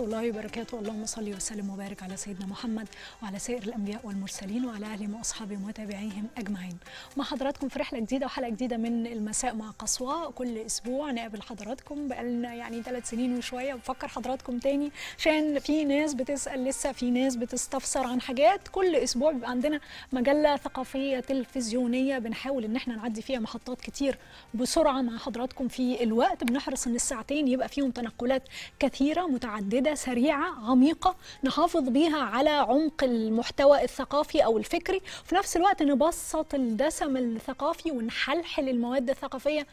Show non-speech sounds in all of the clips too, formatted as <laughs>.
ورحمة الله وبركاته اللهم صل وسلم وبارك على سيدنا محمد وعلى سائر الأنبياء والمرسلين وعلى أهلهم وأصحابهم وتابعيهم أجمعين مع حضراتكم في رحلة جديدة وحلقة جديدة من المساء مع قصوى كل أسبوع نقابل حضراتكم بقالنا يعني ثلاث سنين وشوية بفكر حضراتكم تاني عشان في ناس بتسأل لسه في ناس بتستفسر عن حاجات كل أسبوع بيبقى عندنا مجلة ثقافية تلفزيونية بنحاول إن احنا نعدي فيها محطات كتير بسرعة مع حضراتكم في الوقت بنحرص إن الساعتين يبقى فيهم تنقلات كثيرة متعددة كده سريعه عميقه نحافظ بيها على عمق المحتوى الثقافي او الفكري في نفس الوقت نبسط الدسم الثقافي ونحلحل المواد الثقافيه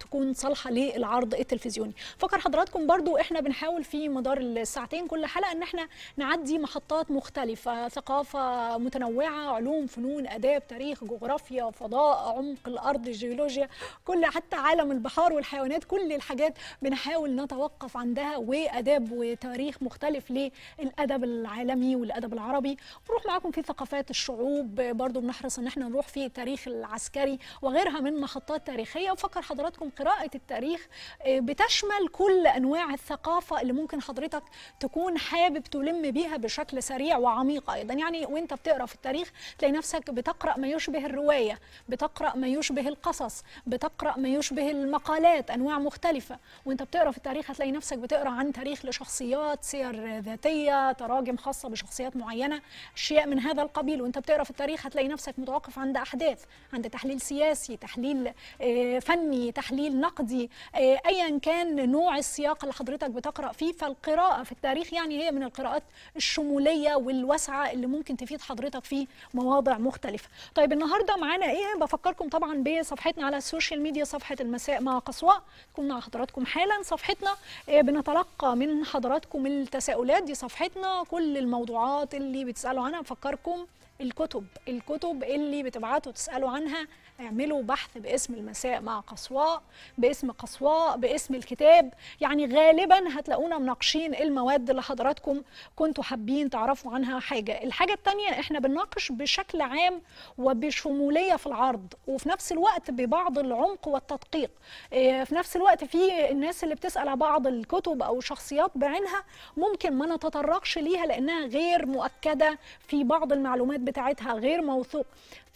تكون صالحه للعرض التلفزيوني فكر حضراتكم برضو احنا بنحاول في مدار الساعتين كل حلقه ان احنا نعدي محطات مختلفه ثقافه متنوعه علوم فنون اداب تاريخ جغرافيا فضاء عمق الارض الجيولوجيا كل حتى عالم البحار والحيوانات كل الحاجات بنحاول نتوقف عندها واداب وت تاريخ مختلف للادب العالمي والادب العربي بنروح معاكم في ثقافات الشعوب برضو بنحرص ان احنا نروح في التاريخ العسكري وغيرها من محطات تاريخيه وفكر حضراتكم قراءه التاريخ آه، بتشمل كل انواع الثقافه اللي ممكن حضرتك تكون حابب تلم بيها بشكل سريع وعميق ايضا يعني وانت بتقرا في التاريخ تلاقي نفسك بتقرا ما يشبه الروايه بتقرا ما يشبه القصص بتقرا ما يشبه المقالات انواع مختلفه وانت بتقرا في التاريخ هتلاقي نفسك بتقرا عن تاريخ لشخصيات شخصيات سير ذاتيه تراجم خاصه بشخصيات معينه اشياء من هذا القبيل وانت بتقرا في التاريخ هتلاقي نفسك متوقف عند احداث عند تحليل سياسي تحليل آه، فني تحليل نقدي آه، ايا كان نوع السياق اللي حضرتك بتقرا فيه فالقراءه في التاريخ يعني هي من القراءات الشموليه والواسعه اللي ممكن تفيد حضرتك في مواضع مختلفه طيب النهارده معانا ايه بفكركم طبعا بصفحتنا على السوشيال ميديا صفحه المساء مع قصوى تكون مع حضراتكم حالا صفحتنا آه، بنتلقى من حضراتكم لحضراتكم التساؤلات دي صفحتنا كل الموضوعات اللي بتسالوا عنها بفكركم الكتب الكتب اللي بتبعتوا تسالوا عنها اعملوا بحث باسم المساء مع قصواء باسم قصواء باسم الكتاب يعني غالبا هتلاقونا مناقشين المواد اللي حضراتكم كنتوا حابين تعرفوا عنها حاجه الحاجه الثانيه احنا بنناقش بشكل عام وبشموليه في العرض وفي نفس الوقت ببعض العمق والتدقيق آه، في نفس الوقت في الناس اللي بتسال على بعض الكتب او شخصيات بعينها ممكن ما نتطرقش ليها لانها غير مؤكده في بعض المعلومات بتاعتها غير موثوق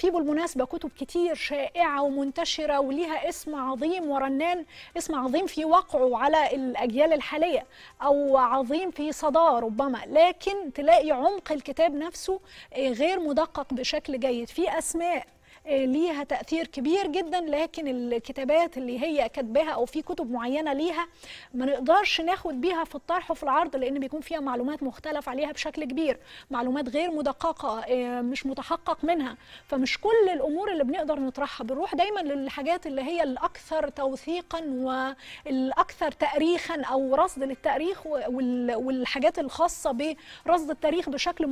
في بالمناسبه كتب كتير شائعه ومنتشره وليها اسم عظيم ورنان اسم عظيم في وقعه على الاجيال الحاليه او عظيم في صداه ربما لكن تلاقي عمق الكتاب نفسه آه، غير مدقق بشكل جيد في اسماء آه، ليها تاثير كبير جدا لكن الكتابات اللي هي كاتباها او في كتب معينه ليها ما نقدرش ناخد بيها في الطرح وفي العرض لان بيكون فيها معلومات مختلف عليها بشكل كبير معلومات غير مدققه آه، مش متحقق منها فمش كل الامور اللي بنقدر نطرحها بنروح دايما للحاجات اللي هي الاكثر توثيقا والاكثر تاريخا او رصد للتاريخ والحاجات الخاصه برصد التاريخ بشكل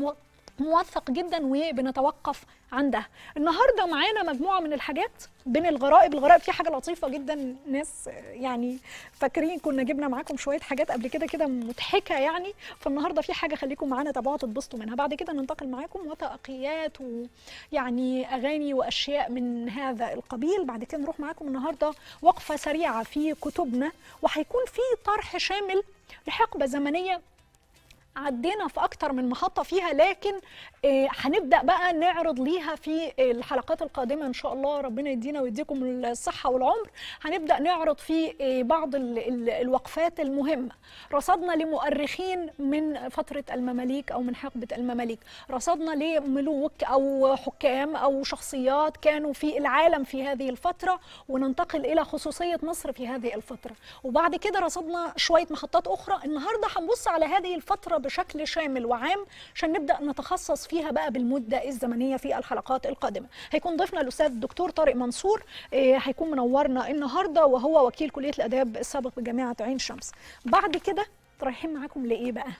موثق جدا وبنتوقف عندها النهارده معانا مجموعه من الحاجات بين الغرائب الغرائب في حاجه لطيفه جدا ناس يعني فاكرين كنا جبنا معاكم شويه حاجات قبل كده كده مضحكه يعني فالنهارده في حاجه خليكم معانا تابعوا تتبسطوا منها بعد كده ننتقل معاكم وثائقيات ويعني اغاني واشياء من هذا القبيل بعد كده نروح معاكم النهارده وقفه سريعه في كتبنا وهيكون في طرح شامل لحقبه زمنيه عدينا في اكتر من محطه فيها لكن آه، هنبدا بقى نعرض ليها في آه، الحلقات القادمه ان شاء الله ربنا يدينا ويديكم الصحه والعمر هنبدا نعرض في آه، بعض الوقفات المهمه رصدنا لمؤرخين من فتره المماليك او من حقبه المماليك رصدنا لملوك او حكام او شخصيات كانوا في العالم في هذه الفتره وننتقل الى خصوصيه مصر في هذه الفتره وبعد كده رصدنا شويه محطات اخرى النهارده هنبص على هذه الفتره بشكل شامل وعام عشان نبدا نتخصص فيها بقى بالمده الزمنيه في الحلقات القادمه هيكون ضيفنا الاستاذ الدكتور طارق منصور آه، هيكون منورنا النهارده وهو وكيل كليه الاداب السابق بجامعه عين شمس بعد كده رايحين معاكم لايه بقى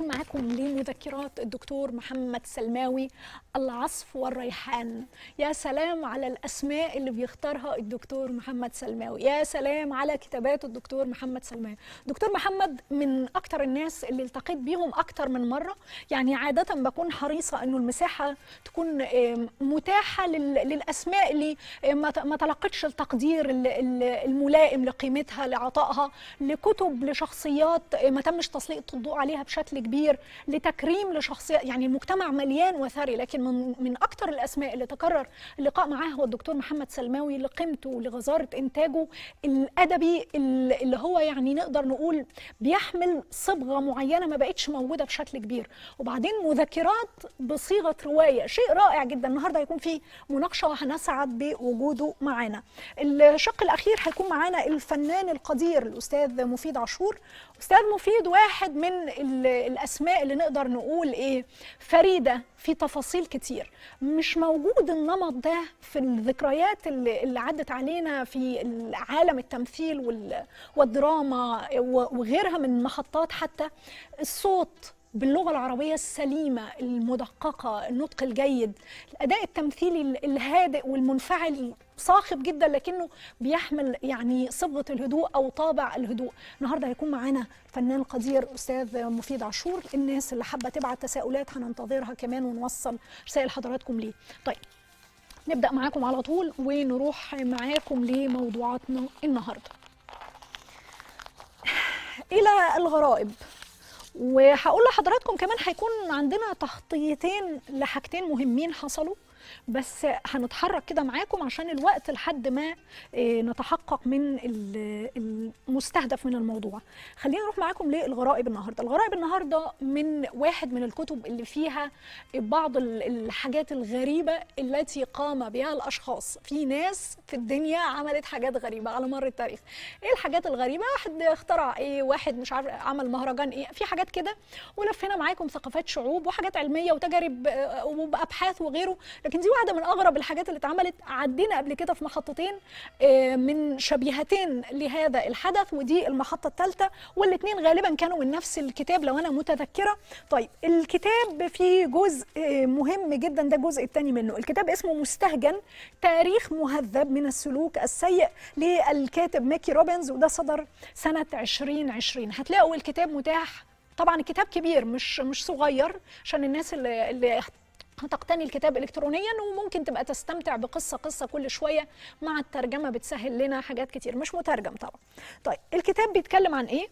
رايحين معاكم لمذكرات الدكتور محمد سلماوي العصف والريحان يا سلام على الاسماء اللي بيختارها الدكتور محمد سلماوي يا سلام على كتابات الدكتور محمد سلماوي دكتور محمد من اكتر الناس اللي التقيت بيهم اكتر من مره يعني عاده بكون حريصه انه المساحه تكون متاحه للاسماء اللي ما تلقتش التقدير الملائم لقيمتها لعطائها لكتب لشخصيات آه، ما تمش تسليط الضوء عليها بشكل كبير لتكريم لشخصيه يعني المجتمع مليان وثري لكن من, من اكثر الاسماء اللي تكرر اللقاء معاه هو الدكتور محمد سلماوي لقيمته لغزاره انتاجه الادبي اللي هو يعني نقدر نقول بيحمل صبغه معينه ما بقتش موجوده بشكل كبير وبعدين مذكرات بصيغه روايه شيء رائع جدا النهارده هيكون في مناقشه وهنسعد بوجوده معانا الشق الاخير هيكون معانا الفنان القدير الاستاذ مفيد عاشور استاذ مفيد واحد من الاسماء اللي نقدر نقول ايه فريده في تفاصيل كتير مش موجود النمط ده في الذكريات اللي, اللي عدت علينا في عالم التمثيل والدراما وغيرها من محطات حتى الصوت باللغه العربيه السليمه المدققه النطق الجيد الاداء التمثيلي الهادئ والمنفعل صاخب جدا لكنه بيحمل يعني صبغه الهدوء او طابع الهدوء النهارده هيكون معانا فنان قدير استاذ مفيد عاشور الناس اللي حابه تبعت تساؤلات هننتظرها كمان ونوصل رسائل حضراتكم ليه طيب نبدا معاكم على طول ونروح معاكم لموضوعاتنا النهارده الى الغرائب وهقول لحضراتكم كمان هيكون عندنا تخطيطين لحاجتين مهمين حصلوا بس هنتحرك كده معاكم عشان الوقت لحد ما آه، نتحقق من المستهدف من الموضوع خلينا نروح معاكم للغرائب النهارده الغرائب النهارده من واحد من الكتب اللي فيها بعض الحاجات الغريبه التي قام بها الاشخاص في ناس في الدنيا عملت حاجات غريبه على مر التاريخ ايه الحاجات الغريبه واحد اخترع ايه واحد مش عارف عمل مهرجان ايه في حاجات كده ولفينا معاكم ثقافات شعوب وحاجات علميه وتجارب آه، وابحاث وغيره لكن لكن دي واحده من اغرب الحاجات اللي اتعملت عدينا قبل كده في محطتين آه، من شبيهتين لهذا الحدث ودي المحطه الثالثه والاثنين غالبا كانوا من نفس الكتاب لو انا متذكره طيب الكتاب فيه جزء آه، مهم جدا ده الجزء الثاني منه الكتاب اسمه مستهجن تاريخ مهذب من السلوك السيء للكاتب ميكي روبنز وده صدر سنه 2020 هتلاقوا الكتاب متاح طبعا الكتاب كبير مش مش صغير عشان الناس اللي, اللي هتقتني الكتاب الكترونيا وممكن تبقى تستمتع بقصه قصه كل شويه مع الترجمه بتسهل لنا حاجات كتير مش مترجم طبعا طيب الكتاب بيتكلم عن ايه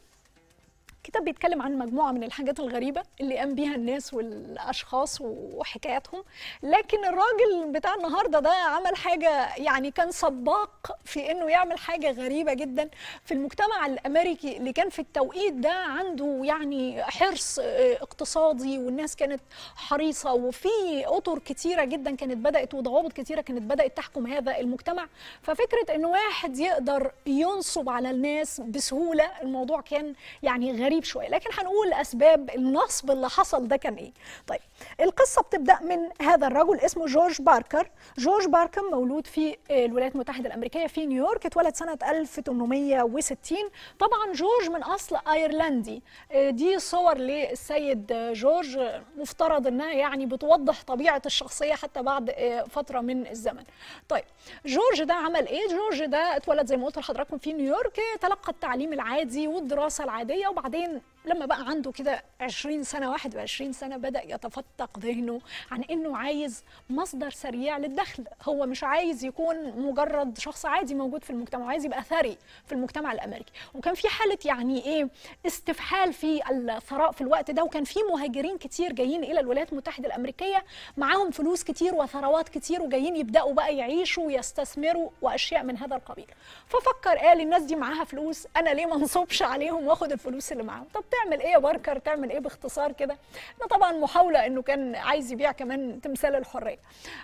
كتاب بيتكلم عن مجموعة من الحاجات الغريبة اللي قام بيها الناس والأشخاص وحكاياتهم لكن الراجل بتاع النهاردة ده عمل حاجة يعني كان سباق في أنه يعمل حاجة غريبة جدا في المجتمع الأمريكي اللي كان في التوقيت ده عنده يعني حرص اقتصادي والناس كانت حريصة وفي أطر كتيرة جدا كانت بدأت وضوابط كتيرة كانت بدأت تحكم هذا المجتمع ففكرة أن واحد يقدر ينصب على الناس بسهولة الموضوع كان يعني غريب غريب شويه لكن هنقول اسباب النصب اللي حصل ده كان ايه طيب القصه بتبدا من هذا الرجل اسمه جورج باركر جورج باركر مولود في آه، الولايات المتحده الامريكيه في نيويورك اتولد سنه 1860 طبعا جورج من اصل ايرلندي آه، دي صور للسيد جورج مفترض انها يعني بتوضح طبيعه الشخصيه حتى بعد آه، فتره من الزمن طيب جورج ده عمل ايه جورج ده اتولد زي ما قلت لحضراتكم في نيويورك تلقى التعليم العادي والدراسه العاديه وبعدين mean, لما بقى عنده كده 20 سنه 21 سنه بدا يتفتق ذهنه عن انه عايز مصدر سريع للدخل هو مش عايز يكون مجرد شخص عادي موجود في المجتمع عايز يبقى ثري في المجتمع الامريكي وكان في حاله يعني ايه استفحال في الثراء في الوقت ده وكان في مهاجرين كتير جايين الى الولايات المتحده الامريكيه معاهم فلوس كتير وثروات كتير وجايين يبداوا بقى يعيشوا ويستثمروا واشياء من هذا القبيل ففكر قال الناس دي معاها فلوس انا ليه ما انصبش عليهم واخد الفلوس اللي معاهم طب بتعمل ايه يا باركر تعمل ايه باختصار كده ده طبعا محاوله انه كان عايز يبيع كمان تمثال الحريه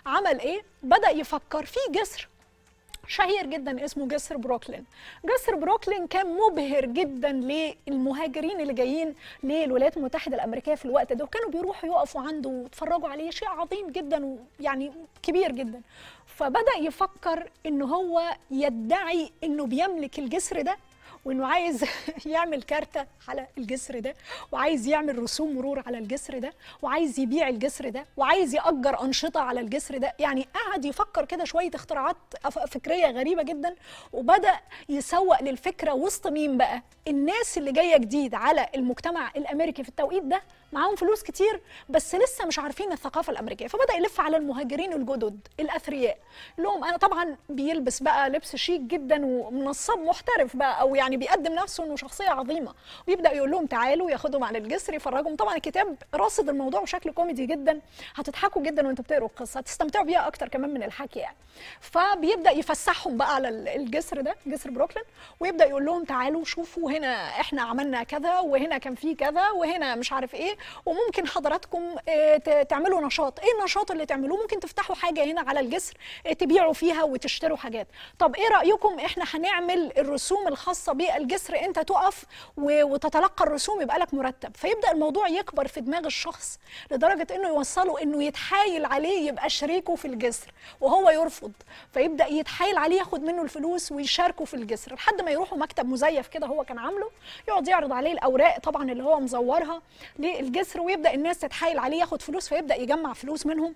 عمل ايه بدا يفكر في جسر شهير جدا اسمه جسر بروكلين جسر بروكلين كان مبهر جدا للمهاجرين اللي جايين للولايات المتحدة الأمريكية في الوقت ده وكانوا بيروحوا يقفوا عنده ويتفرجوا عليه شيء عظيم جدا ويعني كبير جدا فبدأ يفكر إن هو يدعي إنه بيملك الجسر ده وانه عايز <laughs> يعمل كارته على الجسر ده وعايز يعمل رسوم مرور على الجسر ده وعايز يبيع الجسر ده وعايز ياجر انشطه على الجسر ده يعني قعد يفكر كده شويه اختراعات فكريه غريبه جدا وبدا يسوق للفكره وسط مين بقى الناس اللي جايه جديد على المجتمع الامريكي في التوقيت ده معاهم فلوس كتير بس لسه مش عارفين الثقافه الامريكيه فبدا يلف على المهاجرين الجدد الاثرياء لهم انا طبعا بيلبس بقى لبس شيك جدا ومنصب محترف بقى او يعني بيقدم نفسه انه شخصيه عظيمه ويبدا يقول لهم تعالوا ياخدهم على الجسر يفرجهم طبعا الكتاب راصد الموضوع بشكل كوميدي جدا هتضحكوا جدا وانتوا بتقروا القصه هتستمتعوا بيها اكتر كمان من الحكي يعني فبيبدا يفسحهم بقى على الجسر ده جسر بروكلين ويبدا يقول لهم تعالوا شوفوا هنا احنا عملنا كذا وهنا كان في كذا وهنا مش عارف ايه وممكن حضراتكم آه، تعملوا نشاط ايه النشاط اللي تعملوه ممكن تفتحوا حاجه هنا على الجسر آه، تبيعوا فيها وتشتروا حاجات طب ايه رايكم احنا هنعمل الرسوم الخاصه بالجسر انت تقف وتتلقى الرسوم يبقى لك مرتب فيبدا الموضوع يكبر في دماغ الشخص لدرجه انه يوصله انه يتحايل عليه يبقى شريكه في الجسر وهو يرفض فيبدا يتحايل عليه ياخد منه الفلوس ويشاركه في الجسر لحد ما يروحوا مكتب مزيف كده هو كان عامله يقعد يعرض عليه الاوراق طبعا اللي هو مزورها الجسر ويبدا الناس تتحايل عليه ياخد فلوس فيبدا يجمع فلوس منهم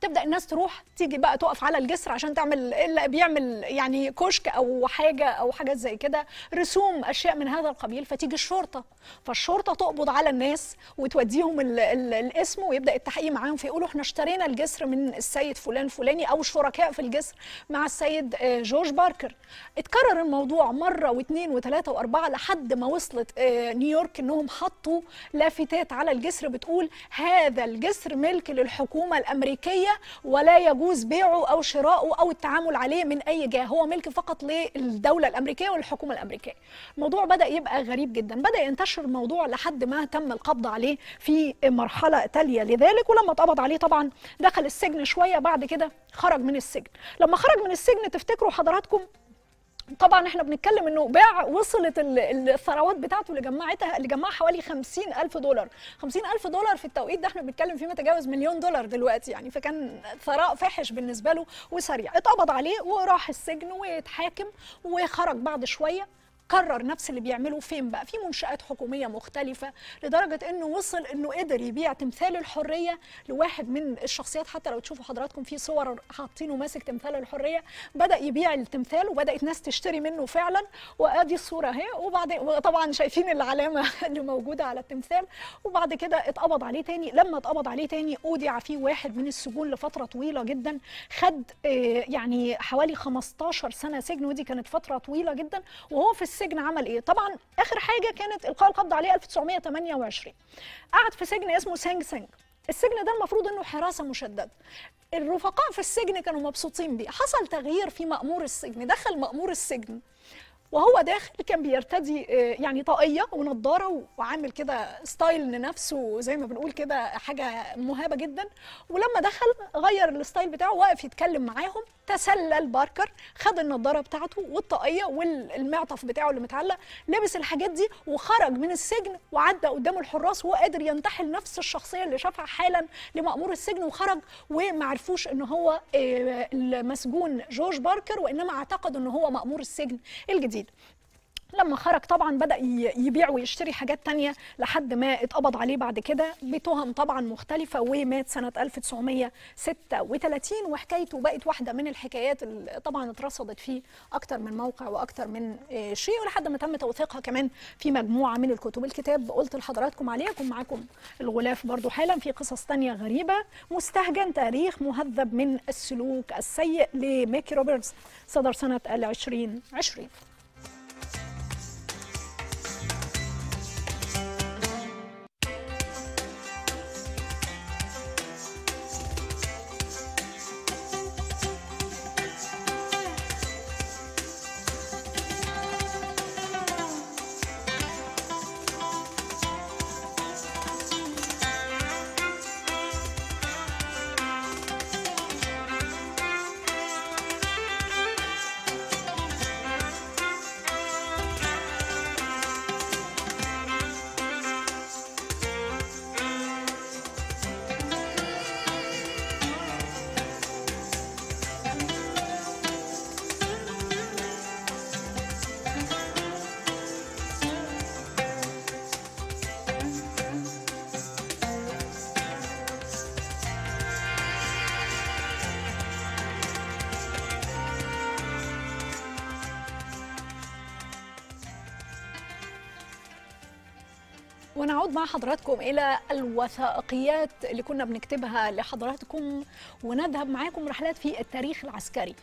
تبدا الناس تروح تيجي بقى تقف على الجسر عشان تعمل الا بيعمل يعني كشك او حاجه او حاجات زي كده رسوم اشياء من هذا القبيل فتيجي الشرطه فالشرطه تقبض على الناس وتوديهم الـ الـ الاسم ويبدا التحقيق معاهم فيقولوا احنا اشترينا الجسر من السيد فلان فلاني او شركاء في الجسر مع السيد آه، جورج باركر اتكرر الموضوع مره واثنين وثلاثه واربعه لحد ما وصلت آه، نيويورك انهم حطوا لافتات على الجسر بتقول هذا الجسر ملك للحكومه الامريكيه ولا يجوز بيعه او شراؤه او التعامل عليه من اي جهه هو ملك فقط للدوله الامريكيه والحكومه الامريكيه الموضوع بدا يبقى غريب جدا بدا ينتشر الموضوع لحد ما تم القبض عليه في مرحله تاليه لذلك ولما اتقبض عليه طبعا دخل السجن شويه بعد كده خرج من السجن لما خرج من السجن تفتكروا حضراتكم طبعا احنا بنتكلم انه باع وصلت الثروات بتاعته اللي جمعتها اللي جمعها حوالي 50000 دولار 50000 دولار في التوقيت ده احنا بنتكلم فيما تجاوز مليون دولار دلوقتي يعني فكان ثراء فاحش بالنسبه له وسريع اتقبض عليه وراح السجن واتحاكم وخرج بعد شويه قرر نفس اللي بيعمله فين بقى في منشات حكوميه مختلفه لدرجه انه وصل انه قدر يبيع تمثال الحريه لواحد من الشخصيات حتى لو تشوفوا حضراتكم في صور حاطينه ماسك تمثال الحريه بدا يبيع التمثال وبدات ناس تشتري منه فعلا وادي الصوره اهي وبعدين وطبعا شايفين العلامه <laughs> اللي موجوده على التمثال وبعد كده اتقبض عليه تاني لما اتقبض عليه تاني اودع فيه واحد من السجون لفتره طويله جدا خد آه، يعني حوالي 15 سنه سجن ودي كانت فتره طويله جدا وهو في السجن عمل ايه طبعا اخر حاجه كانت القاء القبض عليه 1928 قعد في سجن اسمه سانج سانج السجن ده المفروض انه حراسه مشدده الرفقاء في السجن كانوا مبسوطين بيه حصل تغيير في مأمور السجن دخل مأمور السجن وهو داخل كان بيرتدي آه، يعني طاقيه ونضاره وعامل كده ستايل لنفسه زي ما بنقول كده حاجه مهابه جدا ولما دخل غير الستايل بتاعه وقف يتكلم معاهم تسلل باركر خد النضاره بتاعته والطاقيه والمعطف بتاعه اللي متعلق لبس الحاجات دي وخرج من السجن وعدى قدام الحراس وقادر ينتحل نفس الشخصيه اللي شافها حالا لمأمور السجن وخرج وما عرفوش ان هو آه، المسجون جورج باركر وانما اعتقدوا ان هو مأمور السجن الجديد جديد لما خرج طبعا بدا يبيع ويشتري حاجات تانية لحد ما اتقبض عليه بعد كده بتهم طبعا مختلفه ومات سنه 1936 وحكايته بقت واحده من الحكايات اللي طبعا اترصدت في اكتر من موقع واكتر من آه، شيء ولحد ما تم توثيقها كمان في مجموعه من الكتب الكتاب قلت لحضراتكم عليه يكون معاكم الغلاف برضو حالا في قصص تانية غريبه مستهجن تاريخ مهذب من السلوك السيء لميكي روبرتس صدر سنه 2020 Thank you. نعود مع حضراتكم الى الوثائقيات اللي كنا بنكتبها لحضراتكم ونذهب معاكم رحلات في التاريخ العسكري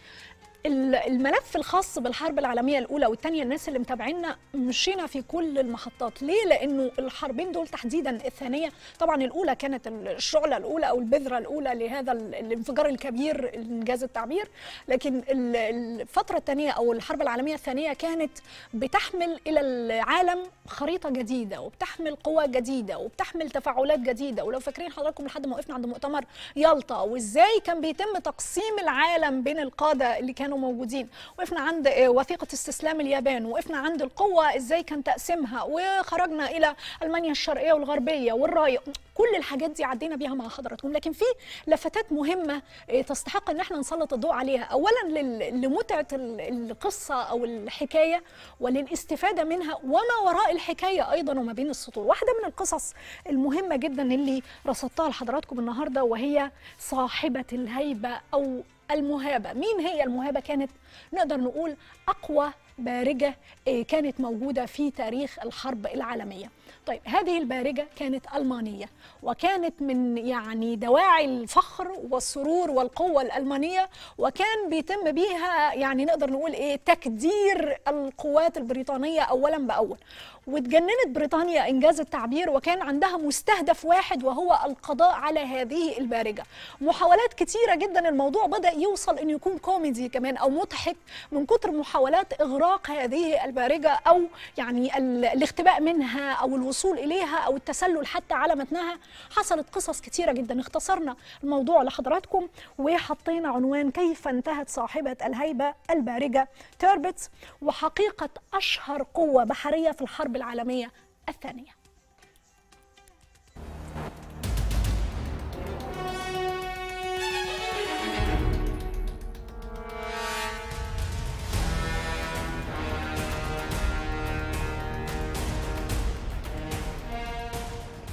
الملف الخاص بالحرب العالميه الاولى والثانيه الناس اللي متابعينا مشينا في كل المحطات ليه لانه الحربين دول تحديدا الثانيه طبعا الاولى كانت الشعله الاولى او البذره الاولى لهذا الانفجار الكبير انجاز التعبير لكن الفتره الثانيه او الحرب العالميه الثانيه كانت بتحمل الى العالم خريطه جديده وبتحمل قوى جديده وبتحمل تفاعلات جديده ولو فاكرين حضراتكم لحد ما وقفنا عند مؤتمر يالطا وازاي كان بيتم تقسيم العالم بين القاده اللي كانوا كانوا موجودين وقفنا عند آه، وثيقه استسلام اليابان وقفنا عند القوه ازاي كان تقسيمها وخرجنا الى المانيا الشرقيه والغربيه والرايه كل الحاجات دي عدينا بيها مع حضراتكم لكن في لفتات مهمه آه، تستحق ان احنا نسلط الضوء عليها اولا لمتعه القصه او الحكايه وللاستفاده منها وما وراء الحكايه ايضا وما بين السطور واحده من القصص المهمه جدا اللي رصدتها لحضراتكم النهارده وهي صاحبه الهيبه او المهابه مين هي المهابه كانت نقدر نقول اقوى بارجه آه، كانت موجوده في تاريخ الحرب العالميه طيب هذه البارجة كانت ألمانية وكانت من يعني دواعي الفخر والسرور والقوة الألمانية وكان بيتم بيها يعني نقدر نقول إيه تكدير القوات البريطانية أولا بأول واتجننت بريطانيا إنجاز التعبير وكان عندها مستهدف واحد وهو القضاء على هذه البارجة محاولات كتيرة جدا الموضوع بدأ يوصل أن يكون كوميدي كمان أو مضحك من كتر محاولات إغراق هذه البارجة أو يعني الاختباء منها أو الوصول اليها او التسلل حتى على متنها حصلت قصص كثيره جدا اختصرنا الموضوع لحضراتكم وحطينا عنوان كيف انتهت صاحبه الهيبه البارجه تيربتس وحقيقه اشهر قوه بحريه في الحرب العالميه الثانيه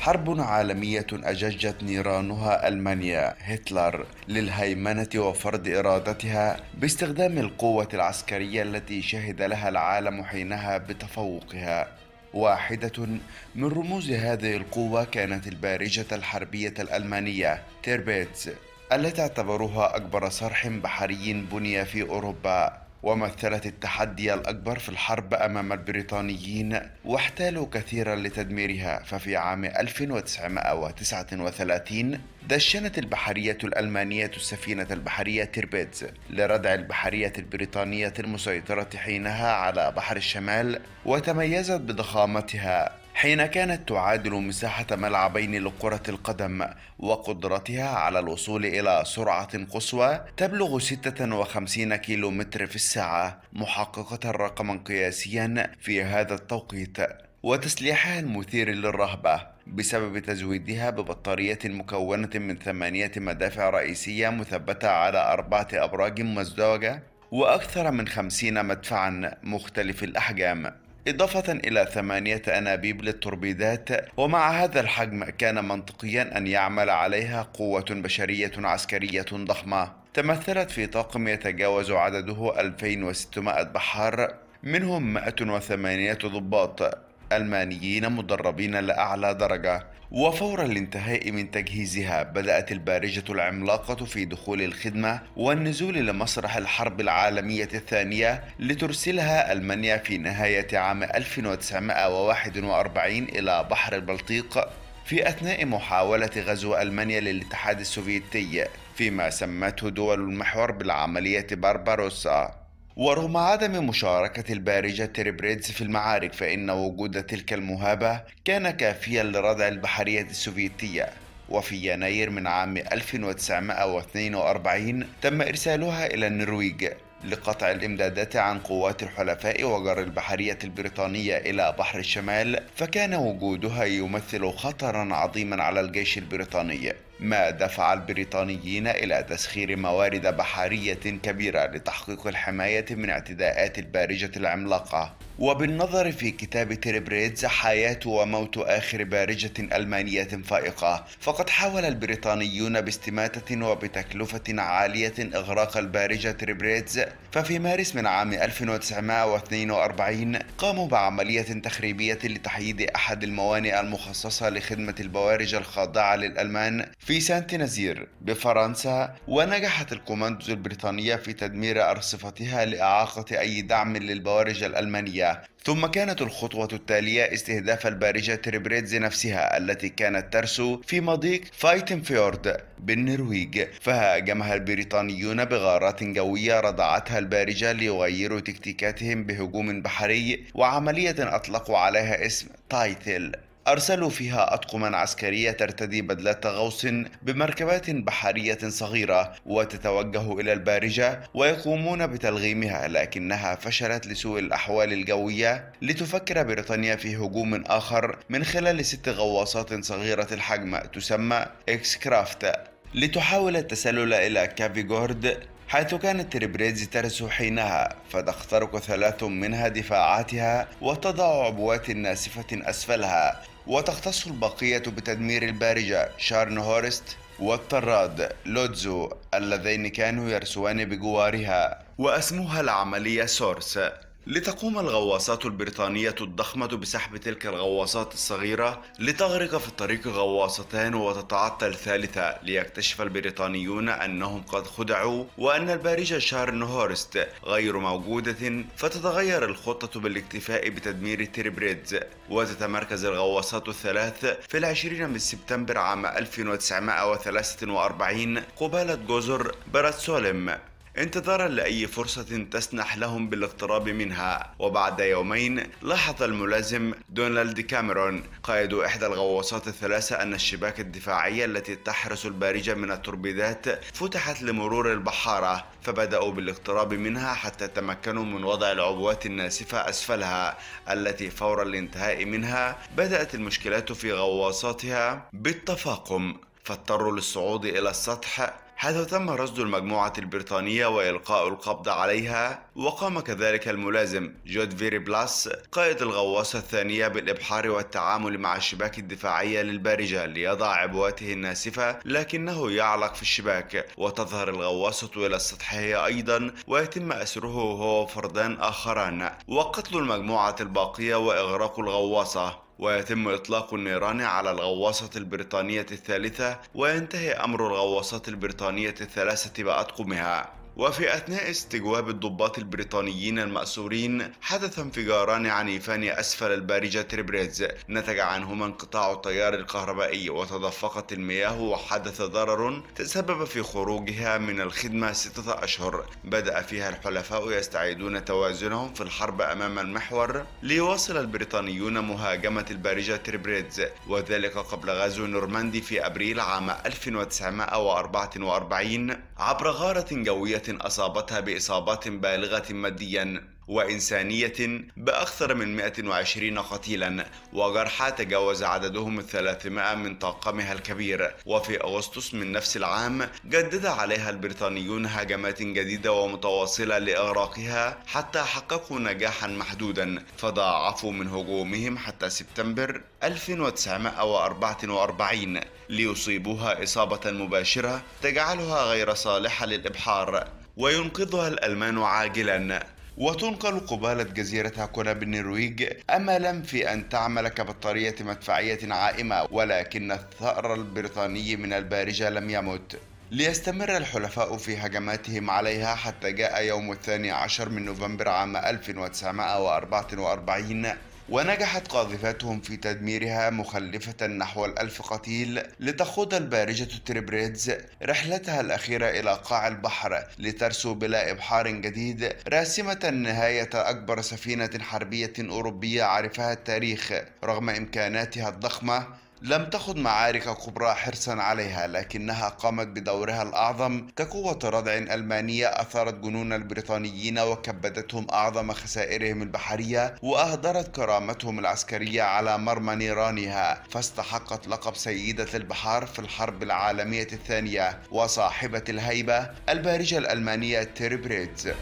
حرب عالمية أججت نيرانها ألمانيا هتلر للهيمنة وفرض إرادتها باستخدام القوة العسكرية التي شهد لها العالم حينها بتفوقها واحدة من رموز هذه القوة كانت البارجة الحربية الألمانية تيربيتس التي اعتبروها أكبر صرح بحري بني في أوروبا ومثلت التحدي الأكبر في الحرب أمام البريطانيين واحتالوا كثيرا لتدميرها ففي عام 1939 دشنت البحرية الألمانية السفينة البحرية تيربيتز لردع البحرية البريطانية المسيطرة حينها على بحر الشمال وتميزت بضخامتها حين كانت تعادل مساحة ملعبين لكرة القدم وقدرتها على الوصول إلى سرعة قصوى تبلغ 56 كيلومتر في الساعة محققة رقما قياسيا في هذا التوقيت وتسليحها المثير للرهبة بسبب تزويدها ببطارية مكونة من ثمانية مدافع رئيسية مثبتة على أربعة أبراج مزدوجة وأكثر من خمسين مدفعا مختلف الأحجام إضافة إلى ثمانية أنابيب للتوربيدات ومع هذا الحجم كان منطقيا أن يعمل عليها قوة بشرية عسكرية ضخمة تمثلت في طاقم يتجاوز عدده 2600 بحار منهم 108 ضباط ألمانيين مدربين لأعلى درجة وفور الانتهاء من تجهيزها بدأت البارجة العملاقة في دخول الخدمة والنزول لمسرح الحرب العالمية الثانية لترسلها ألمانيا في نهاية عام 1941 إلى بحر البلطيق في أثناء محاولة غزو ألمانيا للاتحاد السوفيتي فيما سمته دول المحور بالعملية بارباروسا ورغم عدم مشاركة البارجة تريبريدز في المعارك فإن وجود تلك المهابة كان كافيا لردع البحرية السوفيتية وفي يناير من عام 1942 تم إرسالها إلى النرويج لقطع الإمدادات عن قوات الحلفاء وجر البحرية البريطانية إلى بحر الشمال فكان وجودها يمثل خطرا عظيما على الجيش البريطاني ما دفع البريطانيين إلى تسخير موارد بحرية كبيرة لتحقيق الحماية من اعتداءات البارجة العملاقة وبالنظر في كتاب تيربريدز حياة وموت آخر بارجة ألمانية فائقة فقد حاول البريطانيون باستماتة وبتكلفة عالية إغراق البارجة تيربريدز ففي مارس من عام 1942 قاموا بعملية تخريبية لتحييد أحد الموانئ المخصصة لخدمة البوارج الخاضعة للألمان في في سانت نزير بفرنسا ونجحت الكوماندوز البريطانية في تدمير أرصفتها لإعاقة أي دعم للبوارج الألمانية ثم كانت الخطوة التالية استهداف البارجة تريبريتز نفسها التي كانت ترسو في مضيق فايتنفيورد بالنرويج فهاجمها البريطانيون بغارات جوية رضعتها البارجة ليغيروا تكتيكاتهم بهجوم بحري وعملية أطلقوا عليها اسم تايتل أرسلوا فيها أطقما عسكرية ترتدي بدلة غوص بمركبات بحرية صغيرة وتتوجه إلى البارجة ويقومون بتلغيمها لكنها فشلت لسوء الأحوال الجوية لتفكر بريطانيا في هجوم آخر من خلال ست غواصات صغيرة الحجم تسمى إكس كرافت لتحاول التسلل إلى كافيغورد حيث كانت تريبريدز ترسو حينها فتخترق ثلاث منها دفاعاتها وتضع عبوات ناسفة أسفلها وتختص البقية بتدمير البارجة شارنهورست والطراد لودزو اللذين كانوا يرسوان بجوارها واسمها العملية سورس لتقوم الغواصات البريطانية الضخمة بسحب تلك الغواصات الصغيرة لتغرق في الطريق غواصتان وتتعطل ثالثة ليكتشف البريطانيون أنهم قد خدعوا وأن البارجة شارن هورست غير موجودة فتتغير الخطة بالاكتفاء بتدمير تيربريدز وتتمركز الغواصات الثلاث في العشرين من سبتمبر عام 1943 قبالة جزر براتسولم انتظارا لأي فرصة تسنح لهم بالاقتراب منها وبعد يومين لاحظ الملازم دونالد كاميرون قائد إحدى الغواصات الثلاثة أن الشباك الدفاعية التي تحرس البارجة من التوربيدات فتحت لمرور البحارة فبدأوا بالاقتراب منها حتى تمكنوا من وضع العبوات الناسفة أسفلها التي فور الانتهاء منها بدأت المشكلات في غواصاتها بالتفاقم فاضطروا للصعود إلى السطح حيث تم رصد المجموعة البريطانية وإلقاء القبض عليها وقام كذلك الملازم جود فيري بلاس قائد الغواصة الثانية بالإبحار والتعامل مع الشباك الدفاعية للبارجة ليضع عبواته الناسفة لكنه يعلق في الشباك وتظهر الغواصة إلى السطحية أيضا ويتم أسره هو وفردان آخران وقتل المجموعة الباقية وإغراق الغواصة ويتم إطلاق النيران على الغواصة البريطانية الثالثة وينتهي أمر الغواصات البريطانية الثلاثة بأطقمها وفي أثناء استجواب الضباط البريطانيين المأسورين حدث انفجاران عنيفان أسفل البارجة تربريز نتج عنهما انقطاع التيار الكهربائي وتدفقت المياه وحدث ضرر تسبب في خروجها من الخدمة ستة أشهر بدأ فيها الحلفاء يستعيدون توازنهم في الحرب أمام المحور ليواصل البريطانيون مهاجمة البارجة تربريز وذلك قبل غزو نورماندي في أبريل عام 1944 عبر غارة جوية أصابتها بإصابات بالغة ماديا وإنسانية بأكثر من 120 قتيلا وجرحى تجاوز عددهم 300 من طاقمها الكبير وفي أغسطس من نفس العام جدد عليها البريطانيون هجمات جديدة ومتواصلة لإغراقها حتى حققوا نجاحا محدودا فضاعفوا من هجومهم حتى سبتمبر 1944 ليصيبوها إصابة مباشرة تجعلها غير صالحة للإبحار وينقذها الألمان عاجلا وتنقل قبالة جزيرة هاكونا بالنرويج أملا في أن تعمل كبطارية مدفعية عائمة ولكن الثأر البريطاني من البارجة لم يمت ليستمر الحلفاء في هجماتهم عليها حتى جاء يوم الثاني عشر من نوفمبر عام 1944 ونجحت قاذفاتهم في تدميرها مخلفة نحو الألف قتيل لتخوض البارجة تريبريدز رحلتها الأخيرة إلى قاع البحر لترسو بلا إبحار جديد راسمة نهاية أكبر سفينة حربية أوروبية عرفها التاريخ رغم إمكاناتها الضخمة لم تخض معارك كبرى حرصا عليها لكنها قامت بدورها الأعظم كقوة ردع ألمانية أثارت جنون البريطانيين وكبدتهم أعظم خسائرهم البحرية وأهدرت كرامتهم العسكرية على مرمى نيرانها فاستحقت لقب سيدة البحار في الحرب العالمية الثانية وصاحبة الهيبة البارجة الألمانية تيري بريدز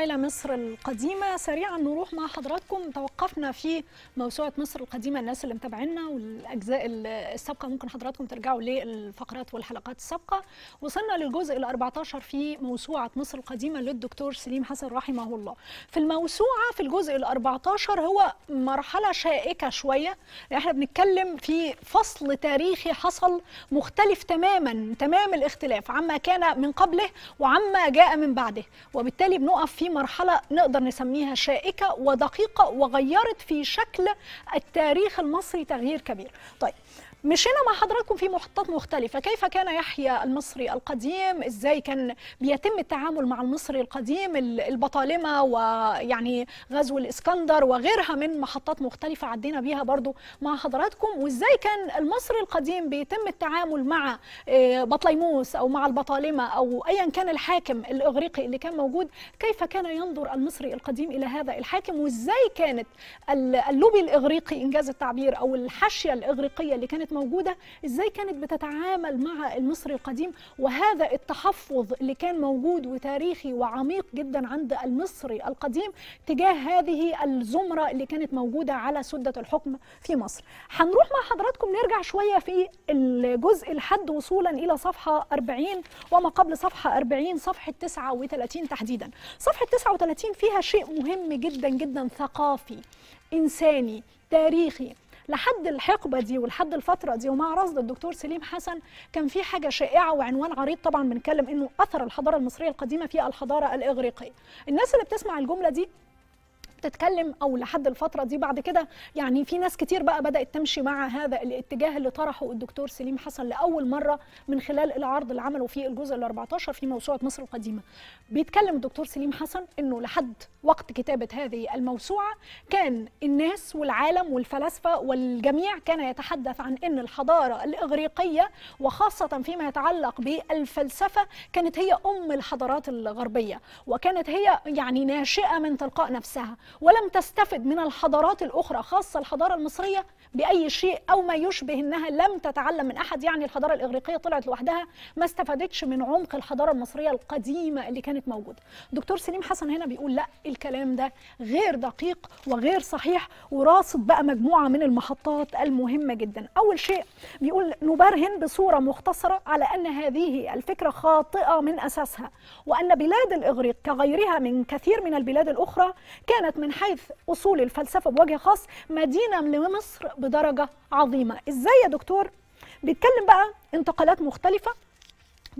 والى مصر القديمه سريعا نروح مع حضراتكم توقفنا في موسوعه مصر القديمه الناس اللي متابعينا والاجزاء السابقه ممكن حضراتكم ترجعوا للفقرات والحلقات السابقه وصلنا للجزء ال 14 في موسوعه مصر القديمه للدكتور سليم حسن رحمه الله في الموسوعه في الجزء ال 14 هو مرحله شائكه شويه احنا بنتكلم في فصل تاريخي حصل مختلف تماما تمام الاختلاف عما كان من قبله وعما جاء من بعده وبالتالي بنقف في مرحله نقدر نسميها شائكه ودقيقه وغيرت في شكل التاريخ المصري تغيير كبير طيب مشينا مع حضراتكم في محطات مختلفة كيف كان يحيى المصري القديم ازاي كان بيتم التعامل مع المصري القديم البطالمة ويعني غزو الإسكندر وغيرها من محطات مختلفة عدينا بيها برضو مع حضراتكم وازاي كان المصري القديم بيتم التعامل مع آه، بطليموس أو مع البطالمة أو أيا كان الحاكم الإغريقي اللي كان موجود كيف كان ينظر المصري القديم إلى هذا الحاكم وازاي كانت اللوبي الإغريقي إنجاز التعبير أو الحشية الإغريقية اللي كانت كانت موجوده ازاي كانت بتتعامل مع المصري القديم وهذا التحفظ اللي كان موجود وتاريخي وعميق جدا عند المصري القديم تجاه هذه الزمره اللي كانت موجوده على سده الحكم في مصر هنروح مع حضراتكم نرجع شويه في الجزء الحد وصولا الى صفحه 40 وما قبل صفحه 40 صفحه 39 تحديدا صفحه 39 فيها شيء مهم جدا جدا ثقافي انساني تاريخي لحد الحقبه دي ولحد الفتره دي ومع رصد الدكتور سليم حسن كان في حاجه شائعه وعنوان عريض طبعا بنتكلم انه اثر الحضاره المصريه القديمه في الحضاره الاغريقيه الناس اللي بتسمع الجمله دي بتتكلم او لحد الفتره دي بعد كده يعني في ناس كتير بقى بدات تمشي مع هذا الاتجاه اللي طرحه الدكتور سليم حسن لاول مره من خلال العرض اللي عمله في الجزء ال 14 في موسوعه مصر القديمه. بيتكلم الدكتور سليم حسن انه لحد وقت كتابه هذه الموسوعه كان الناس والعالم والفلاسفه والجميع كان يتحدث عن ان الحضاره الاغريقيه وخاصه فيما يتعلق بالفلسفه كانت هي ام الحضارات الغربيه وكانت هي يعني ناشئه من تلقاء نفسها ولم تستفد من الحضارات الأخرى خاصة الحضارة المصرية بأي شيء أو ما يشبه أنها لم تتعلم من أحد يعني الحضارة الإغريقية طلعت لوحدها ما استفادتش من عمق الحضارة المصرية القديمة اللي كانت موجودة دكتور سليم حسن هنا بيقول لا الكلام ده غير دقيق وغير صحيح وراصد بقى مجموعة من المحطات المهمة جدا أول شيء بيقول نبرهن بصورة مختصرة على أن هذه الفكرة خاطئة من أساسها وأن بلاد الإغريق كغيرها من كثير من البلاد الأخرى كانت من حيث أصول الفلسفة بوجه خاص مدينة لمصر بدرجه عظيمه ازاي يا دكتور بيتكلم بقى انتقالات مختلفه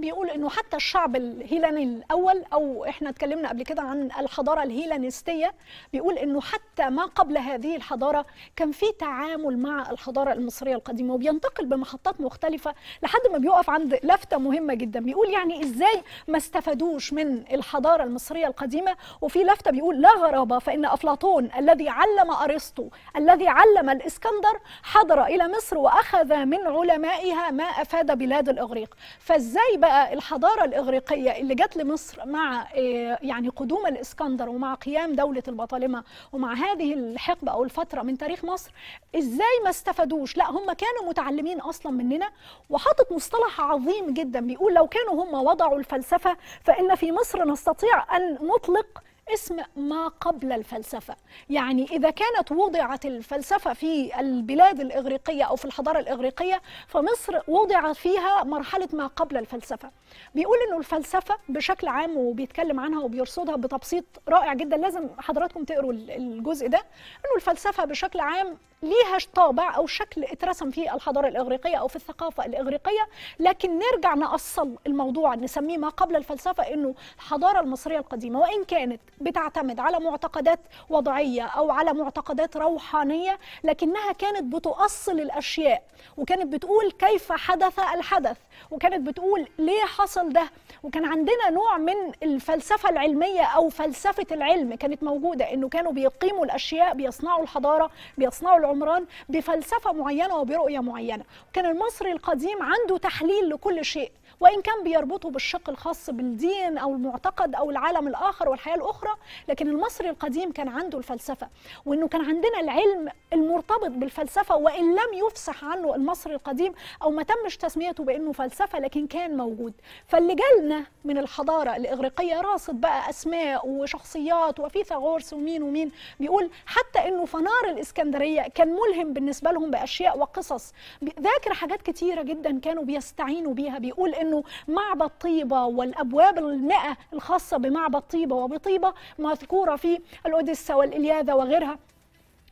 بيقول انه حتى الشعب الهيلاني الاول او احنا اتكلمنا قبل كده عن الحضاره الهيلانستيه بيقول انه حتى ما قبل هذه الحضاره كان في تعامل مع الحضاره المصريه القديمه وبينتقل بمحطات مختلفه لحد ما بيقف عند لفته مهمه جدا بيقول يعني ازاي ما استفادوش من الحضاره المصريه القديمه وفي لفته بيقول لا غرابه فان افلاطون الذي علم ارسطو الذي علم الاسكندر حضر الى مصر واخذ من علمائها ما افاد بلاد الاغريق فازاي بقى بقى الحضاره الاغريقيه اللي جت لمصر مع آه، يعني قدوم الاسكندر ومع قيام دوله البطالمه ومع هذه الحقبه او الفتره من تاريخ مصر ازاي ما استفادوش لا هم كانوا متعلمين اصلا مننا وحاطط مصطلح عظيم جدا بيقول لو كانوا هم وضعوا الفلسفه فان في مصر نستطيع ان نطلق اسم ما قبل الفلسفة يعني إذا كانت وضعت الفلسفة في البلاد الإغريقية أو في الحضارة الإغريقية فمصر وضع فيها مرحلة ما قبل الفلسفة بيقول أنه الفلسفة بشكل عام وبيتكلم عنها وبيرصدها بتبسيط رائع جدا لازم حضراتكم تقروا الجزء ده أنه الفلسفة بشكل عام ليها طابع او شكل اترسم في الحضاره الاغريقيه او في الثقافه الاغريقيه لكن نرجع نأصل الموضوع نسميه ما قبل الفلسفه انه الحضاره المصريه القديمه وان كانت بتعتمد على معتقدات وضعيه او على معتقدات روحانيه لكنها كانت بتؤصل الاشياء وكانت بتقول كيف حدث الحدث وكانت بتقول ليه حصل ده وكان عندنا نوع من الفلسفه العلميه او فلسفه العلم كانت موجوده انه كانوا بيقيموا الاشياء بيصنعوا الحضاره بيصنعوا عمران بفلسفه معينه وبرؤيه معينه كان المصري القديم عنده تحليل لكل شيء وان كان بيربطه بالشق الخاص بالدين او المعتقد او العالم الاخر والحياه الاخرى لكن المصري القديم كان عنده الفلسفه وانه كان عندنا العلم المرتبط بالفلسفه وان لم يفصح عنه المصري القديم او ما تمش تسميته بانه فلسفه لكن كان موجود فاللي جالنا من الحضاره الاغريقيه راصد بقى اسماء وشخصيات وفيثاغورس ومين ومين بيقول حتى انه فنار الاسكندريه كان ملهم بالنسبه لهم باشياء وقصص ذاكر حاجات كتيره جدا كانوا بيستعينوا بيها بيقول انه معبد طيبه والابواب المئه الخاصه بمعبد طيبه وبطيبه مذكوره في الاوديسه والالياذه وغيرها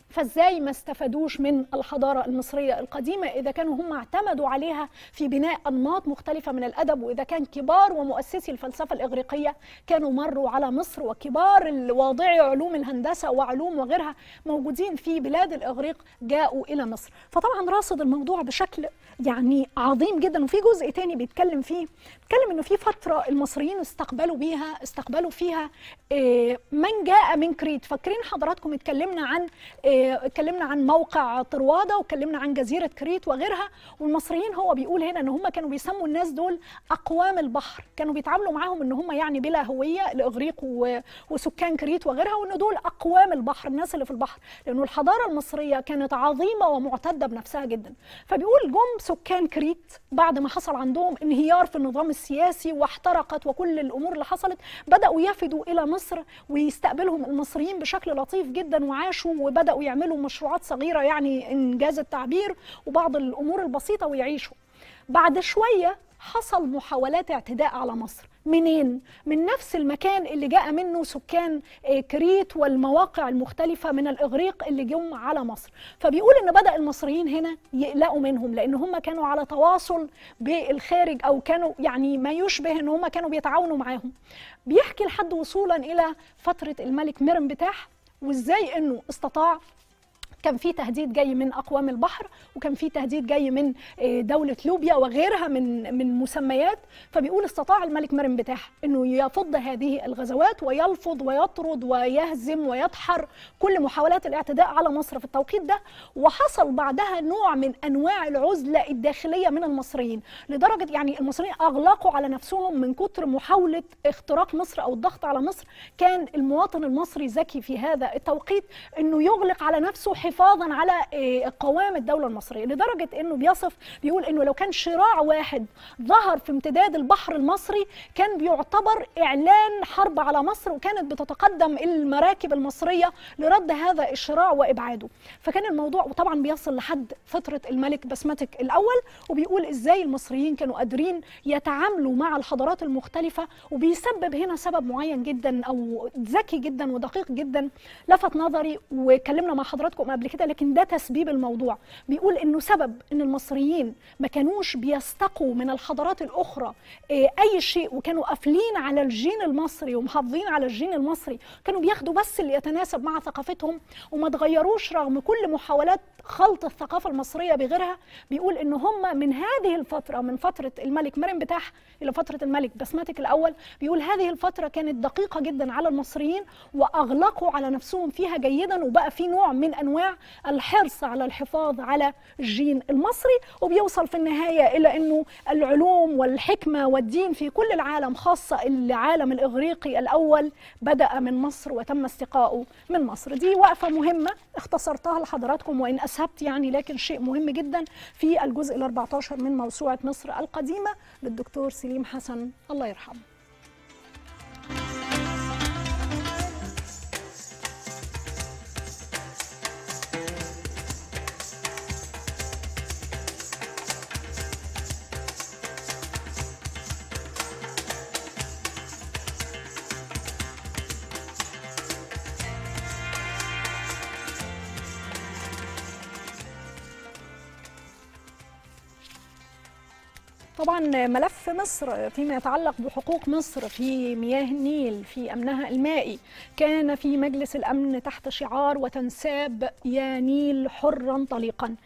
فازاي ما استفادوش من الحضاره المصريه القديمه اذا كانوا هم اعتمدوا عليها في بناء انماط مختلفه من الادب واذا كان كبار ومؤسسي الفلسفه الاغريقيه كانوا مروا على مصر وكبار الواضعي علوم الهندسه وعلوم وغيرها موجودين في بلاد الاغريق جاءوا الى مصر فطبعا راصد الموضوع بشكل يعني عظيم جدا وفي جزء تاني بيتكلم فيه بيتكلم انه في فتره المصريين استقبلوا بيها استقبلوا فيها آه، من جاء من كريت فاكرين حضراتكم اتكلمنا عن آه، اتكلمنا عن موقع طرواده واتكلمنا عن جزيره كريت وغيرها والمصريين هو بيقول هنا ان هم كانوا بيسموا الناس دول اقوام البحر كانوا بيتعاملوا معاهم ان هم يعني بلا هويه الاغريق وسكان كريت وغيرها وان دول اقوام البحر الناس اللي في البحر لانه الحضاره المصريه كانت عظيمه ومعتده بنفسها جدا فبيقول جم سكان كريت بعد ما حصل عندهم انهيار في النظام السياسي واحترقت وكل الامور اللي حصلت بداوا يفدوا الى مصر ويستقبلهم المصريين بشكل لطيف جدا وعاشوا وبداوا يعملوا مشروعات صغيره يعني انجاز التعبير وبعض الامور البسيطه ويعيشوا بعد شويه حصل محاولات اعتداء على مصر منين؟ من نفس المكان اللي جاء منه سكان كريت والمواقع المختلفة من الإغريق اللي جم على مصر فبيقول إن بدأ المصريين هنا يقلقوا منهم لأن هم كانوا على تواصل بالخارج أو كانوا يعني ما يشبه إن هم كانوا بيتعاونوا معاهم بيحكي لحد وصولا إلى فترة الملك ميرم بتاح وإزاي إنه استطاع كان في تهديد جاي من اقوام البحر وكان في تهديد جاي من آه، دوله لوبيا وغيرها من من مسميات فبيقول استطاع الملك مرن بتاح انه يفض هذه الغزوات ويلفظ ويطرد ويهزم ويدحر كل محاولات الاعتداء على مصر في التوقيت ده وحصل بعدها نوع من انواع العزله الداخليه من المصريين لدرجه يعني المصريين اغلقوا على نفسهم من كتر محاوله اختراق مصر او الضغط على مصر كان المواطن المصري ذكي في هذا التوقيت انه يغلق على نفسه حفاظ حفاظا على آه، قوام الدوله المصريه لدرجه انه بيصف بيقول انه لو كان شراع واحد ظهر في امتداد البحر المصري كان بيعتبر اعلان حرب على مصر وكانت بتتقدم المراكب المصريه لرد هذا الشراع وابعاده فكان الموضوع وطبعا بيصل لحد فتره الملك بسمتك الاول وبيقول ازاي المصريين كانوا قادرين يتعاملوا مع الحضارات المختلفه وبيسبب هنا سبب معين جدا او ذكي جدا ودقيق جدا لفت نظري وكلمنا مع حضراتكم قبل كده لكن ده تسبيب الموضوع بيقول انه سبب ان المصريين ما كانوش بيستقوا من الحضارات الاخرى آه، اي شيء وكانوا قافلين على الجين المصري ومحافظين على الجين المصري كانوا بياخدوا بس اللي يتناسب مع ثقافتهم وما تغيروش رغم كل محاولات خلط الثقافه المصريه بغيرها بيقول ان هم من هذه الفتره من فتره الملك مرن بتاح الى فتره الملك بسماتك الاول بيقول هذه الفتره كانت دقيقه جدا على المصريين واغلقوا على نفسهم فيها جيدا وبقى في نوع من انواع الحرص على الحفاظ على الجين المصري وبيوصل في النهايه الى انه العلوم والحكمه والدين في كل العالم خاصه العالم الاغريقي الاول بدا من مصر وتم استقاؤه من مصر دي وقفه مهمه اختصرتها لحضراتكم وان اسهبت يعني لكن شيء مهم جدا في الجزء ال 14 من موسوعه مصر القديمه للدكتور سليم حسن الله يرحمه طبعا ملف مصر فيما يتعلق بحقوق مصر في مياه النيل في امنها المائي كان في مجلس الامن تحت شعار وتنساب يا نيل حرا طليقا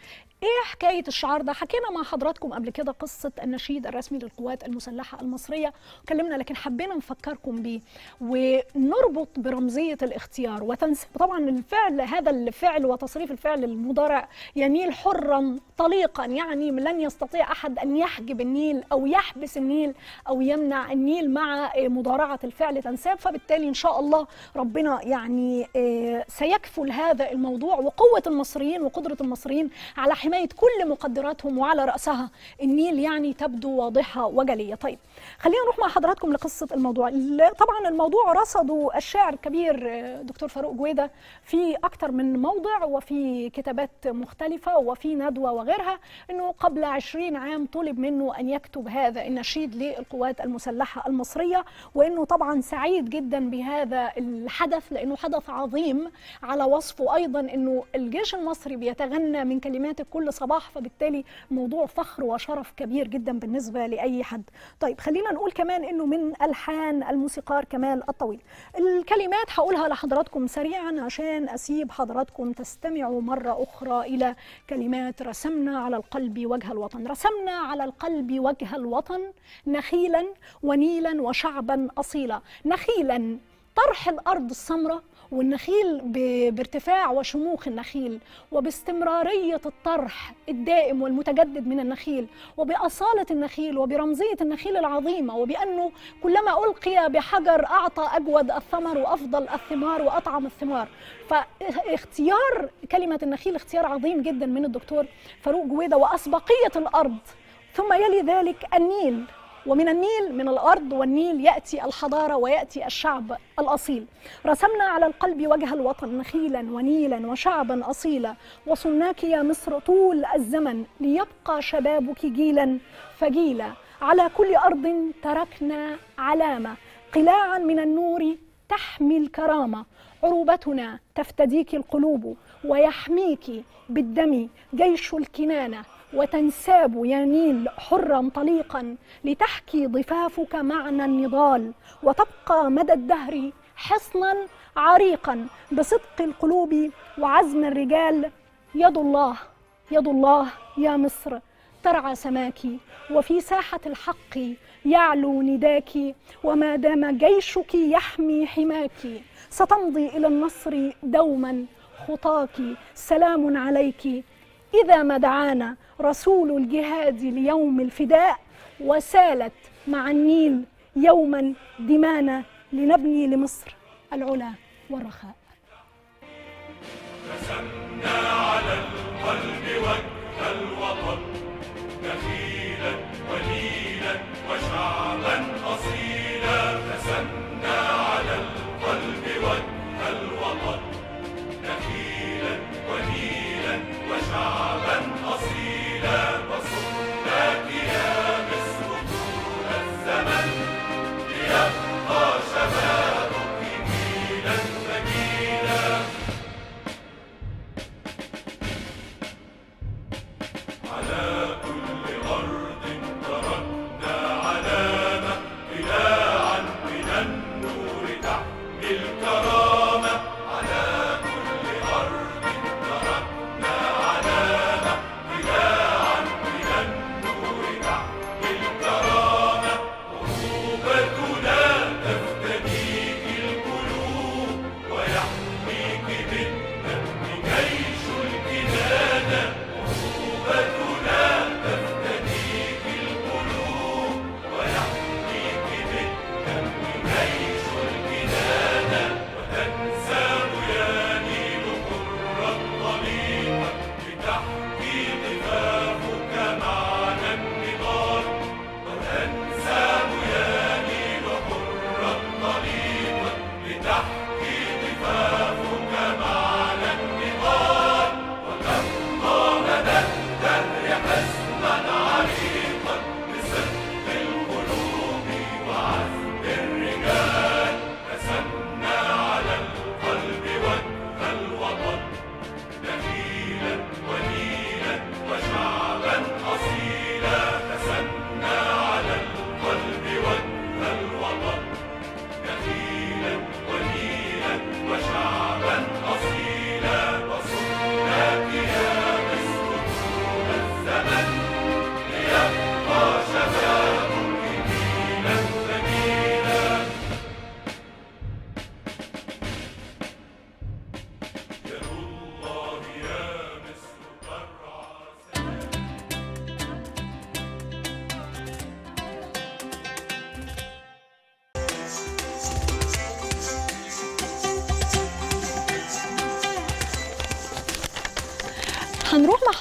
ايه حكايه الشعار ده حكينا مع حضراتكم قبل كده قصه النشيد الرسمي للقوات المسلحه المصريه كلمنا لكن حبينا نفكركم بيه ونربط برمزيه الاختيار وتنسيق طبعا الفعل هذا الفعل وتصريف الفعل المضارع ينيل حرا طليقا يعني لن يستطيع احد ان يحجب النيل او يحبس النيل او يمنع النيل مع آه، مضارعه الفعل تنساب فبالتالي ان شاء الله ربنا يعني آه، سيكفل هذا الموضوع وقوه المصريين وقدره المصريين على حمايه حماية كل مقدراتهم وعلى رأسها النيل يعني تبدو واضحة وجلية طيب خلينا نروح مع حضراتكم لقصة الموضوع طبعا الموضوع رصده الشاعر الكبير آه، دكتور فاروق جويدة في أكثر من موضع وفي كتابات مختلفة وفي ندوة وغيرها أنه قبل عشرين عام طلب منه أن يكتب هذا النشيد للقوات المسلحة المصرية وأنه طبعا سعيد جدا بهذا الحدث لأنه حدث عظيم على وصفه أيضا أنه الجيش المصري بيتغنى من كلمات الكل كل صباح فبالتالي موضوع فخر وشرف كبير جدا بالنسبه لاي حد طيب خلينا نقول كمان انه من الحان الموسيقار كمال الطويل الكلمات هقولها لحضراتكم سريعا عشان اسيب حضراتكم تستمعوا مره اخرى الى كلمات رسمنا على القلب وجه الوطن رسمنا على القلب وجه الوطن نخيلا ونيلا وشعبا اصيلا نخيلا طرح الارض السمراء والنخيل بارتفاع وشموخ النخيل وباستمرارية الطرح الدائم والمتجدد من النخيل وبأصالة النخيل وبرمزية النخيل العظيمة وبأنه كلما ألقي بحجر أعطى أجود الثمر وأفضل الثمار وأطعم الثمار فاختيار كلمة النخيل اختيار عظيم جدا من الدكتور فاروق جويدة وأسبقية الأرض ثم يلي ذلك النيل ومن النيل من الأرض والنيل يأتي الحضارة ويأتي الشعب الأصيل رسمنا على القلب وجه الوطن نخيلا ونيلا وشعبا أصيلا وصناك يا مصر طول الزمن ليبقى شبابك جيلا فجيلا على كل أرض تركنا علامة قلاعا من النور تحمي الكرامة عروبتنا تفتديك القلوب ويحميك بالدم جيش الكنانة وتنساب يا نيل حرا طليقا لتحكي ضفافك معنى النضال وتبقى مدى الدهر حصنا عريقا بصدق القلوب وعزم الرجال يد الله يد الله يا مصر ترعى سماك وفي ساحة الحق يعلو نداك وما دام جيشك يحمي حماك ستمضي إلى النصر دوما خطاك سلام عليك إذا ما دعانا رسول الجهاد ليوم الفداء وسالت مع النيل يوما دمانا لنبني لمصر العلا والرخاء رسمنا على القلب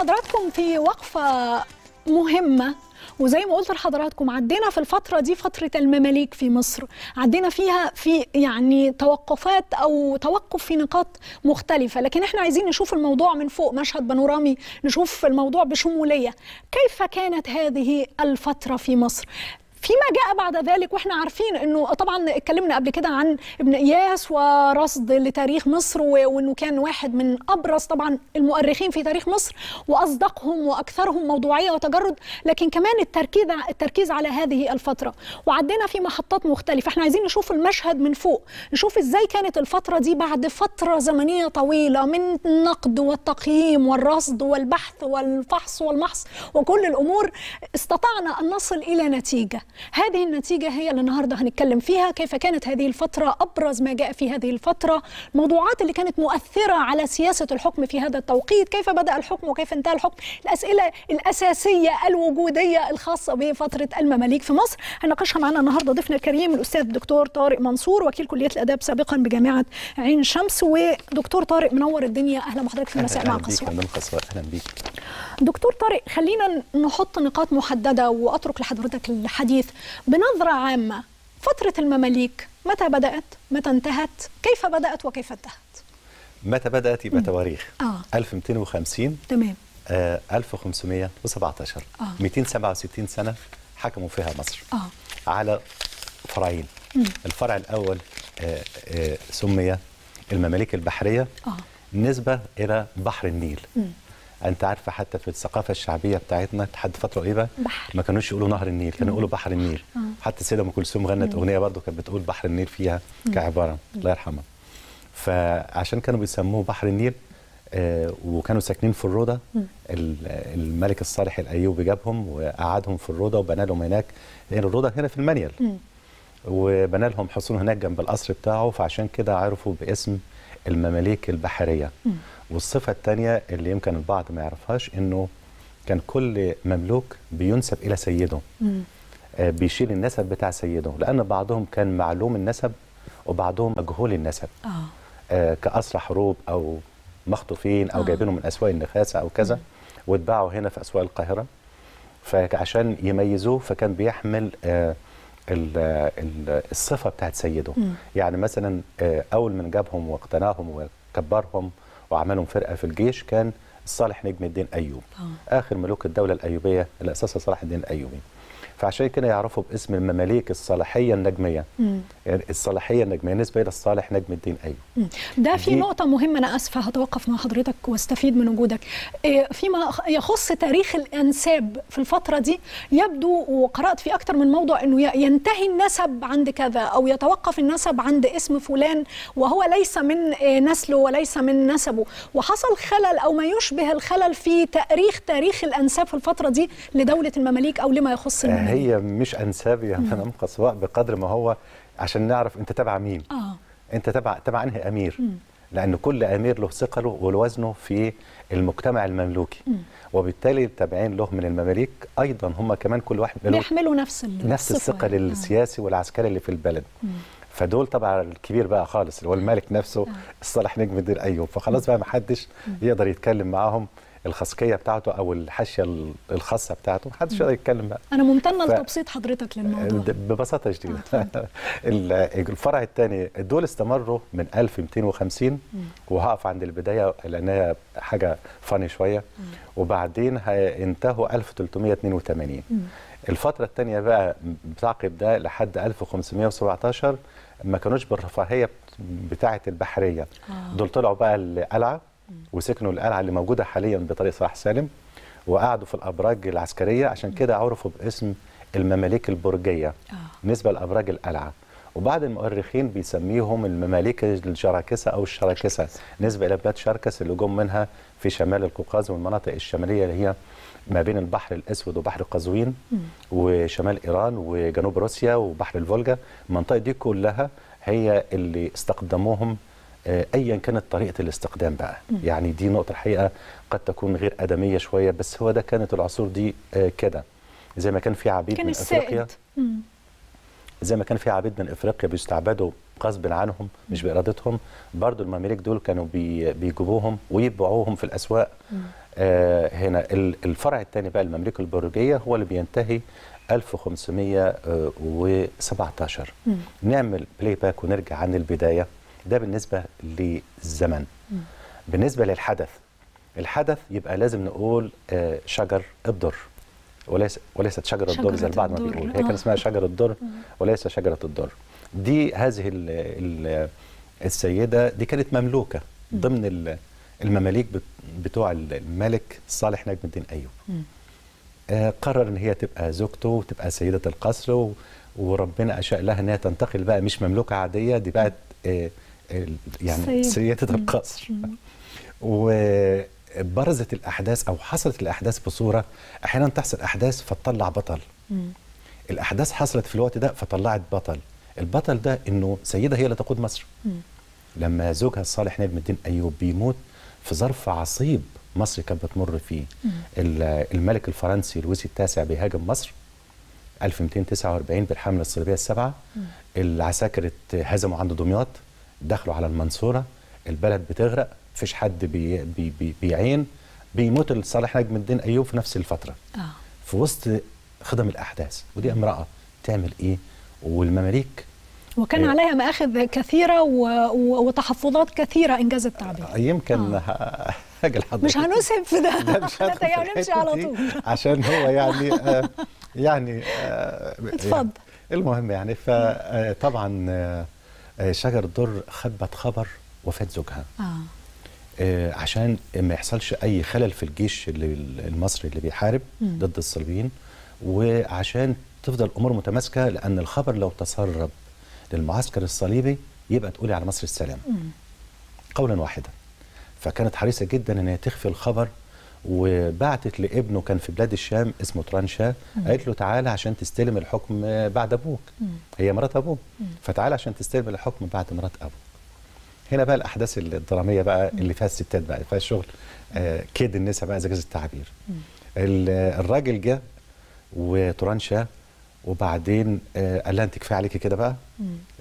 حضراتكم في وقفة مهمة وزي ما قلت لحضراتكم عدينا في الفترة دي فترة المماليك في مصر عدينا فيها في يعني توقفات أو توقف في نقاط مختلفة لكن احنا عايزين نشوف الموضوع من فوق مشهد بانورامي نشوف الموضوع بشمولية كيف كانت هذه الفترة في مصر فيما جاء بعد ذلك واحنا عارفين انه طبعا اتكلمنا قبل كده عن ابن اياس ورصد لتاريخ مصر وانه كان واحد من ابرز طبعا المؤرخين في تاريخ مصر واصدقهم واكثرهم موضوعيه وتجرد لكن كمان التركيز التركيز على هذه الفتره وعدينا في محطات مختلفه احنا عايزين نشوف المشهد من فوق نشوف ازاي كانت الفتره دي بعد فتره زمنيه طويله من النقد والتقييم والرصد والبحث والفحص والمحص وكل الامور استطعنا ان نصل الى نتيجه هذه النتيجة هي اللي النهاردة هنتكلم فيها كيف كانت هذه الفترة أبرز ما جاء في هذه الفترة الموضوعات اللي كانت مؤثرة على سياسة الحكم في هذا التوقيت كيف بدأ الحكم وكيف انتهى الحكم الأسئلة الأساسية الوجودية الخاصة بفترة المماليك في مصر هنناقشها معنا النهاردة ضيفنا الكريم الأستاذ الدكتور طارق منصور وكيل كلية الآداب سابقا بجامعة عين شمس ودكتور طارق منور الدنيا أهلا بحضرتك في مساء مع قصوى أهلا بيك دكتور طارق خلينا نحط نقاط محددة وأترك لحضرتك الحديث بنظرة عامة فترة المماليك متى بدأت متى انتهت كيف بدأت وكيف انتهت متى بدأت يبقى تواريخ آه. 1250 تمام آه 1517 آه. 267 سنة حكموا فيها مصر آه. على فرعين مم. الفرع الأول آه آه سمي المماليك البحرية آه. نسبة إلى بحر النيل مم. انت عارفه حتى في الثقافه الشعبيه بتاعتنا لحد فتره قريبه ما كانوش يقولوا نهر النيل كانوا يقولوا بحر النيل آه. حتى السيده ام كلثوم غنت اغنيه برضه كانت بتقول بحر النيل فيها كعباره الله يرحمها فعشان كانوا بيسموه بحر النيل آه، وكانوا ساكنين في الروضه الملك الصالح الايوبي جابهم وقعدهم في الروضه وبنى لهم هناك لان الروضه هنا في المنيل وبنى لهم حصون هناك جنب القصر بتاعه فعشان كده عرفوا باسم المماليك البحريه والصفة الثانية اللي يمكن البعض ما يعرفهاش إنه كان كل مملوك بينسب إلى سيده آه بيشيل النسب بتاع سيده لأن بعضهم كان معلوم النسب وبعضهم مجهول النسب آه. آه كأسرى حروب أو مخطوفين أو آه. جايبينهم من أسواق النخاسة أو كذا واتباعوا هنا في أسواق القاهرة فعشان يميزوه فكان بيحمل آه الصفة بتاعت سيده مم. يعني مثلا آه، أول من جابهم واقتناهم وكبرهم وعملهم فرقه في الجيش كان صالح نجم الدين ايوب اخر ملوك الدوله الايوبيه اللي اسسها صلاح الدين الايوبي فعشان كده يعرفوا باسم المماليك الصالحيه النجميه يعني الصالحيه النجميه نسبه الى الصالح نجم الدين أي ده في نقطه مهمه انا اسفه هتوقف مع حضرتك واستفيد من وجودك إيه، فيما يخص تاريخ الانساب في الفتره دي يبدو وقرات في أكثر من موضوع انه ينتهي النسب عند كذا او يتوقف النسب عند اسم فلان وهو ليس من إيه، نسله وليس من نسبه وحصل خلل او ما يشبه الخلل في تاريخ تاريخ الانساب في الفتره دي لدوله المماليك او لما يخص المماليك هي مش انساب يا يعني مدام قصواء بقدر ما هو عشان نعرف انت تبع مين اه انت تبع تبع انهي امير مم. لان كل امير له ثقله ووزنه في المجتمع المملوكي مم. وبالتالي التابعين له من المماليك ايضا هم كمان كل واحد بيحملوا نفس نفس الثقل يعني. آه. السياسي والعسكري اللي في البلد مم. فدول طبعا الكبير بقى خالص اللي هو الملك نفسه الصالح آه. نجم الدين ايوب فخلاص بقى ما حدش يقدر يتكلم معاهم الخصكيه بتاعته او الحاشيه الخاصه بتاعته محدش يقدر يتكلم بقى انا ممتنه ف... لتبسيط حضرتك للموضوع ببساطه شديده آه، <laughs> الفرع الثاني دول استمروا من 1250 وهقف عند البدايه لان هي حاجه فاني شويه وبعدين هينتهوا 1382 الفترة الثانية بقى بتعقب ده لحد 1517 ما كانوش بالرفاهية بتاعة البحرية آه. دول طلعوا بقى القلعة وسكنوا القلعه اللي موجوده حاليا بطريق صلاح سالم وقعدوا في الابراج العسكريه عشان كده عرفوا باسم المماليك البرجيه آه. لابراج القلعه وبعض المؤرخين بيسميهم المماليك الجراكسه او الشراكسه نسبه الى بلاد شركس اللي جم منها في شمال القوقاز والمناطق الشماليه اللي هي ما بين البحر الاسود وبحر قزوين وشمال ايران وجنوب روسيا وبحر الفولجا المنطقه دي كلها هي اللي استخدموهم آه، ايا كانت طريقه الاستخدام بقى يعني دي نقطه الحقيقه قد تكون غير ادميه شويه بس هو ده كانت العصور دي آه، كده زي ما كان في عبيد كان من افريقيا زي ما كان في عبيد من افريقيا بيستعبدوا غصب عنهم مش بارادتهم برضو المماليك دول كانوا بيجيبوهم ويبيعوهم في الاسواق آه، هنا الفرع الثاني بقى المملكه البرجيه هو اللي بينتهي 1517 نعمل بلاي باك ونرجع عن البدايه ده بالنسبه للزمن بالنسبه للحدث الحدث يبقى لازم نقول آه، شجر الضر وليس وليست شجر الضر زي البعض ما بيقول هي كان اسمها شجر الضر وليس شجره الضر دي هذه السيده دي كانت مملوكه ضمن المماليك بتوع الملك صالح نجم الدين ايوب آه، قرر ان هي تبقى زوجته وتبقى سيده القصر وربنا اشاء لها انها تنتقل بقى مش مملوكه عاديه دي بقت آه يعني سيده القصر وبرزت الاحداث او حصلت الاحداث بصوره احيانا تحصل احداث فتطلع بطل الاحداث حصلت في الوقت ده فطلعت بطل البطل ده انه سيده هي اللي تقود مصر لما زوجها الصالح نجم الدين ايوب بيموت في ظرف عصيب مصر كانت بتمر فيه الملك الفرنسي لويس التاسع بيهاجم مصر 1249 بالحمله الصليبيه السبعه العساكر هزموا عند دمياط دخلوا على المنصوره البلد بتغرق مفيش حد بي بي بي بيعين بيموت صالح نجم الدين ايوب في نفس الفتره آه. في وسط خدم الاحداث ودي امراه تعمل ايه والمماليك وكان آه. عليها مآخذ كثيرة وتحفظات كثيرة إنجاز التعبير آه، يمكن آه. هاجي لحضرتك مش هنسهم في ده, <laughs> ده مش <laughs> هنمشي على طول عشان هو يعني <laughs> آه يعني آه، اتفضل يعني المهم يعني فطبعا آه، شجر الدر خبت خبر وفاه زوجها آه. آه. عشان ما يحصلش اي خلل في الجيش المصري اللي بيحارب م. ضد الصليبيين وعشان تفضل الامور متماسكه لان الخبر لو تسرب للمعسكر الصليبي يبقى تقولي على مصر السلام م. قولا واحدا فكانت حريصه جدا ان هي تخفي الخبر وبعتت لابنه كان في بلاد الشام اسمه ترانشا قالت له تعالى عشان تستلم الحكم بعد ابوك مم. هي مرات ابوه فتعالى عشان تستلم الحكم بعد مرات ابوك هنا بقى الاحداث الدراميه بقى مم. اللي فيها الستات بقى فيها الشغل آه كيد النساء بقى اذا جاز التعبير الراجل جه وترانشا وبعدين آه قال لها انت كفايه عليكي كده بقى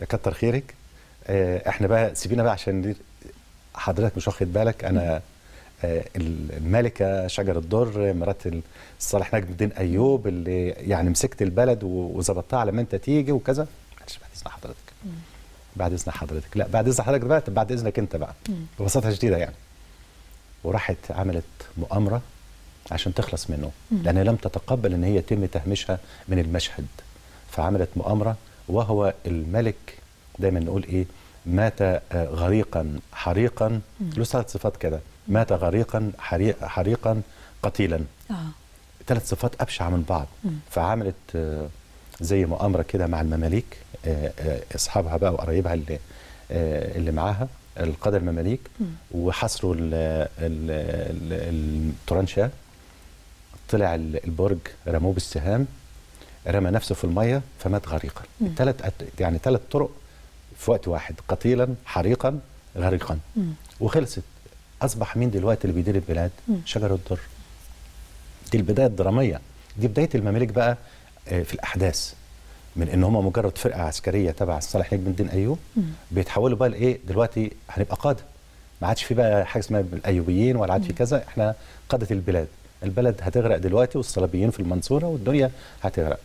كتر خيرك آه احنا بقى سيبينا بقى عشان حضرتك مش واخد بالك انا آه، الملكه شجر الدر مرات صالح نجم الدين ايوب اللي يعني مسكت البلد وظبطتها على ما انت تيجي وكذا معلش بعد اذن حضرتك بعد اذن حضرتك لا بعد اذن حضرتك بقى بعد اذنك انت بقى ببساطه شديده يعني وراحت عملت مؤامره عشان تخلص منه لان لم تتقبل ان هي يتم تهميشها من المشهد فعملت مؤامره وهو الملك دايما نقول ايه مات آه، غريقا حريقا له ثلاث صفات كده مات غريقا حريق حريقا قتيلا آه. ثلاث صفات أبشع من بعض مم. فعملت آه، زي مؤامرة كده مع المماليك آه، آه، أصحابها بقى وقرايبها اللي, اللي معاها القادة المماليك وحصروا الترانشا طلع البرج رموه بالسهام رمى نفسه في الميه فمات غريقا ثلاث يعني ثلاث طرق في وقت واحد قتيلا حريقا غريقا مم. وخلصت اصبح مين دلوقتي اللي بيدير البلاد شجر الدر دي البدايه الدراميه دي بدايه الممالك بقى آه، في الاحداث من ان هم مجرد فرقه عسكريه تبع صالح نجم الدين ايوب بيتحولوا بقى لايه دلوقتي هنبقى قاده ما عادش في بقى حاجه اسمها الايوبيين ولا عاد في كذا احنا قاده البلاد البلد هتغرق دلوقتي والصليبيين في المنصوره والدنيا هتغرق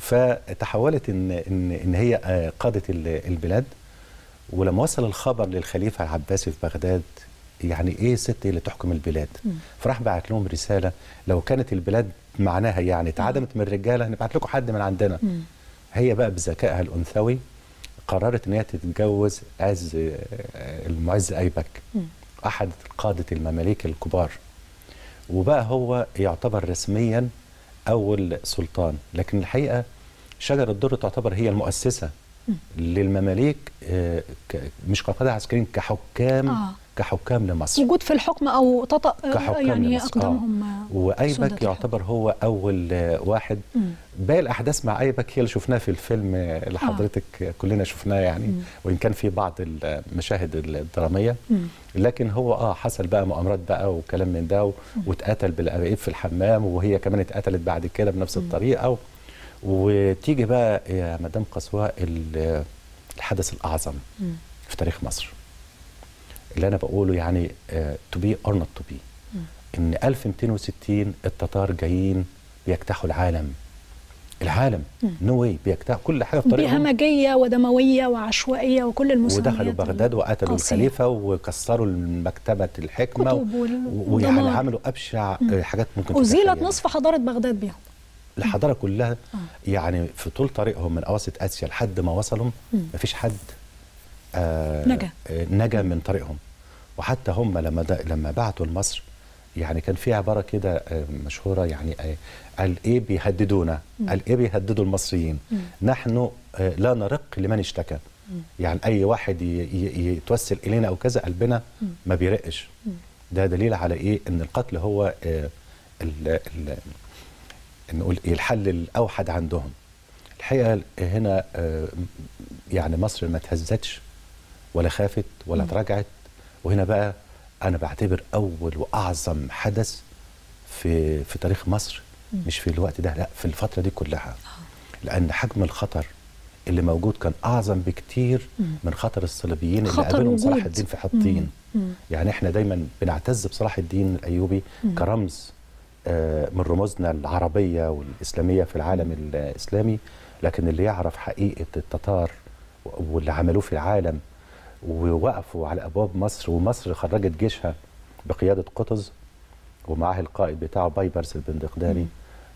فتحولت ان ان ان هي آه، قاده البلاد ولما وصل الخبر للخليفه العباسي في بغداد يعني ايه ست اللي تحكم البلاد فراح بعت لهم رساله لو كانت البلاد معناها يعني اتعدمت من الرجاله نبعت لكم حد من عندنا هي بقى بذكائها الانثوي قررت ان هي تتجوز عز آه، المعز ايبك احد قاده المماليك الكبار وبقى هو يعتبر رسميا اول سلطان لكن الحقيقه شجره الدر تعتبر هي المؤسسه للمماليك آه، مش كقاده عسكريين كحكام آه. كحكام لمصر وجود في الحكم او تط... كحكام يعني لمصر. اقدمهم آه. وايبك يعتبر هو اول واحد باقي الاحداث مع ايبك هي اللي شفناها في الفيلم اللي آه. حضرتك آه. كلنا شفناه يعني مم. وان كان في بعض المشاهد الدراميه مم. لكن هو اه حصل بقى مؤامرات بقى وكلام من ده واتقتل بالابيب في الحمام وهي كمان اتقتلت بعد كده بنفس مم. الطريقه وتيجي بقى يا مدام قسواء الحدث الاعظم مم. في تاريخ مصر اللي انا بقوله يعني تو بي اور نوت تو بي ان 1260 التتار جايين بيجتاحوا العالم العالم نو واي بيجتاحوا كل حاجه في طريقهم بهمجيه ودمويه وعشوائيه وكل المسلمين ودخلوا بغداد وقتلوا الخليفه وكسروا مكتبه الحكمه ويعني و... عملوا ابشع مم. آه، حاجات ممكن ازيلت نصف حضاره بغداد بيهم الحضاره كلها آه. يعني في طول طريقهم من اواسط اسيا لحد ما وصلوا مفيش حد آه، نجا آه، نجا من طريقهم وحتى هم لما لما بعتوا لمصر يعني كان في عباره كده آه، مشهوره يعني قال ايه بيهددونا قال ايه بيهددوا المصريين نحن لا نرق لمن اشتكى يعني اي واحد يتوسل الينا او كذا قلبنا ما بيرقش ده دليل على ايه ان القتل هو ال ال نقول ايه الحل الاوحد عندهم الحقيقه هنا يعني مصر ما تهزتش ولا خافت ولا تراجعت وهنا بقى انا بعتبر اول واعظم حدث في في تاريخ مصر مش في الوقت ده لا في الفتره دي كلها آه. لان حجم الخطر اللي موجود كان اعظم بكتير من خطر الصليبيين اللي قابلهم صلاح الدين في حطين يعني احنا دايما بنعتز بصلاح الدين الايوبي كرمز آه، من رموزنا العربيه والاسلاميه في العالم الاسلامي لكن اللي يعرف حقيقه التتار واللي عملوه في العالم ووقفوا على ابواب مصر ومصر خرجت جيشها بقياده قطز ومعاه القائد بتاعه بايبرس البندقداري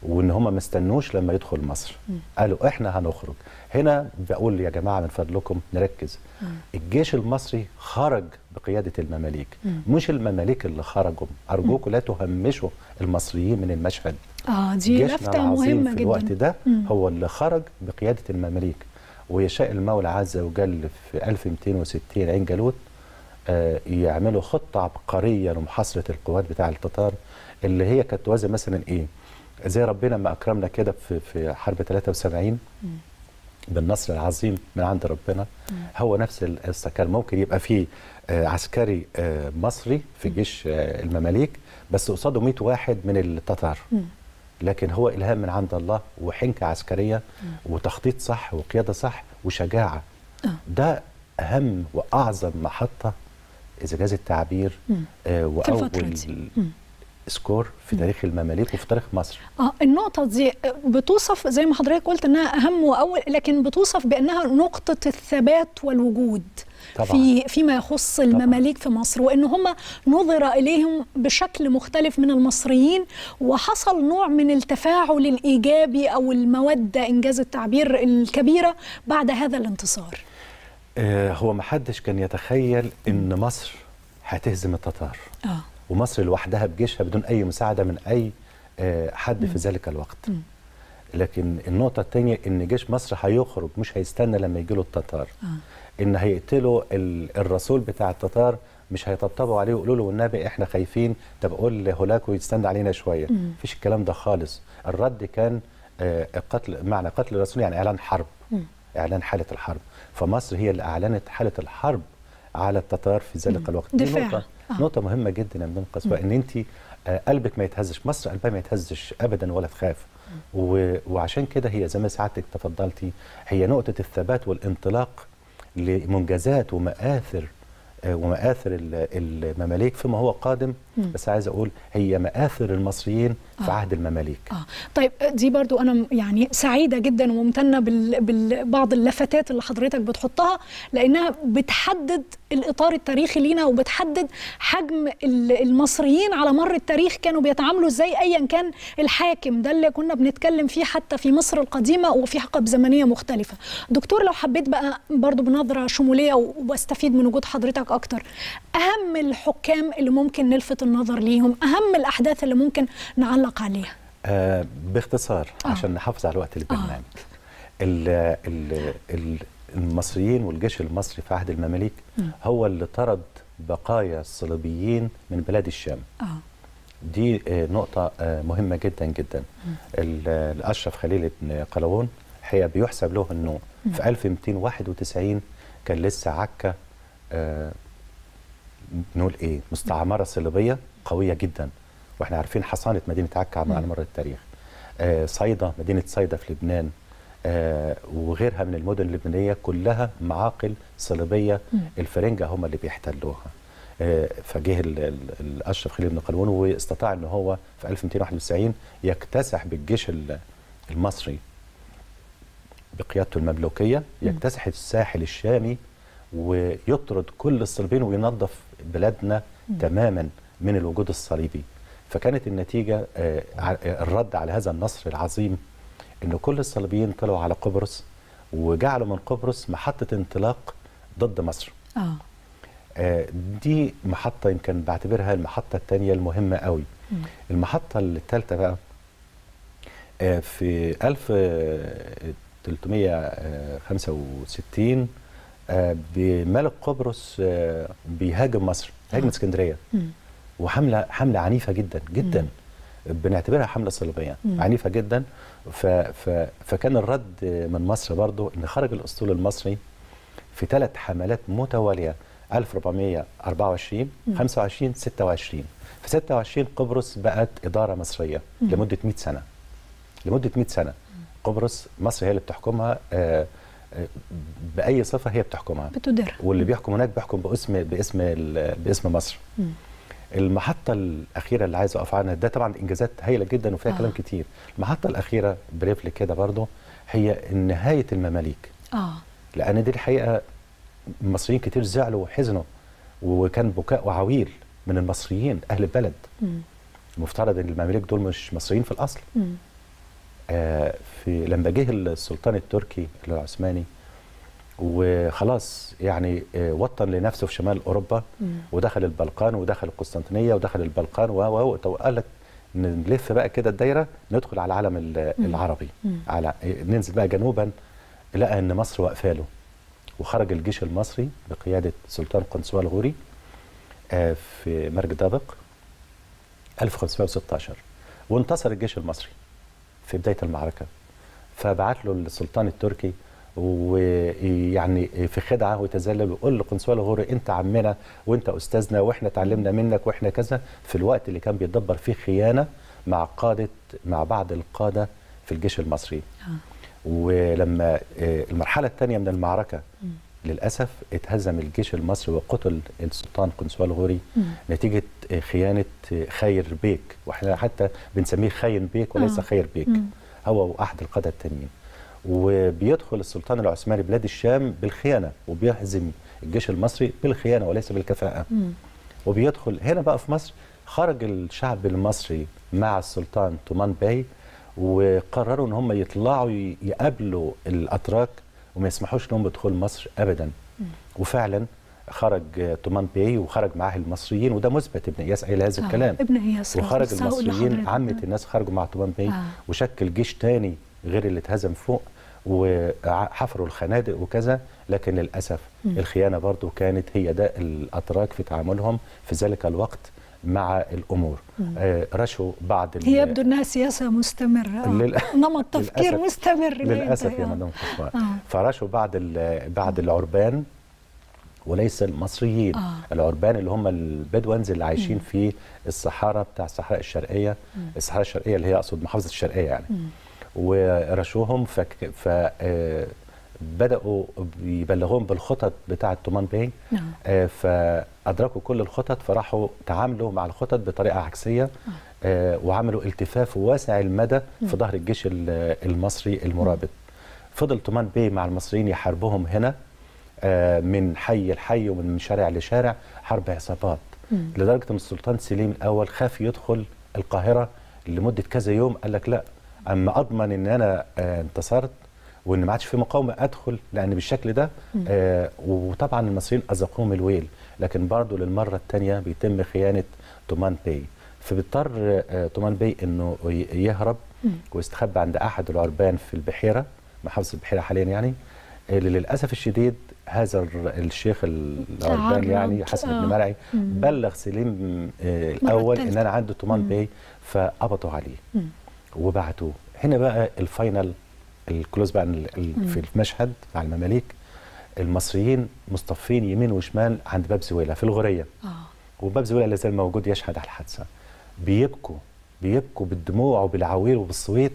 وان هم ما استنوش لما يدخل مصر مم. قالوا احنا هنخرج هنا بقول يا جماعه من فضلكم نركز مم. الجيش المصري خرج بقياده المماليك مم. مش المماليك اللي خرجوا ارجوكم لا تهمشوا المصريين من المشهد اه دي لفته مهمه جدا في الوقت ده هو اللي خرج بقياده المماليك ويشاء المولى عز وجل في 1260 عين جالوت آه، يعملوا خطه عبقريه لمحاصره القوات بتاع التتار اللي هي كانت توازي مثلا ايه زي ربنا ما اكرمنا كده في في حرب 73 بالنصر العظيم من عند ربنا هو نفس القصه كان ممكن يبقى في آه، عسكري آه، مصري في جيش المماليك بس قصاده 100 واحد من التتار لكن هو إلهام من عند الله وحنكة عسكرية وتخطيط صح وقيادة صح وشجاعة آه. ده أهم وأعظم محطة إذا جاز التعبير آه، وأول سكور في تاريخ المماليك وفي تاريخ مصر اه النقطه دي آه، بتوصف زي ما حضرتك قلت انها اهم واول لكن بتوصف بانها نقطه الثبات والوجود طبعا. في فيما يخص المماليك في مصر وان هم نظر اليهم بشكل مختلف من المصريين وحصل نوع من التفاعل الايجابي او الموده انجاز التعبير الكبيره بعد هذا الانتصار آه، هو ما حدش كان يتخيل ان مصر هتهزم التتار آه. ومصر لوحدها بجيشها بدون اي مساعده من اي آه، حد م. في ذلك الوقت م. لكن النقطه الثانيه ان جيش مصر هيخرج مش هيستنى لما يجي له التتار آه. ان هيقتلوا الرسول بتاع التتار مش هيطبطبوا عليه ويقولوا له والنبي احنا خايفين طب قول لهولاكو يستند علينا شويه مفيش الكلام ده خالص الرد كان آه، قتل معنى قتل الرسول يعني اعلان حرب اعلان حاله الحرب فمصر هي اللي اعلنت حاله الحرب على التتار في ذلك الوقت دي نقطه آه. نقطه مهمه جدا يا مدام قصوى ان انت آه، قلبك ما يتهزش مصر قلبها ما يتهزش ابدا ولا تخاف وعشان كده هي زي ما سعادتك تفضلتي هي نقطه الثبات والانطلاق لمنجزات ومآثر ومآثر المماليك فيما هو قادم م. بس عايز أقول هي مآثر المصريين آه. في عهد المماليك آه. طيب دي برضو أنا يعني سعيدة جدا وممتنة ببعض اللفتات اللي حضرتك بتحطها لأنها بتحدد الإطار التاريخي لينا وبتحدد حجم المصريين على مر التاريخ كانوا بيتعاملوا إزاي أيا كان الحاكم ده اللي كنا بنتكلم فيه حتى في مصر القديمة وفي حقب زمنية مختلفة دكتور لو حبيت بقى برضو بنظرة شمولية واستفيد من وجود حضرتك اكتر اهم الحكام اللي ممكن نلفت النظر ليهم اهم الاحداث اللي ممكن نعلق عليها آه باختصار آه. عشان نحافظ على الوقت البرنامج آه. ال ال ال المصريين والجيش المصري في عهد المماليك هو اللي طرد بقايا الصليبيين من بلاد الشام آه. دي آه، نقطة آه، مهمة جدا جدا الأشرف خليل بن قلوون حقيقة بيحسب له أنه في 1291 كان لسه عكا آه، نقول ايه مستعمره صليبيه قويه جدا واحنا عارفين حصانه مدينه عكا على مر التاريخ آه صيدا مدينه صيدا في لبنان آه وغيرها من المدن اللبنانيه كلها معاقل صليبيه الفرنجه هم اللي بيحتلوها آه فجه الاشرف خليل بن قلون واستطاع ان هو في 1291 يكتسح بالجيش المصري بقيادته المملوكيه يكتسح الساحل الشامي ويطرد كل الصليبيين وينظف بلادنا تماما من الوجود الصليبي فكانت النتيجة آه، الرد على هذا النصر العظيم أن كل الصليبيين طلعوا على قبرص وجعلوا من قبرص محطة انطلاق ضد مصر آه. آه، دي محطة يمكن بعتبرها المحطة الثانية المهمة قوي م. المحطة الثالثة بقى آه، في 1365 آه، بملك قبرص آه، بيهاجم مصر هجمه آه. اسكندريه وحمله حمله عنيفه جدا جدا بنعتبرها حمله صليبيه عنيفه جدا ف ف فكان الرد من مصر برضو ان خرج الاسطول المصري في ثلاث حملات متواليه 1424 25 26 في 26 قبرص بقت اداره مصريه مم. لمده 100 سنه لمده 100 سنه مم. قبرص مصر هي اللي بتحكمها آه باي صفه هي بتحكمها بتدر واللي بيحكم هناك بيحكم باسم باسم باسم مصر م. المحطه الاخيره اللي عايز اقف عنها ده طبعا انجازات هايله جدا وفيها آه. كلام كتير المحطه الاخيره بريفلي كده برضه هي نهايه المماليك اه لان دي الحقيقه مصريين كتير زعلوا وحزنوا وكان بكاء وعويل من المصريين اهل البلد مم. المفترض ان المماليك دول مش مصريين في الاصل آه في لما جه السلطان التركي العثماني وخلاص يعني آه، وطن لنفسه في شمال اوروبا ودخل البلقان ودخل القسطنطينيه ودخل البلقان و وقال لك نلف بقى كده الدايره ندخل على العالم العربي على آه، ننزل بقى جنوبا لقى ان مصر واقفه له وخرج الجيش المصري بقياده سلطان قنصوة الغوري آه، في مرج دابق 1516 وانتصر الجيش المصري في بدايه المعركه فبعت له السلطان التركي ويعني في خدعه ويتذلل ويقول لقنصله غوري انت عمنا وانت استاذنا واحنا اتعلمنا منك واحنا كذا في الوقت اللي كان بيتدبر فيه خيانه مع قاده مع بعض القاده في الجيش المصري آه. ولما آه، المرحله الثانيه من المعركه للاسف اتهزم الجيش المصري وقتل السلطان قنصوال غوري نتيجه آه، خيانه خير بيك واحنا حتى بنسميه خاين بيك وليس خير بيك هو وأحد القادة التانيين وبيدخل السلطان العثماني بلاد الشام بالخيانة وبيهزم الجيش المصري بالخيانة وليس بالكفاءة مم. وبيدخل هنا بقى في مصر خرج الشعب المصري مع السلطان تومان باي وقرروا ان هم يطلعوا يقابلوا الاتراك وما يسمحوش لهم بدخول مصر ابدا مم. وفعلا خرج تومان بي وخرج معاه المصريين وده مثبت ابن اياس قال هذا آه، الكلام ابن اياس وخرج المصريين عامه آه. الناس خرجوا مع تومان بي آه. وشكل جيش تاني غير اللي اتهزم فوق وحفروا الخنادق وكذا لكن للاسف م. الخيانه برضو كانت هي ده الاتراك في تعاملهم في ذلك الوقت مع الامور آه رشوا بعض هي يبدو انها سياسه مستمره لل... آه، نمط <laughs> تفكير مستمر للاسف يا مدام آه. فرشوا بعض ال... بعد العربان وليس المصريين آه. العربان اللي هم البدوانز اللي عايشين مم. في الصحارى بتاع الصحراء الشرقيه مم. الصحراء الشرقيه اللي هي اقصد محافظه الشرقيه يعني مم. ورشوهم فك... ف آه، بداوا يبلغوهم بالخطط بتاعه تومان باي آه. نعم. آه فادركوا كل الخطط فراحوا تعاملوا مع الخطط بطريقه عكسيه آه. آه وعملوا التفاف واسع المدى مم. في ظهر الجيش المصري المرابط مم. فضل تومان بي مع المصريين يحاربوهم هنا آه، من حي لحي ومن شارع لشارع حرب عصابات لدرجه ان السلطان سليم الاول خاف يدخل القاهره لمده كذا يوم قال لك لا اما اضمن ان انا آه، انتصرت وان ما عادش في مقاومه ادخل لان بالشكل ده آه، وطبعا المصريين اذقوهم الويل لكن برضه للمره الثانيه بيتم خيانه تومان بي فبيضطر تومان بي انه يهرب ويستخبى عند احد العربان في البحيره محافظه البحيره حاليا يعني اللي للاسف الشديد هذا الشيخ الغربان يعني حسن آه. بن مرعي بلغ سليم الاول آه، ان انا عندي طومان باي فقبضوا عليه وبعتوه هنا بقى الفاينل الكلوز بقى في المشهد مع المماليك المصريين مصطفين يمين وشمال عند باب زويله في الغوريه آه. وباب زويله لازال موجود يشهد على الحادثه بيبكوا بيبكوا بالدموع وبالعويل وبالصويت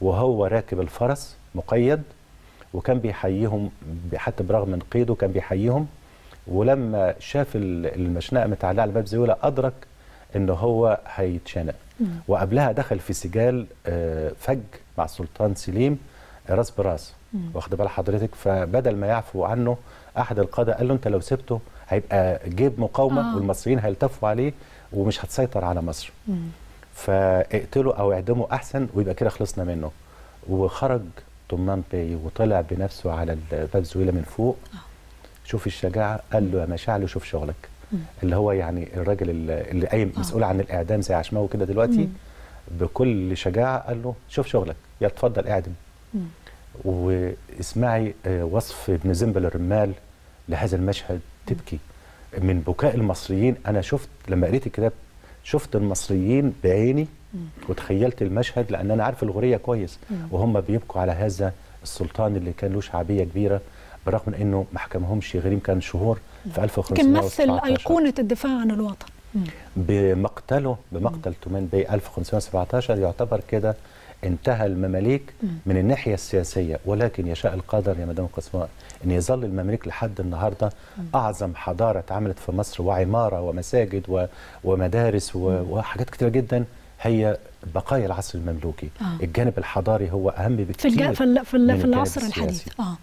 وهو راكب الفرس مقيد وكان بيحييهم حتى برغم من قيده كان بيحييهم ولما شاف المشنقه متعلقه على باب زويله ادرك ان هو هيتشنق وقبلها دخل في سجال آه، فج مع السلطان سليم راس براس واخد بال حضرتك فبدل ما يعفو عنه احد القاده قال له انت لو سبته هيبقى جيب مقاومه آه. والمصريين هيلتفوا عليه ومش هتسيطر على مصر مم. فاقتله او اعدمه احسن ويبقى كده خلصنا منه وخرج الطمان بيه وطلع بنفسه على الفنزويلا من فوق آه. شوف الشجاعة قال له يا مشعل شوف شغلك اللي هو يعني الراجل اللي قايم آه. مسؤول عن الإعدام زي عشماوي كده دلوقتي بكل شجاعة قال له شوف شغلك يا اتفضل اعدم واسمعي آه، وصف ابن زنبل الرمال لهذا المشهد تبكي من بكاء المصريين أنا شفت لما قريت الكتاب شفت المصريين بعيني وتخيلت المشهد لان انا عارف الغوريه كويس وهم بيبكوا على هذا السلطان اللي كان له شعبيه كبيره برغم من انه ما حكمهمش غريم كان شهور في 1517 كان مثل ايقونه الدفاع عن الوطن بمقتله بمقتل تومان بي 1517 يعتبر كده انتهى المماليك من الناحيه السياسيه ولكن يشاء القدر يا مدام قسماء ان يظل المماليك لحد النهارده اعظم حضاره اتعملت في مصر وعماره ومساجد ومدارس وحاجات كتيره جدا هي بقايا العصر المملوكي آه. الجانب الحضاري هو اهم بكثير في, الج... في, ال... في, ال... في العصر الحديث اه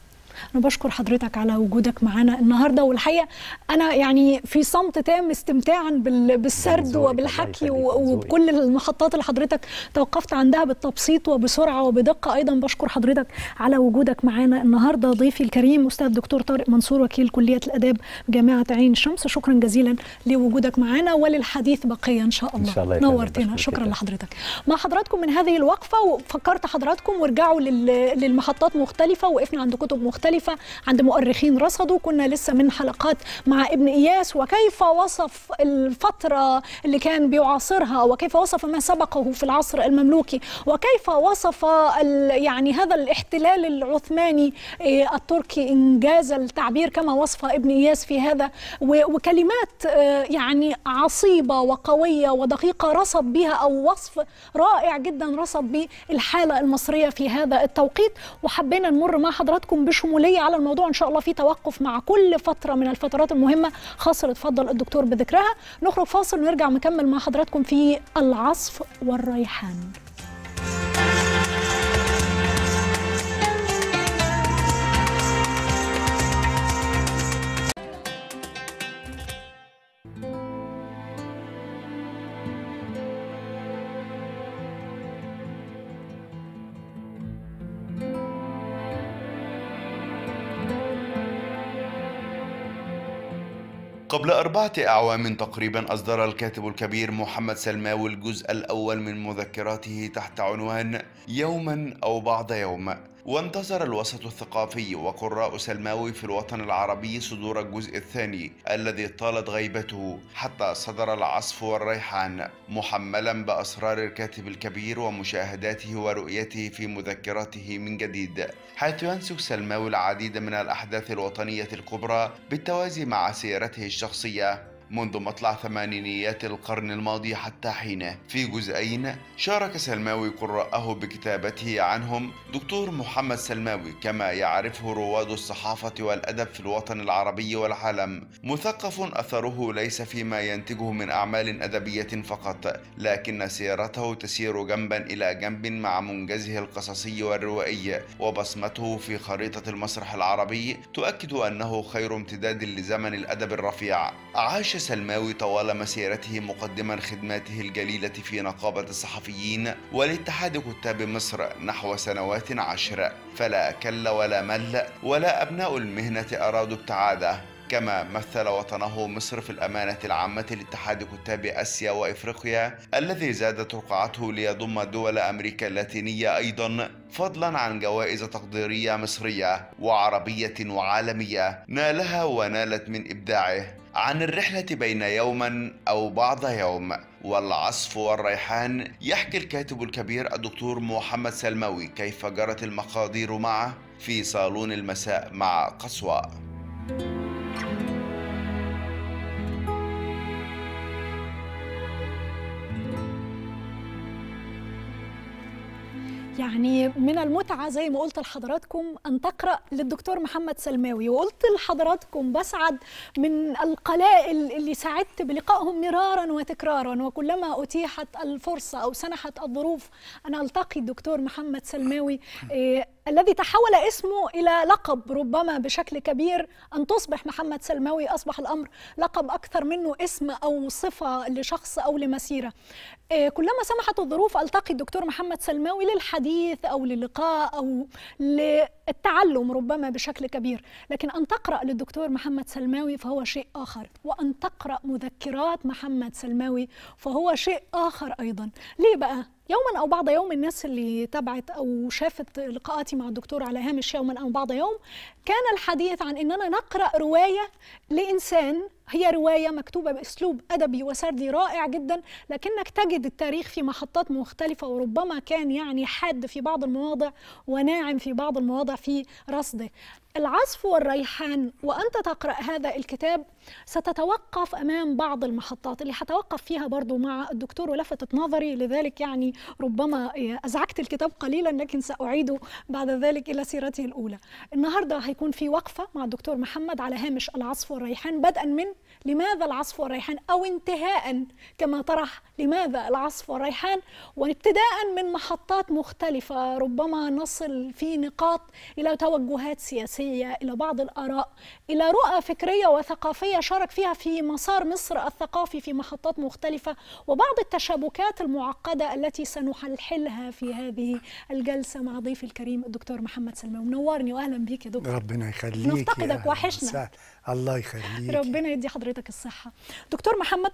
انا بشكر حضرتك على وجودك معانا النهارده والحقيقه انا يعني في صمت تام استمتاعا بالسرد وبالحكي وبكل المحطات اللي حضرتك توقفت عندها بالتبسيط وبسرعه وبدقه ايضا بشكر حضرتك على وجودك معانا النهارده ضيفي الكريم استاذ دكتور طارق منصور وكيل كليه الاداب جامعه عين شمس شكرا جزيلا لوجودك معانا وللحديث بقيه ان شاء الله, إن شاء الله نورتنا شكرا كده. لحضرتك مع حضراتكم من هذه الوقفه وفكرت حضراتكم وارجعوا للمحطات مختلفه وقفنا عند كتب مختلفه مختلفة عند مؤرخين رصدوا كنا لسه من حلقات مع ابن إياس وكيف وصف الفترة اللي كان بيعاصرها وكيف وصف ما سبقه في العصر المملوكي وكيف وصف يعني هذا الاحتلال العثماني آه، التركي إنجاز التعبير كما وصف ابن إياس في هذا وكلمات آه، يعني عصيبة وقوية ودقيقة رصد بها أو وصف رائع جدا رصد به الحالة المصرية في هذا التوقيت وحبينا نمر مع حضراتكم بشمول ليا على الموضوع ان شاء الله في توقف مع كل فتره من الفترات المهمه خاصه اللي اتفضل الدكتور بذكرها نخرج فاصل ونرجع نكمل مع حضراتكم في العصف والريحان قبل أربعة أعوام تقريبا أصدر الكاتب الكبير محمد سلماوي الجزء الأول من مذكراته تحت عنوان يوما أو بعد يوم وانتظر الوسط الثقافي وقراء سلماوي في الوطن العربي صدور الجزء الثاني الذي طالت غيبته حتى صدر العصف والريحان محملا بأسرار الكاتب الكبير ومشاهداته ورؤيته في مذكراته من جديد حيث ينسك سلماوي العديد من الأحداث الوطنية الكبرى بالتوازي مع سيرته الشخصية منذ مطلع ثمانينيات القرن الماضي حتى حينه في جزئين شارك سلماوي قراءه بكتابته عنهم دكتور محمد سلماوي كما يعرفه رواد الصحافة والأدب في الوطن العربي والعالم مثقف أثره ليس فيما ينتجه من أعمال أدبية فقط لكن سيرته تسير جنبا إلى جنب مع منجزه القصصي والروائي وبصمته في خريطة المسرح العربي تؤكد أنه خير امتداد لزمن الأدب الرفيع عاش سلماوي طوال مسيرته مقدما خدماته الجليلة في نقابة الصحفيين والاتحاد كتاب مصر نحو سنوات عشر فلا كل ولا مل ولا أبناء المهنة أرادوا ابتعاده كما مثل وطنه مصر في الأمانة العامة لاتحاد كتاب آسيا وإفريقيا الذي زادت رقعته ليضم دول أمريكا اللاتينية أيضا فضلا عن جوائز تقديرية مصرية وعربية وعالمية نالها ونالت من إبداعه عن الرحلة بين يوما أو بعض يوم والعصف والريحان يحكي الكاتب الكبير الدكتور محمد سلموي كيف جرت المقادير معه في صالون المساء مع قسوة thank you يعني من المتعة زي ما قلت لحضراتكم أن تقرأ للدكتور محمد سلماوي وقلت لحضراتكم بسعد من القلائل اللي سعدت بلقائهم مرارا وتكرارا وكلما أتيحت الفرصة أو سنحت الظروف أن ألتقي الدكتور محمد سلماوي إيه، الذي تحول اسمه إلى لقب ربما بشكل كبير أن تصبح محمد سلماوي أصبح الأمر لقب أكثر منه اسم أو صفة لشخص أو لمسيرة آه، كلما سمحت الظروف ألتقي الدكتور محمد سلماوي للحديث أو للقاء أو للتعلم ربما بشكل كبير لكن أن تقرأ للدكتور محمد سلماوي فهو شيء آخر وأن تقرأ مذكرات محمد سلماوي فهو شيء آخر أيضا ليه بقى؟ يوما او بعض يوم الناس اللي تابعت او شافت لقاءاتي مع الدكتور على هامش يوما او بعض يوم كان الحديث عن اننا نقرا روايه لانسان هي رواية مكتوبة بأسلوب أدبي وسردي رائع جدا لكنك تجد التاريخ في محطات مختلفة وربما كان يعني حاد في بعض المواضع وناعم في بعض المواضع في رصده العصف والريحان وأنت تقرأ هذا الكتاب ستتوقف أمام بعض المحطات اللي هتوقف فيها برضو مع الدكتور ولفتت نظري لذلك يعني ربما أزعجت الكتاب قليلا لكن سأعيده بعد ذلك إلى سيرته الأولى النهاردة هيكون في وقفة مع الدكتور محمد على هامش العصف والريحان بدءا من لماذا العصف والريحان أو انتهاء كما طرح لماذا العصف والريحان وابتداء من محطات مختلفة ربما نصل في نقاط إلى توجهات سياسية إلى بعض الآراء إلى رؤى فكرية وثقافية شارك فيها في مسار مصر الثقافي في محطات مختلفة وبعض التشابكات المعقدة التي سنحلحلها في هذه الجلسة مع ضيفي الكريم الدكتور محمد سلمان منورني وأهلا بك يا دكتور ربنا يخليك نفتقدك وحشنا الله يخليك ربنا يدي حضرتك الصحه دكتور محمد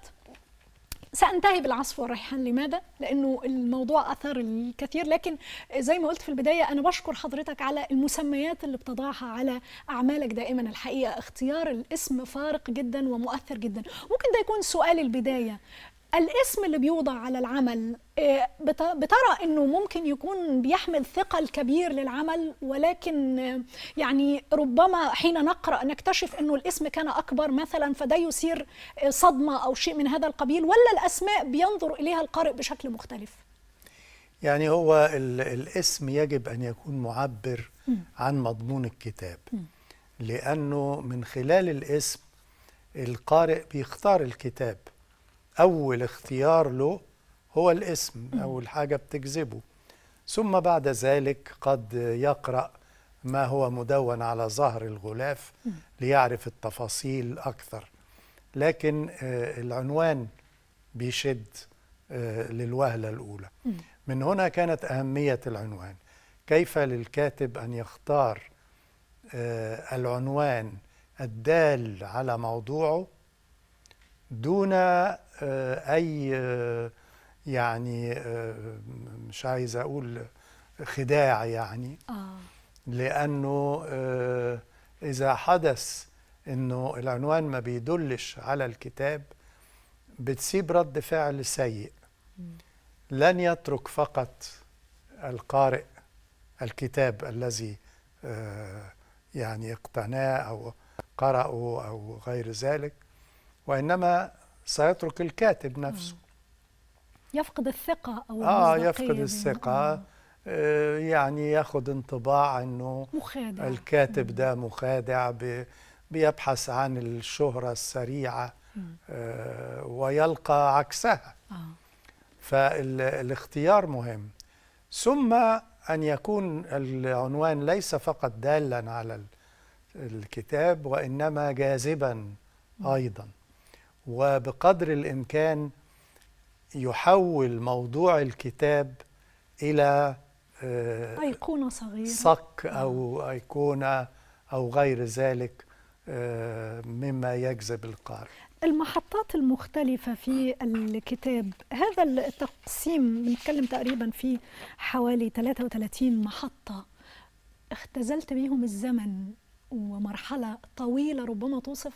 سأنتهي بالعصف والريحان لماذا؟ لأنه الموضوع أثار الكثير لكن زي ما قلت في البداية أنا بشكر حضرتك على المسميات اللي بتضعها على أعمالك دائما الحقيقة اختيار الاسم فارق جدا ومؤثر جدا ممكن ده يكون سؤال البداية الاسم اللي بيوضع على العمل آه، بترى انه ممكن يكون بيحمل ثقل كبير للعمل ولكن آه، يعني ربما حين نقرا نكتشف انه الاسم كان اكبر مثلا فده يثير آه، صدمه او شيء من هذا القبيل ولا الاسماء بينظر اليها القارئ بشكل مختلف يعني هو الاسم يجب ان يكون معبر عن مضمون الكتاب لانه من خلال الاسم القارئ بيختار الكتاب أول اختيار له هو الاسم أو الحاجة بتجذبه ثم بعد ذلك قد يقرأ ما هو مدون على ظهر الغلاف ليعرف التفاصيل أكثر لكن آه، العنوان بيشد آه، للوهلة الأولى من هنا كانت أهمية العنوان كيف للكاتب أن يختار آه، العنوان الدال على موضوعه دون آه، اي آه، يعني آه، مش عايز اقول خداع يعني لانه اذا حدث انه العنوان ما بيدلش على الكتاب بتسيب رد فعل سيء لن يترك فقط القارئ الكتاب الذي يعني اقتناه او قرأه او غير ذلك وانما سيترك الكاتب نفسه آه. يفقد الثقة أو آه يفقد الثقة آه, آه، يعني ياخد انطباع أنه مخادع. الكاتب ده مخادع بيبحث عن الشهرة السريعة آه، ويلقى عكسها آه. فالاختيار مهم ثم أن يكون العنوان ليس فقط دالا على الكتاب وإنما جاذبا أيضا وبقدر الإمكان يحول موضوع الكتاب إلى آه، أيقونة صغيرة صك أو آه. أيقونة أو غير ذلك آه، مما يجذب القارئ المحطات المختلفة في الكتاب هذا التقسيم بنتكلم تقريبا في حوالي 33 محطة اختزلت بيهم الزمن ومرحلة طويلة ربما توصف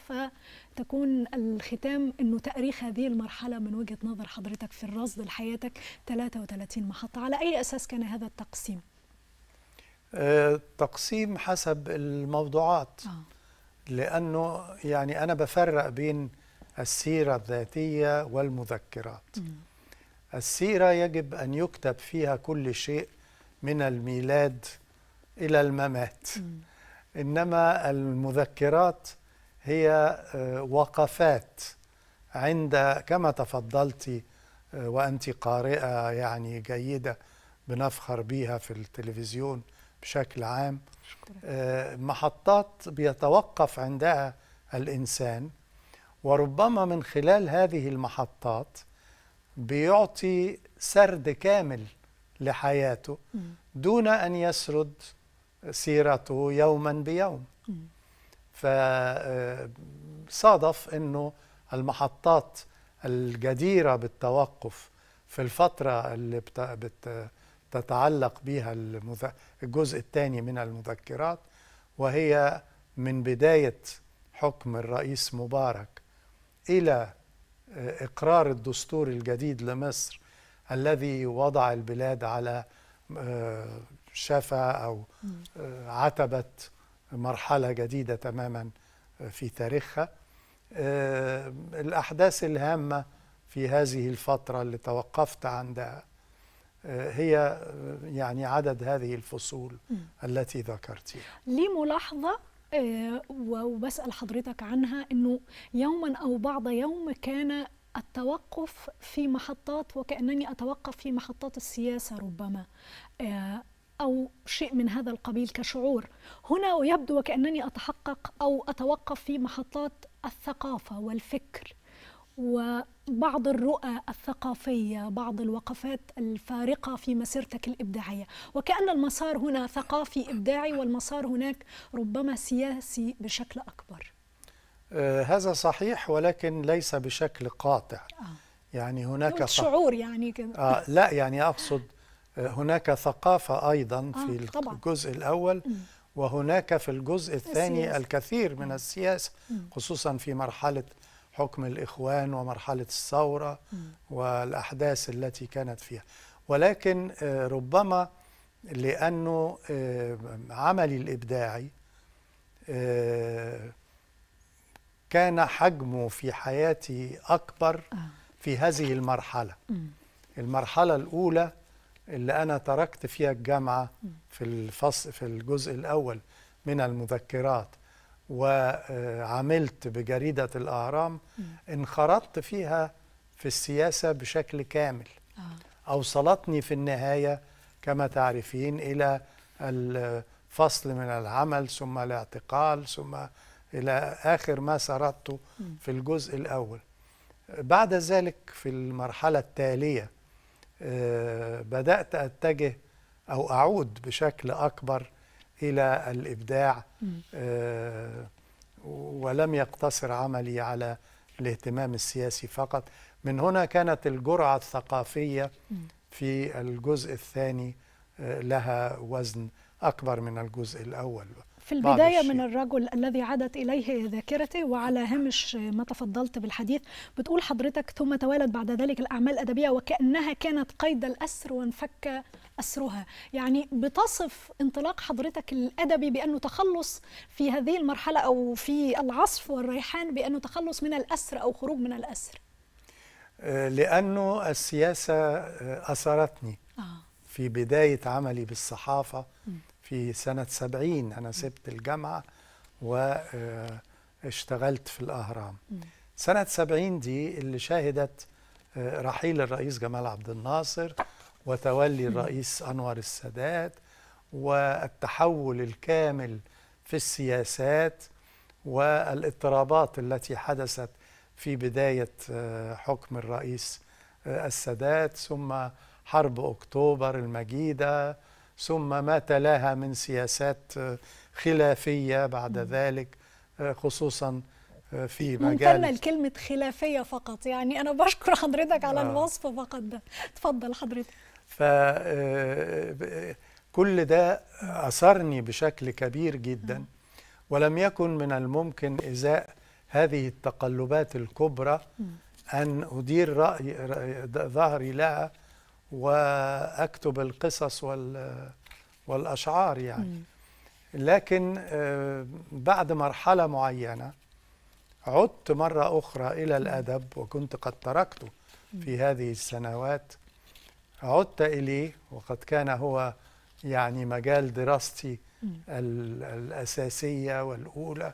فتكون الختام أنه تأريخ هذه المرحلة من وجهة نظر حضرتك في الرصد لحياتك 33 محطة على أي أساس كان هذا التقسيم؟ آه، تقسيم حسب الموضوعات آه. لأنه يعني أنا بفرق بين السيرة الذاتية والمذكرات م. السيرة يجب أن يكتب فيها كل شيء من الميلاد إلى الممات م. إنما المذكرات هي آه، وقفات عند كما تفضلت آه، وأنت قارئة يعني جيدة بنفخر بيها في التلفزيون بشكل عام آه، محطات بيتوقف عندها الإنسان وربما من خلال هذه المحطات بيعطي سرد كامل لحياته دون أن يسرد سيرته يوما بيوم فصادف آه، أنه المحطات الجديرة بالتوقف في الفترة اللي بتتعلق بها الجزء الثاني من المذكرات وهي من بداية حكم الرئيس مبارك إلى آه، إقرار الدستور الجديد لمصر الذي وضع البلاد على آه، شفى أو آه، عتبت مرحلة جديدة تماما آه، في تاريخها آه، الأحداث الهامة في هذه الفترة اللي توقفت عندها هي يعني عدد هذه الفصول التي ذكرتها لي ملاحظة وبسأل حضرتك عنها أنه يوما أو بعض يوم كان التوقف في محطات وكأنني أتوقف في محطات السياسة ربما أو شيء من هذا القبيل كشعور هنا يبدو وكأنني أتحقق أو أتوقف في محطات الثقافة والفكر وبعض الرؤى الثقافية بعض الوقفات الفارقة في مسيرتك الإبداعية وكأن المسار هنا ثقافي إبداعي والمسار هناك ربما سياسي بشكل أكبر آه، هذا صحيح ولكن ليس بشكل قاطع آه. يعني هناك شعور يعني كده. آه لا يعني أقصد هناك ثقافة أيضا آه، في آه طبعًا. الجزء الأول وهناك في الجزء الثاني السياسة. الكثير من السياسة خصوصا في مرحلة حكم الإخوان ومرحلة الثورة والأحداث التي كانت فيها ولكن آه، ربما لأنه آه، عملي الإبداعي كان حجمه في حياتي أكبر في هذه المرحلة المرحلة الأولى اللي أنا تركت فيها الجامعة في الفصل في الجزء الأول من المذكرات وعملت بجريدة الأهرام انخرطت فيها في السياسة بشكل كامل آه. أوصلتني في النهاية كما تعرفين إلى الفصل من العمل ثم الاعتقال ثم إلى آخر ما سردته في الجزء الأول بعد ذلك في المرحلة التالية آه، بدات اتجه او اعود بشكل اكبر الى الابداع آه، ولم يقتصر عملي على الاهتمام السياسي فقط من هنا كانت الجرعه الثقافيه في الجزء الثاني آه، لها وزن اكبر من الجزء الاول في البداية من الرجل الذي عادت إليه ذاكرتي وعلى هامش ما تفضلت بالحديث بتقول حضرتك ثم توالت بعد ذلك الأعمال الأدبية وكأنها كانت قيد الأسر وانفك أسرها يعني بتصف انطلاق حضرتك الأدبي بأنه تخلص في هذه المرحلة أو في العصف والريحان بأنه تخلص من الأسر أو خروج من الأسر آه، لأنه السياسة آه، أثرتني آه. في بداية عملي بالصحافة م. في سنة سبعين أنا سبت الجامعة واشتغلت في الأهرام سنة سبعين دي اللي شهدت آه، رحيل الرئيس جمال عبد الناصر وتولي الرئيس أنور السادات والتحول الكامل في السياسات والاضطرابات التي حدثت في بداية آه، حكم الرئيس آه، السادات ثم حرب أكتوبر المجيدة ثم ما تلاها من سياسات خلافية بعد ذلك آه، خصوصا آه، في مجال ممتنة كلمة خلافية فقط يعني أنا بشكر حضرتك على آه. الوصف فقط ده اتفضل حضرتك فكل ده أثرني بشكل كبير جدا ولم يكن من الممكن إزاء هذه التقلبات الكبرى أن أدير رأي ظهري لها واكتب القصص والاشعار يعني لكن آه، بعد مرحله معينه عدت مره اخرى الى الادب وكنت قد تركته في هذه السنوات عدت اليه وقد كان هو يعني مجال دراستي الاساسيه والاولى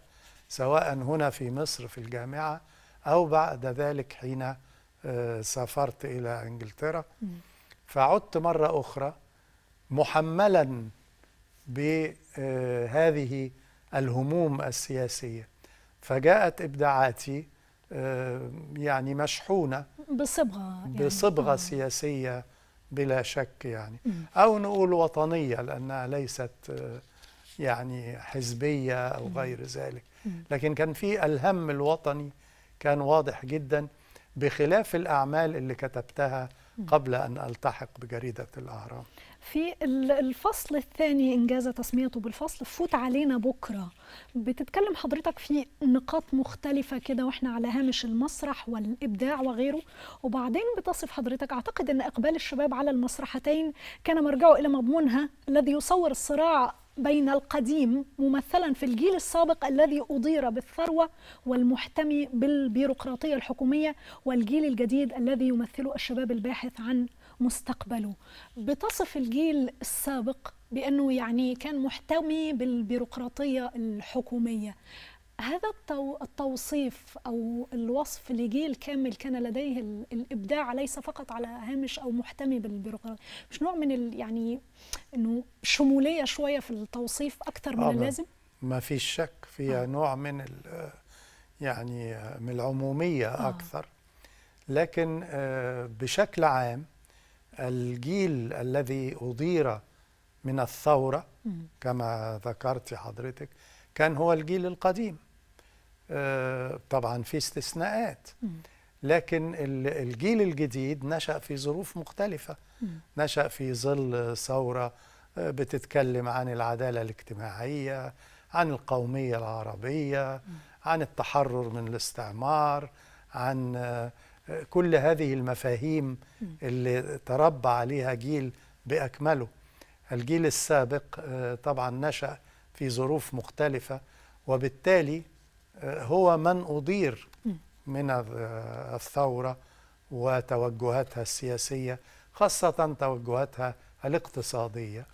سواء هنا في مصر في الجامعه او بعد ذلك حين آه، سافرت الى انجلترا فعدت مرة أخرى محملا بهذه الهموم السياسية فجاءت إبداعاتي آه، يعني مشحونة بصبغة يعني بصبغة آه. سياسية بلا شك يعني أو نقول وطنية لأنها ليست آه، يعني حزبية أو غير ذلك لكن كان في الهم الوطني كان واضح جدا بخلاف الأعمال اللي كتبتها قبل أن ألتحق بجريدة الأهرام في الفصل الثاني إنجاز تسميته بالفصل فوت علينا بكرة بتتكلم حضرتك في نقاط مختلفة كده وإحنا على هامش المسرح والإبداع وغيره وبعدين بتصف حضرتك أعتقد أن إقبال الشباب على المسرحتين كان مرجعه إلى مضمونها الذي يصور الصراع بين القديم ممثلا في الجيل السابق الذي أضير بالثروة والمحتمي بالبيروقراطية الحكومية والجيل الجديد الذي يمثله الشباب الباحث عن مستقبله بتصف الجيل السابق بأنه يعني كان محتمي بالبيروقراطية الحكومية هذا التوصيف او الوصف لجيل كامل كان لديه الابداع ليس فقط على هامش او محتمي بالبيروقراطيه مش نوع من يعني انه شموليه شويه في التوصيف اكثر من آه، اللازم ما فيش شك فيها آه. نوع من يعني من العموميه آه. اكثر لكن آه، بشكل عام الجيل الذي أضير من الثورة كما ذكرت حضرتك كان هو الجيل القديم آه، طبعا في استثناءات لكن الجيل الجديد نشأ في ظروف مختلفة نشأ في ظل ثورة آه، بتتكلم عن العدالة الاجتماعية عن القومية العربية عن التحرر من الاستعمار عن آه، كل هذه المفاهيم اللي تربى عليها جيل بأكمله الجيل السابق طبعا نشأ في ظروف مختلفة وبالتالي هو من أضير من الثورة وتوجهاتها السياسية خاصة توجهاتها الاقتصادية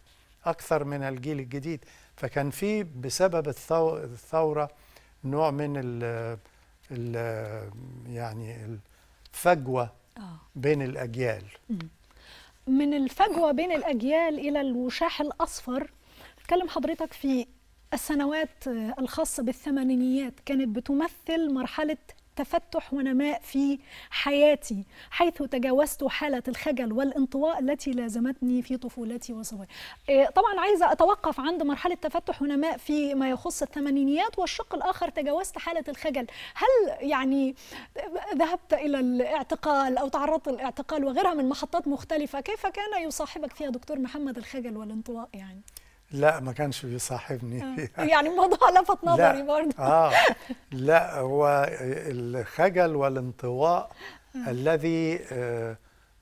أكثر من الجيل الجديد فكان في بسبب الثورة نوع من ال الـ يعني الفجوة آه. بين الأجيال من الفجوة بين الأجيال إلى الوشاح الأصفر تكلم حضرتك في السنوات الخاصة بالثمانينيات كانت بتمثل مرحلة تفتح ونماء في حياتي حيث تجاوزت حالة الخجل والانطواء التي لازمتني في طفولتي وصغري إيه، طبعا عايزة أتوقف عند مرحلة تفتح ونماء في ما يخص الثمانينيات والشق الآخر تجاوزت حالة الخجل هل يعني ذهبت إلى الاعتقال أو تعرضت للاعتقال وغيرها من محطات مختلفة كيف كان يصاحبك فيها دكتور محمد الخجل والانطواء يعني لا ما كانش بيصاحبني آه. <laughs> <laughs> يعني الموضوع لفت نظري برضه اه لا هو الخجل والانطواء آه. الذي آه،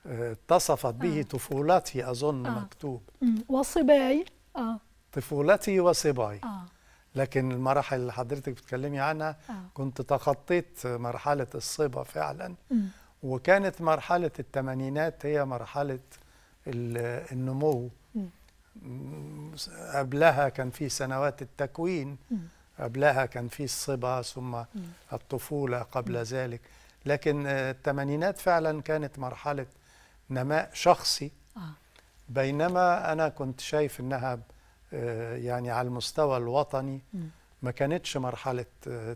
اتصفت به آه. طفولتي أظن آه. مكتوب وصباي آه. طفولتي وصباي آه. لكن المراحل اللي حضرتك بتكلمي عنها آه. كنت تخطيت مرحلة الصبا فعلا م. وكانت مرحلة الثمانينات هي مرحلة النمو قبلها كان في سنوات التكوين قبلها كان في الصبا ثم الطفولة قبل ذلك لكن آه، الثمانينات فعلا كانت مرحلة نماء شخصي آه. بينما أنا كنت شايف أنها آه، يعني على المستوى الوطني ما كانتش مرحلة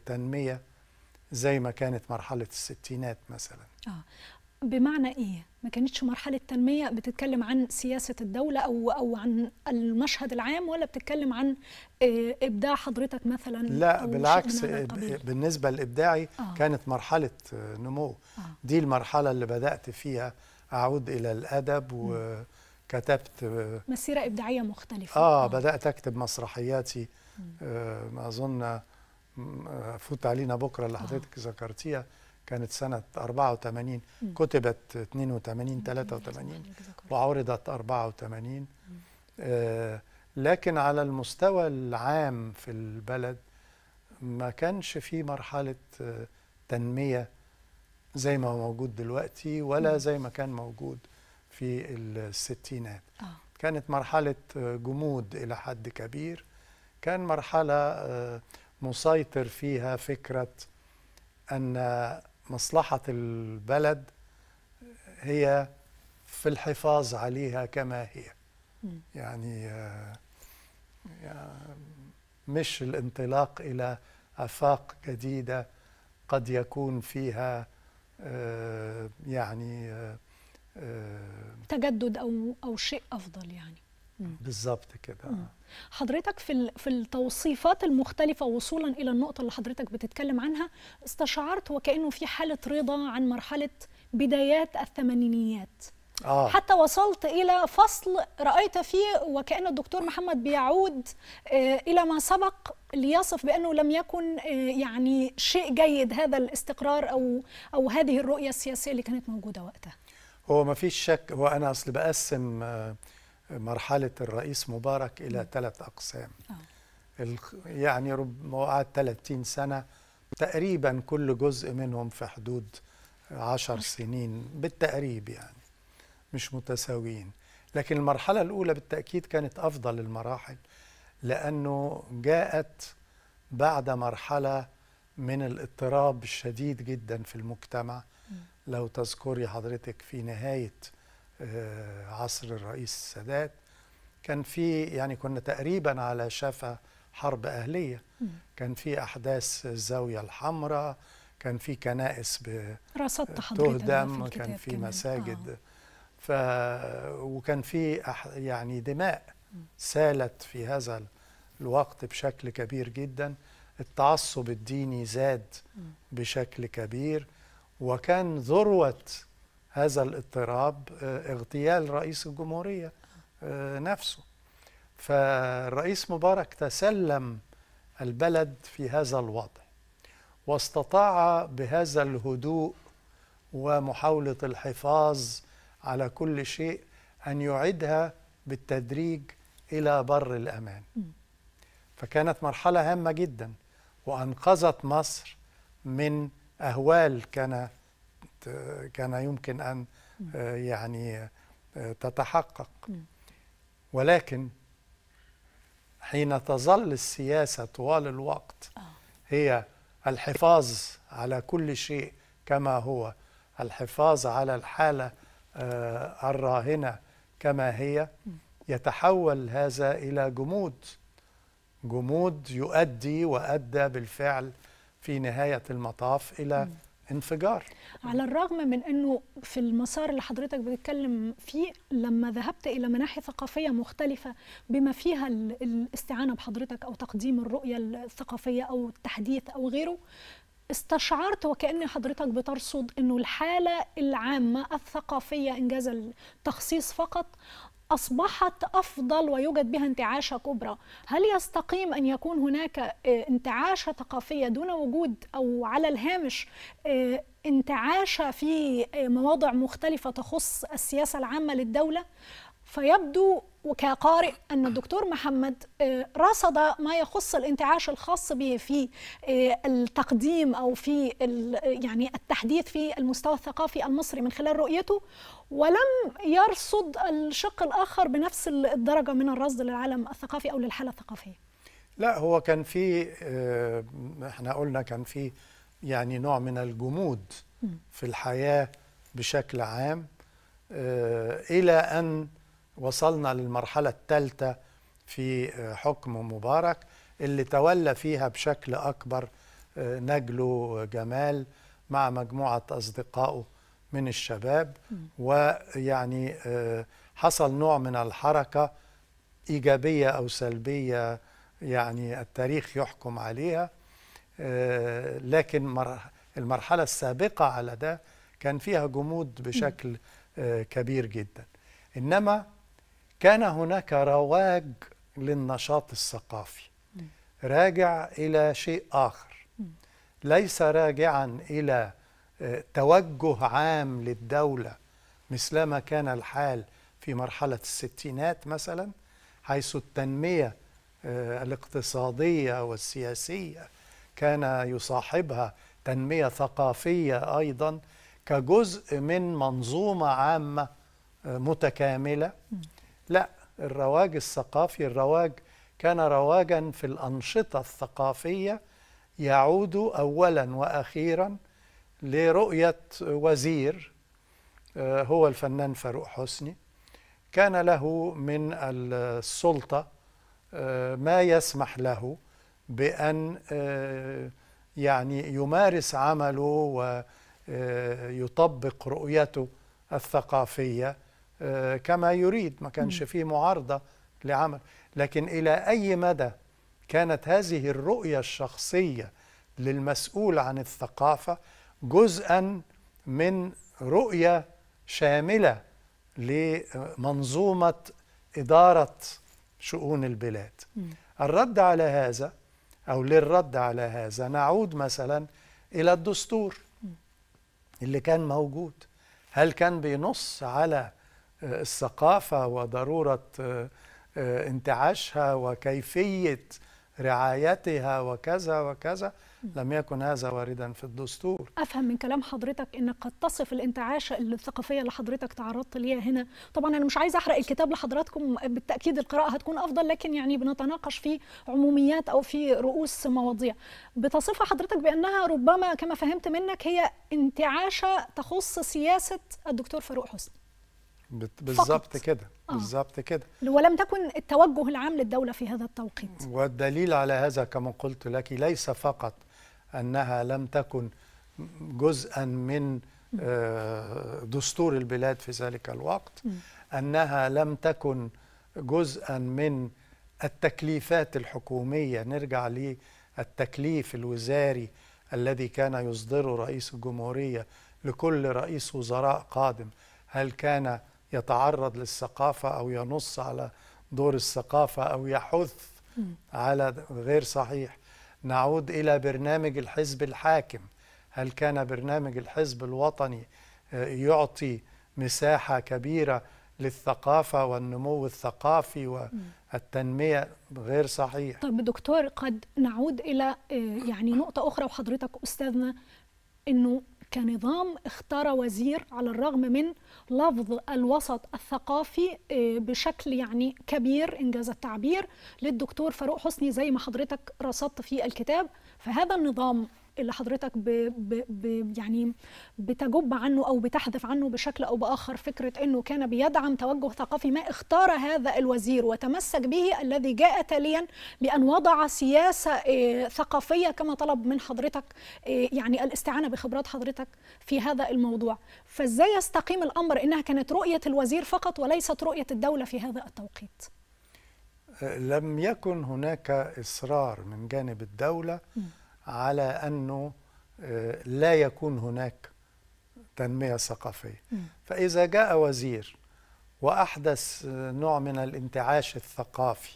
تنمية زي ما كانت مرحلة الستينات مثلا آه. بمعنى ايه ما كانتش مرحله تنميه بتتكلم عن سياسه الدوله او او عن المشهد العام ولا بتتكلم عن آه، ابداع حضرتك مثلا لا بالعكس بالنسبه لابداعي آه. كانت مرحله آه، نمو آه. دي المرحله اللي بدات فيها اعود الى الادب وكتبت آه، مسيره ابداعيه مختلفه اه, آه. بدات اكتب مسرحياتي آه اظن فوت علينا بكره اللي حضرتك آه. ذكرتيها كانت سنة 84 كتبت 82 83 وعرضت 84 آه لكن على المستوى العام في البلد ما كانش في مرحلة آه تنمية زي ما هو موجود دلوقتي ولا زي ما كان موجود في الستينات آه. كانت مرحلة آه، جمود إلى حد كبير كان مرحلة آه، مسيطر فيها فكرة أن مصلحة البلد هي في الحفاظ عليها كما هي يعني،, آه، يعني مش الانطلاق إلى آفاق جديدة قد يكون فيها آه، يعني آه، تجدد أو أو شيء أفضل يعني بالظبط كده حضرتك في في التوصيفات المختلفه وصولا الى النقطه اللي حضرتك بتتكلم عنها استشعرت وكانه في حاله رضا عن مرحله بدايات الثمانينيات آه. حتى وصلت إلى فصل رأيت فيه وكأن الدكتور محمد بيعود آه، إلى ما سبق ليصف بأنه لم يكن آه، يعني شيء جيد هذا الاستقرار أو أو هذه الرؤية السياسية اللي كانت موجودة وقتها هو ما فيش شك هو أنا أصل بقسم آه، مرحلة الرئيس مبارك إلى ثلاث أقسام آه. يعني ربما قعد 30 سنة تقريبا كل جزء منهم في حدود عشر سنين بالتقريب يعني مش متساويين لكن المرحلة الأولى بالتأكيد كانت أفضل المراحل لأنه جاءت بعد مرحلة من الاضطراب الشديد جدا في المجتمع لو تذكري حضرتك في نهاية آه، عصر الرئيس السادات كان في يعني كنا تقريبا على شفا حرب أهلية كان في أحداث الزاوية الحمراء كان في كنائس آه، تهدم يعني كان في مساجد آه. ف وكان في أح... يعني دماء سالت في هذا الوقت بشكل كبير جدا التعصب الديني زاد بشكل كبير وكان ذروه هذا الاضطراب آه، اغتيال رئيس الجمهورية آه، نفسه فالرئيس مبارك تسلم البلد في هذا الوضع واستطاع بهذا الهدوء ومحاولة الحفاظ على كل شيء أن يعيدها بالتدريج إلى بر الأمان فكانت مرحلة هامة جدا وأنقذت مصر من أهوال كان كان يمكن أن آه، يعني آه، تتحقق ولكن حين تظل السياسة طوال الوقت آه. هي الحفاظ على كل شيء كما هو الحفاظ على الحالة الراهنة كما هي يتحول هذا إلى جمود جمود يؤدي وأدى بالفعل في نهاية المطاف إلى انفجار على الرغم من انه في المسار اللي حضرتك بتتكلم فيه لما ذهبت الى مناحي ثقافيه مختلفه بما فيها الاستعانه بحضرتك او تقديم الرؤيه الثقافيه او التحديث او غيره استشعرت وكأن حضرتك بترصد أنه الحالة العامة الثقافية إنجاز التخصيص فقط أصبحت أفضل ويوجد بها انتعاشة كبرى هل يستقيم أن يكون هناك آه، انتعاشة ثقافية دون وجود أو على الهامش آه، انتعاشة في آه، مواضع مختلفة تخص السياسة العامة للدولة فيبدو وكقارئ أن الدكتور محمد رصد ما يخص الانتعاش الخاص به في التقديم أو في يعني التحديث في المستوى الثقافي المصري من خلال رؤيته ولم يرصد الشق الآخر بنفس الدرجة من الرصد للعالم الثقافي أو للحالة الثقافية لا هو كان في آه، احنا قلنا كان في يعني نوع من الجمود في الحياة بشكل عام آه، إلى أن وصلنا للمرحلة الثالثة في آه، حكم مبارك اللي تولى فيها بشكل أكبر نجله جمال مع مجموعة أصدقائه من الشباب ويعني آه، حصل نوع من الحركة إيجابية أو سلبية يعني التاريخ يحكم عليها آه، لكن المرحلة السابقة على ده كان فيها جمود بشكل آه، كبير جدا إنما كان هناك رواج للنشاط الثقافي راجع إلى شيء آخر ليس راجعا إلى توجه عام للدولة مثلما كان الحال في مرحلة الستينات مثلا حيث التنمية آه، الاقتصادية والسياسية كان يصاحبها تنمية ثقافية أيضا كجزء من منظومة عامة آه، متكاملة لا الرواج الثقافي الرواج كان رواجا في الأنشطة الثقافية يعود أولا وأخيرا لرؤية وزير آه، هو الفنان فاروق حسني كان له من السلطة آه، ما يسمح له بأن آه، يعني يمارس عمله ويطبق رؤيته الثقافية كما يريد ما كانش فيه معارضة لعمل لكن إلى أي مدى كانت هذه الرؤية الشخصية للمسؤول عن الثقافة جزءا من رؤية شاملة لمنظومة إدارة شؤون البلاد الرد على هذا أو للرد على هذا نعود مثلا إلى الدستور اللي كان موجود هل كان بينص على الثقافة وضرورة انتعاشها وكيفية رعايتها وكذا وكذا لم يكن هذا واردا في الدستور أفهم من كلام حضرتك أنك قد تصف الانتعاشة الثقافية اللي حضرتك تعرضت ليها هنا طبعا أنا مش عايز أحرق الكتاب لحضراتكم بالتأكيد القراءة هتكون أفضل لكن يعني بنتناقش في عموميات أو في رؤوس مواضيع بتصفها حضرتك بأنها ربما كما فهمت منك هي انتعاشة تخص سياسة الدكتور فاروق حسني بالظبط كده آه. بالظبط كده ولم تكن التوجه العام للدولة في هذا التوقيت والدليل على هذا كما قلت لك ليس فقط أنها لم تكن جزءا من آه، دستور البلاد في ذلك الوقت أنها لم تكن جزءا من التكليفات الحكومية نرجع للتكليف الوزاري الذي كان يصدره رئيس الجمهورية لكل رئيس وزراء قادم هل كان يتعرض للثقافة أو ينص على دور الثقافة أو يحث على غير صحيح نعود إلى برنامج الحزب الحاكم هل كان برنامج الحزب الوطني آه، يعطي مساحة كبيرة للثقافة والنمو الثقافي والتنمية غير صحيح طب دكتور قد نعود إلى آه، يعني نقطة أخرى وحضرتك أستاذنا أنه كنظام اختار وزير على الرغم من لفظ الوسط الثقافي آه، بشكل يعني كبير انجاز التعبير للدكتور فاروق حسني زي ما حضرتك رصدت في الكتاب فهذا النظام اللي حضرتك ب ب ب يعني بتجب عنه او بتحذف عنه بشكل او باخر فكره انه كان بيدعم توجه ثقافي ما اختار هذا الوزير وتمسك به الذي جاء تاليا بان وضع سياسه آه، ثقافيه كما طلب من حضرتك آه، يعني الاستعانه بخبرات حضرتك في هذا الموضوع فازاي يستقيم الامر انها كانت رؤيه الوزير فقط وليست رؤيه الدوله في هذا التوقيت آه، لم يكن هناك اصرار من جانب الدوله م. على أنه آه، لا يكون هناك تنمية ثقافية فإذا جاء وزير وأحدث آه، نوع من الانتعاش الثقافي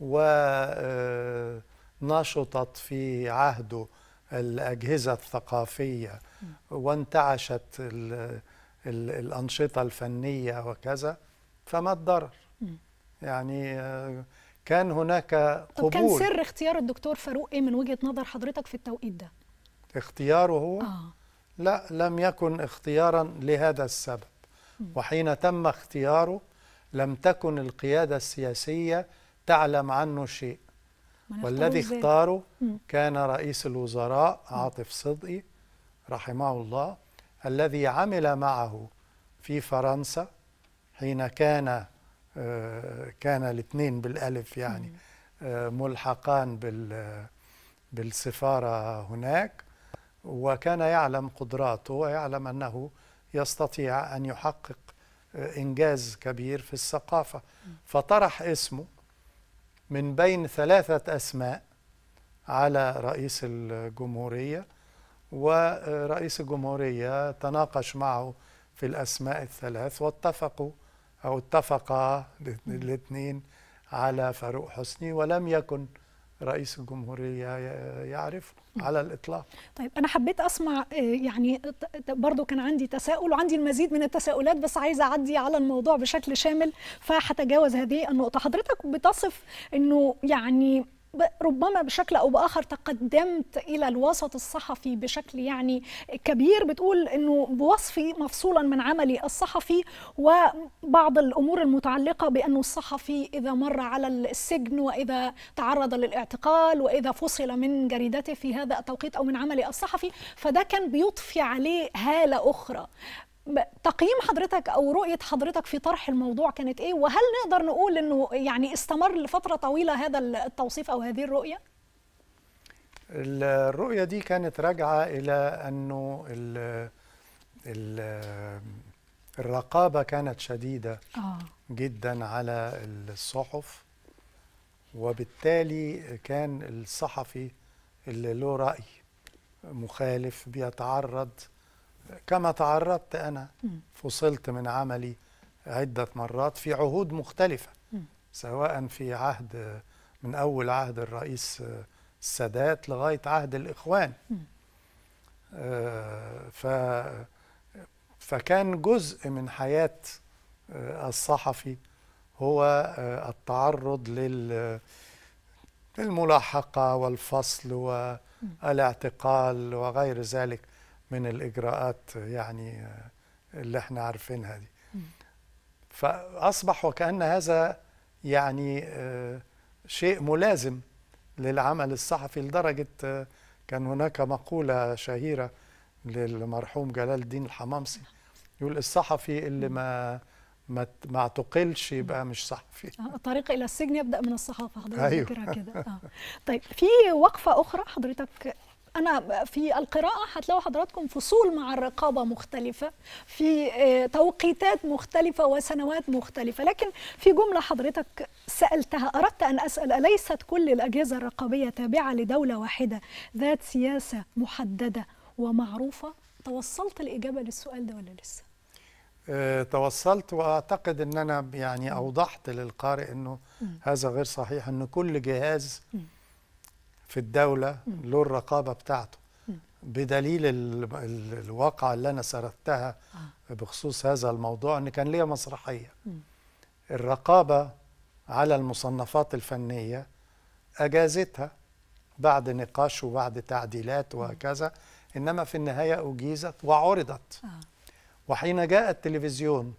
ونشطت آه، في عهده الأجهزة الثقافية وانتعشت الأنشطة الفنية وكذا فما الضرر يعني كان هناك قبول طب كان سر اختيار الدكتور فاروق ايه من وجهه نظر حضرتك في التوقيت ده؟ اختياره هو؟ آه. لا لم يكن اختيارا لهذا السبب وحين تم اختياره لم تكن القياده السياسيه تعلم عنه شيء والذي اختاره كان رئيس الوزراء عاطف صدقي رحمه الله الذي عمل معه في فرنسا حين كان كان الاثنين بالالف يعني آه، ملحقان بال بالسفاره هناك وكان يعلم قدراته ويعلم انه يستطيع ان يحقق آه، انجاز كبير في الثقافه فطرح اسمه من بين ثلاثه اسماء على رئيس الجمهوريه ورئيس الجمهوريه تناقش معه في الاسماء الثلاث واتفقوا أو اتفق الاثنين على فاروق حسني ولم يكن رئيس الجمهورية يعرف على الإطلاق طيب أنا حبيت أسمع آه، يعني برضو كان عندي تساؤل وعندي المزيد من التساؤلات بس عايزة أعدي على الموضوع بشكل شامل فهتجاوز هذه النقطة حضرتك بتصف أنه يعني ربما بشكل او باخر تقدمت الى الوسط الصحفي بشكل يعني كبير بتقول انه بوصفي مفصولا من عملي الصحفي وبعض الامور المتعلقه بانه الصحفي اذا مر على السجن واذا تعرض للاعتقال واذا فصل من جريدته في هذا التوقيت او من عملي الصحفي فده كان بيضفي عليه هاله اخرى تقييم حضرتك او رؤيه حضرتك في طرح الموضوع كانت ايه وهل نقدر نقول انه يعني استمر لفتره طويله هذا التوصيف او هذه الرؤيه الرؤيه دي كانت راجعه الى انه الـ الـ الرقابه كانت شديده آه. جدا على الصحف وبالتالي كان الصحفي اللي له راي مخالف بيتعرض كما تعرضت أنا فصلت من عملي عدة مرات في عهود مختلفة سواء في عهد من أول عهد الرئيس السادات لغاية عهد الإخوان آه، ف فكان جزء من حياة آه، الصحفي هو آه، التعرض للملاحقة والفصل والاعتقال وغير ذلك من الاجراءات يعني آه، اللي احنا عارفينها دي فاصبح وكان هذا يعني آه، شيء ملازم للعمل الصحفي لدرجه آه، كان هناك مقوله شهيره للمرحوم جلال الدين الحمامسي يقول الصحفي اللي ما ما ما اعتقلش يبقى مش صحفي الطريق الى السجن يبدا من الصحافه حضرتك أيوة. كده آه. طيب في وقفه اخرى حضرتك انا في القراءه هتلاقوا حضراتكم فصول مع الرقابه مختلفه في آه، توقيتات مختلفه وسنوات مختلفه لكن في جمله حضرتك سالتها اردت ان اسال اليست كل الاجهزه الرقابيه تابعه لدوله واحده ذات سياسه محدده ومعروفه توصلت الاجابه للسؤال ده ولا لسه آه، توصلت واعتقد ان انا يعني اوضحت للقارئ انه هذا غير صحيح ان كل جهاز في الدولة له الرقابة بتاعته بدليل الواقعة اللي أنا سردتها آه. بخصوص هذا الموضوع أن كان ليا مسرحية الرقابة على المصنفات الفنية أجازتها بعد نقاش وبعد تعديلات وهكذا إنما في النهاية أجيزت وعرضت آه. وحين جاء التلفزيون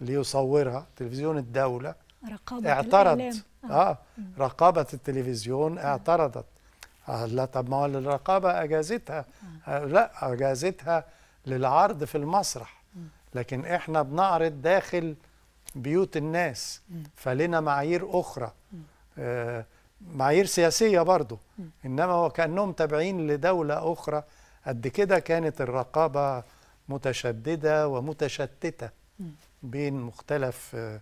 ليصورها تلفزيون الدولة رقابة اعترض آه. آه. رقابة التلفزيون اعترضت لا طب ما هو الرقابة اجازتها آه. لا اجازتها للعرض في المسرح لكن احنا بنعرض داخل بيوت الناس فلنا معايير اخرى آه، معايير سياسيه برضه انما وكانهم تابعين لدوله اخرى قد كده كانت الرقابه متشدده ومتشتته بين مختلف آه،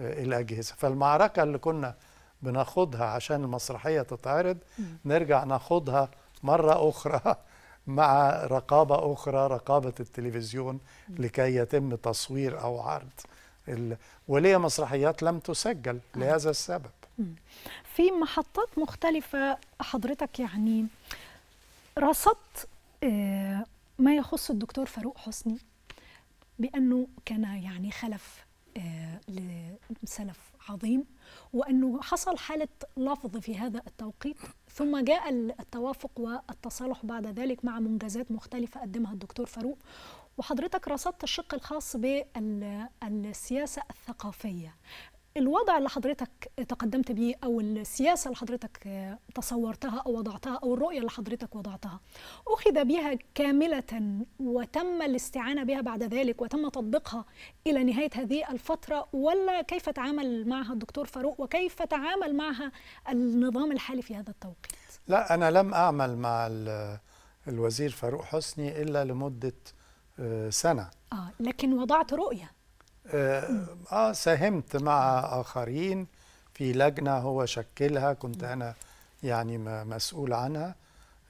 الاجهزه فالمعركه اللي كنا بناخدها عشان المسرحية تتعرض نرجع ناخدها مرة أخرى <laughs> مع رقابة أخرى رقابة التلفزيون لكي يتم تصوير أو عرض وليه مسرحيات لم تسجل آه. لهذا السبب في محطات مختلفة حضرتك يعني رصدت آه، ما يخص الدكتور فاروق حسني بأنه كان يعني خلف آه، لسلف عظيم وأنه حصل حالة لفظ في هذا التوقيت ثم جاء التوافق والتصالح بعد ذلك مع منجزات مختلفة قدمها الدكتور فاروق وحضرتك رصدت الشق الخاص بالسياسة الثقافية الوضع اللي حضرتك تقدمت بيه او السياسه اللي حضرتك تصورتها او وضعتها او الرؤيه اللي حضرتك وضعتها اخذ بها كامله وتم الاستعانه بها بعد ذلك وتم تطبيقها الى نهايه هذه الفتره ولا كيف تعامل معها الدكتور فاروق وكيف تعامل معها النظام الحالي في هذا التوقيت لا انا لم اعمل مع الوزير فاروق حسني الا لمده آه، سنه اه لكن وضعت رؤيه آه،, آه ساهمت مع آخرين في لجنة هو شكلها كنت أنا يعني مسؤول عنها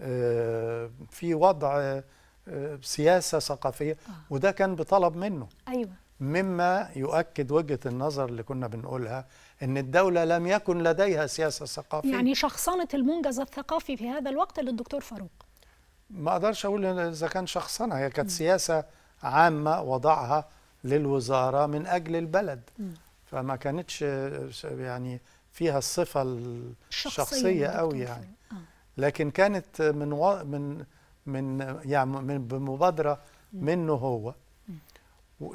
آه، في وضع آه، سياسة ثقافية وده كان بطلب منه أيوة مما يؤكد وجهة النظر اللي كنا بنقولها أن الدولة لم يكن لديها سياسة ثقافية يعني شخصانة المنجز الثقافي في هذا الوقت للدكتور فاروق ما أقدرش أقول إذا كان شخصنة هي كانت سياسة عامة وضعها للوزاره من اجل البلد م. فما كانتش يعني فيها الصفه الشخصيه قوي يعني آه. لكن كانت من و... من من يعني من بمبادره منه هو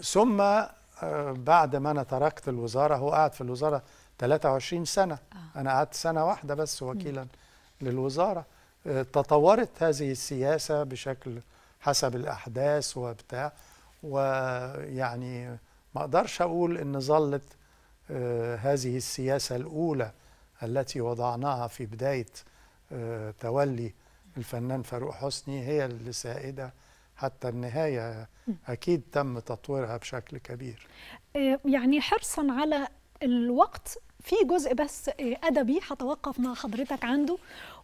ثم آه، بعد ما انا تركت الوزاره هو قعد في الوزاره 23 سنه آه. انا قعدت سنه واحده بس وكيلا للوزاره تطورت هذه السياسه بشكل حسب الاحداث وبتاع ويعني ما اقدرش اقول ان ظلت آه، هذه السياسه الاولى التي وضعناها في بدايه آه، تولي الفنان فاروق حسني هي اللي سائده حتى النهايه اكيد تم تطويرها بشكل كبير آه، يعني حرصا على الوقت في جزء بس ادبي هتوقف مع حضرتك عنده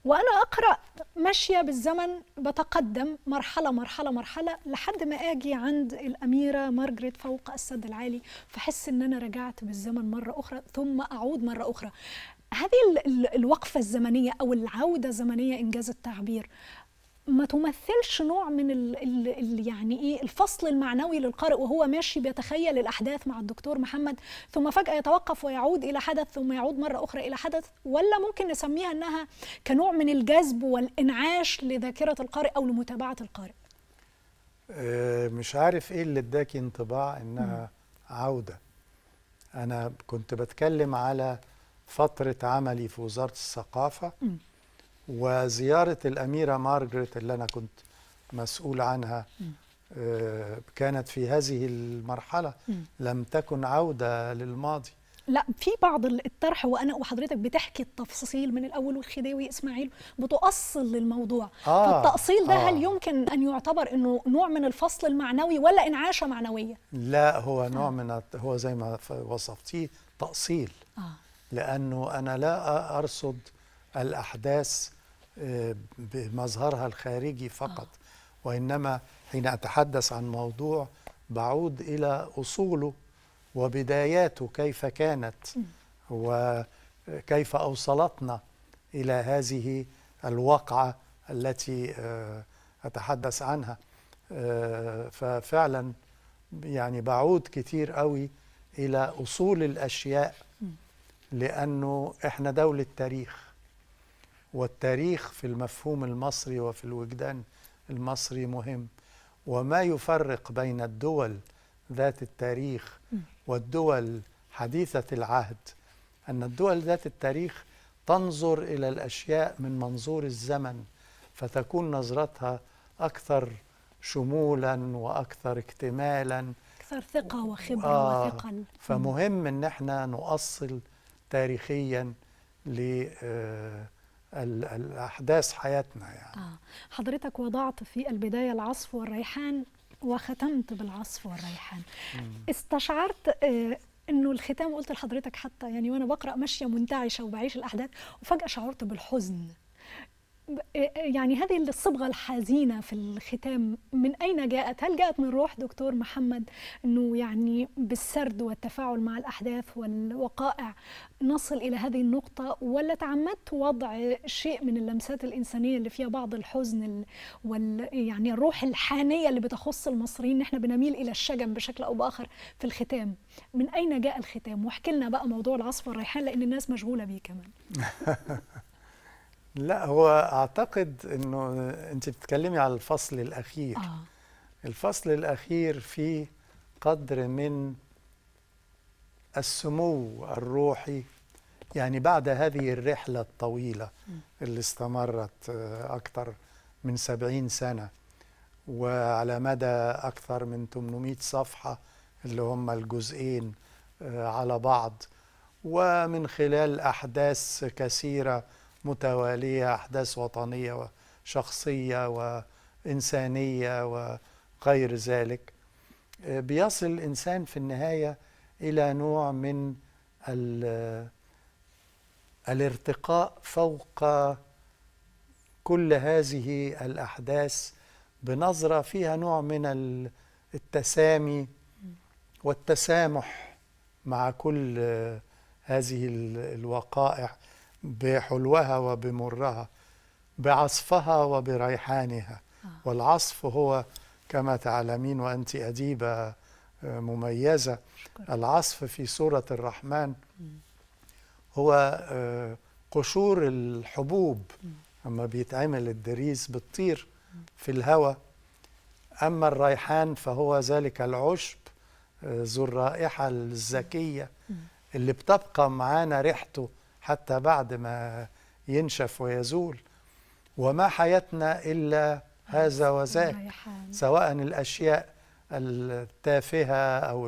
وأنا أقرأ ماشية بالزمن بتقدم مرحلة مرحلة مرحلة لحد ما أجي عند الأميرة مارجريت فوق السد العالي فحس إن أنا رجعت بالزمن مرة أخرى ثم أعود مرة أخرى هذه الوقفة الزمنية أو العودة الزمنية إنجاز التعبير ما تمثلش نوع من ال ال يعني ايه الفصل المعنوي للقارئ وهو ماشي بيتخيل الاحداث مع الدكتور محمد ثم فجاه يتوقف ويعود الى حدث ثم يعود مره اخرى الى حدث ولا ممكن نسميها انها كنوع من الجذب والانعاش لذاكره القارئ او لمتابعه القارئ آه، مش عارف ايه اللي اداكي انطباع انها عوده انا كنت بتكلم على فتره عملي في وزاره الثقافه وزيارة الأميرة مارغريت اللي أنا كنت مسؤول عنها آه، كانت في هذه المرحلة لم تكن عودة للماضي لا في بعض الطرح وانا وحضرتك بتحكي التفصيل من الاول والخديوي اسماعيل بتؤصل للموضوع آه،, آه فالتاصيل ده آه هل يمكن ان يعتبر انه نوع من الفصل المعنوي ولا انعاشه معنويه لا هو نوع آه. من هو زي ما وصفتيه تاصيل آه لانه انا لا ارصد الاحداث بمظهرها الخارجي فقط آه. وإنما حين أتحدث عن موضوع بعود إلى أصوله وبداياته كيف كانت وكيف أوصلتنا إلى هذه الواقعة التي آه، أتحدث عنها آه، ففعلا يعني بعود كتير قوي إلى أصول الأشياء لأنه إحنا دولة تاريخ والتاريخ في المفهوم المصري وفي الوجدان المصري مهم وما يفرق بين الدول ذات التاريخ والدول حديثة العهد أن الدول ذات التاريخ تنظر إلى الأشياء من منظور الزمن فتكون نظرتها أكثر شمولا وأكثر اكتمالا أكثر ثقة وخبرة آه فمهم أن احنا نؤصل تاريخيا ل آه الأحداث حياتنا يعني آه. حضرتك وضعت في البداية العصف والريحان وختمت بالعصف والريحان مم. استشعرت آه انه الختام قلت لحضرتك حتى يعني وانا بقرا ماشيه منتعشه وبعيش الاحداث وفجاه شعرت بالحزن إيه، إيه، يعني هذه الصبغة الحزينة في الختام من أين جاءت؟ هل جاءت من روح دكتور محمد أنه يعني بالسرد والتفاعل مع الأحداث والوقائع نصل إلى هذه النقطة ولا تعمدت وضع شيء من اللمسات الإنسانية اللي فيها بعض الحزن وال يعني الروح الحانية اللي بتخص المصريين نحن بنميل إلى الشجن بشكل أو بآخر في الختام من أين جاء الختام؟ واحكي لنا بقى موضوع العصفة الريحان لأن الناس مشغولة بيه كمان <laughs> لا هو اعتقد انه انت بتتكلمي على الفصل الاخير آه. الفصل الاخير فيه قدر من السمو الروحي يعني بعد هذه الرحله الطويله اللي استمرت آه، اكثر من 70 سنه وعلى مدى اكثر من 800 صفحه اللي هم الجزئين آه، على بعض ومن خلال احداث كثيره متوالية أحداث وطنية وشخصية وإنسانية وغير ذلك بيصل الإنسان في النهاية إلى نوع من الارتقاء فوق كل هذه الأحداث بنظرة فيها نوع من التسامي والتسامح مع كل هذه الوقائع بحلوها وبمرها بعصفها وبريحانها آه. والعصف هو كما تعلمين وأنت أديبة آه، مميزة العصف في سورة الرحمن هو آه، قشور الحبوب أما بيتعمل الدريس بتطير في الهواء أما الريحان فهو ذلك العشب ذو الرائحة الزكية اللي بتبقى معانا ريحته حتى بعد ما ينشف ويزول وما حياتنا إلا هذا وذاك سواء الأشياء التافهة أو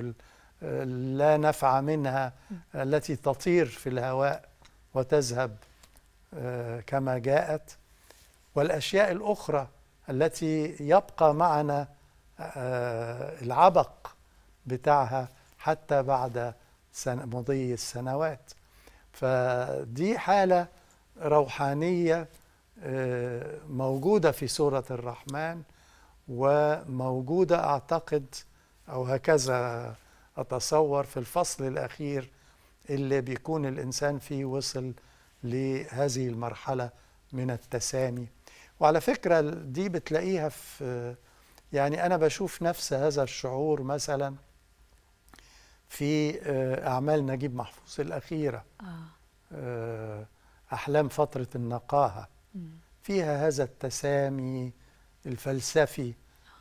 لا نفع منها التي تطير في الهواء وتذهب آه، كما جاءت والأشياء الأخرى التي يبقى معنا آه، العبق بتاعها حتى بعد مضي السنوات فدي حالة روحانية آه، موجودة في سورة الرحمن وموجودة أعتقد أو هكذا أتصور في الفصل الأخير اللي بيكون الإنسان فيه وصل لهذه المرحلة من التسامي وعلى فكرة دي بتلاقيها في يعني أنا بشوف نفس هذا الشعور مثلاً في آه، أعمال نجيب محفوظ الأخيرة آه. آه، أحلام فترة النقاهة فيها هذا التسامي الفلسفي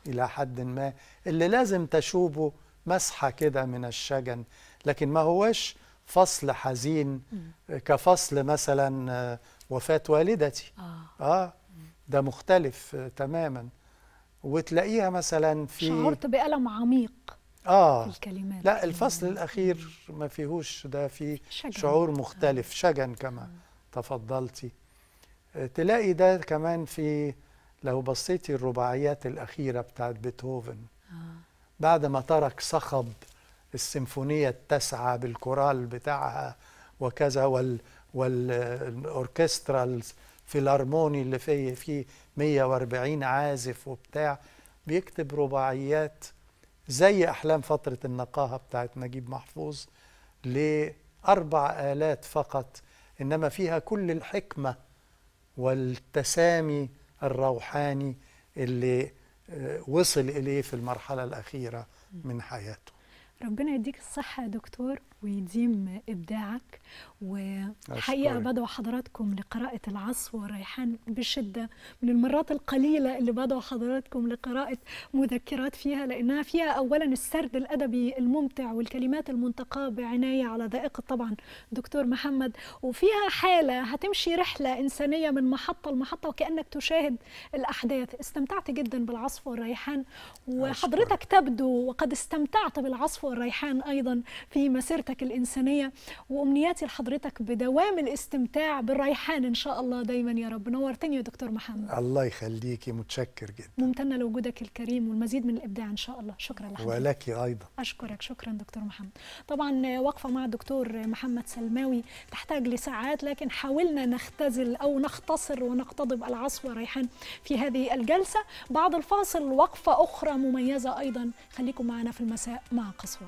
إلى حد ما اللي لازم تشوبه مسحة كده من الشجن لكن ما هوش فصل حزين كفصل مثلا وفاة والدتي آه. ده مختلف تماما وتلاقيها مثلا في شعرت بألم عميق اه الكلمات لا الفصل يعني. الاخير ما فيهوش ده في شعور مختلف آه. شجن كما آه. تفضلتي آه، تلاقي ده كمان في لو بصيتي الرباعيات الاخيره بتاعت بيتهوفن آه. بعد ما ترك صخب السيمفونيه التاسعه بالكورال بتاعها وكذا وال والاوركسترا الفيلارموني اللي فيه فيه 140 عازف وبتاع بيكتب رباعيات زي أحلام فترة النقاهة بتاعت نجيب محفوظ لأربع آلات فقط إنما فيها كل الحكمة والتسامي الروحاني اللي آه، وصل إليه في المرحلة الأخيرة من حياته ربنا يديك الصحة يا دكتور ويديم ابداعك وحقيقه بدعو حضراتكم لقراءه العصر والريحان بشده من المرات القليله اللي بدعو حضراتكم لقراءه مذكرات فيها لانها فيها اولا السرد الادبي الممتع والكلمات المنتقاه بعنايه على ذائقه طبعا دكتور محمد وفيها حاله هتمشي رحله انسانيه من محطه لمحطه وكانك تشاهد الاحداث استمتعت جدا بالعصف والريحان وحضرتك تبدو وقد استمتعت بالعصف والريحان ايضا في مسيرتك رحلتك الإنسانية وأمنياتي لحضرتك بدوام الاستمتاع بالريحان إن شاء الله دايما يا رب نورتني يا دكتور محمد الله يخليكي متشكر جدا ممتنة لوجودك الكريم والمزيد من الإبداع إن شاء الله شكرا لحضرتك ولك أيضا أشكرك شكرا دكتور محمد طبعا وقفة مع الدكتور محمد سلماوي تحتاج لساعات لكن حاولنا نختزل أو نختصر ونقتضب العصف والريحان في هذه الجلسة بعد الفاصل وقفة أخرى مميزة أيضا خليكم معنا في المساء مع قصوى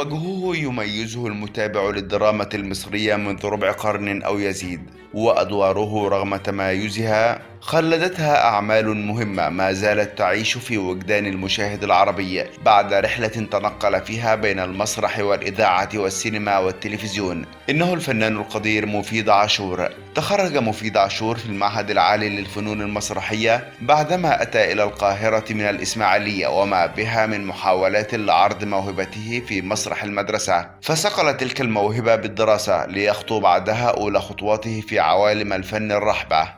وجهه يميزه المتابع للدراما المصرية منذ ربع قرن أو يزيد وأدواره رغم تمايزها خلدتها أعمال مهمة ما زالت تعيش في وجدان المشاهد العربي بعد رحلة تنقل فيها بين المسرح والإذاعة والسينما والتلفزيون إنه الفنان القدير مفيد عاشور تخرج مفيد عاشور في المعهد العالي للفنون المسرحية بعدما أتى إلى القاهرة من الإسماعيلية وما بها من محاولات لعرض موهبته في مسرح المدرسة فصقل تلك الموهبة بالدراسة ليخطو بعدها أولى خطواته في عوالم الفن الرحبة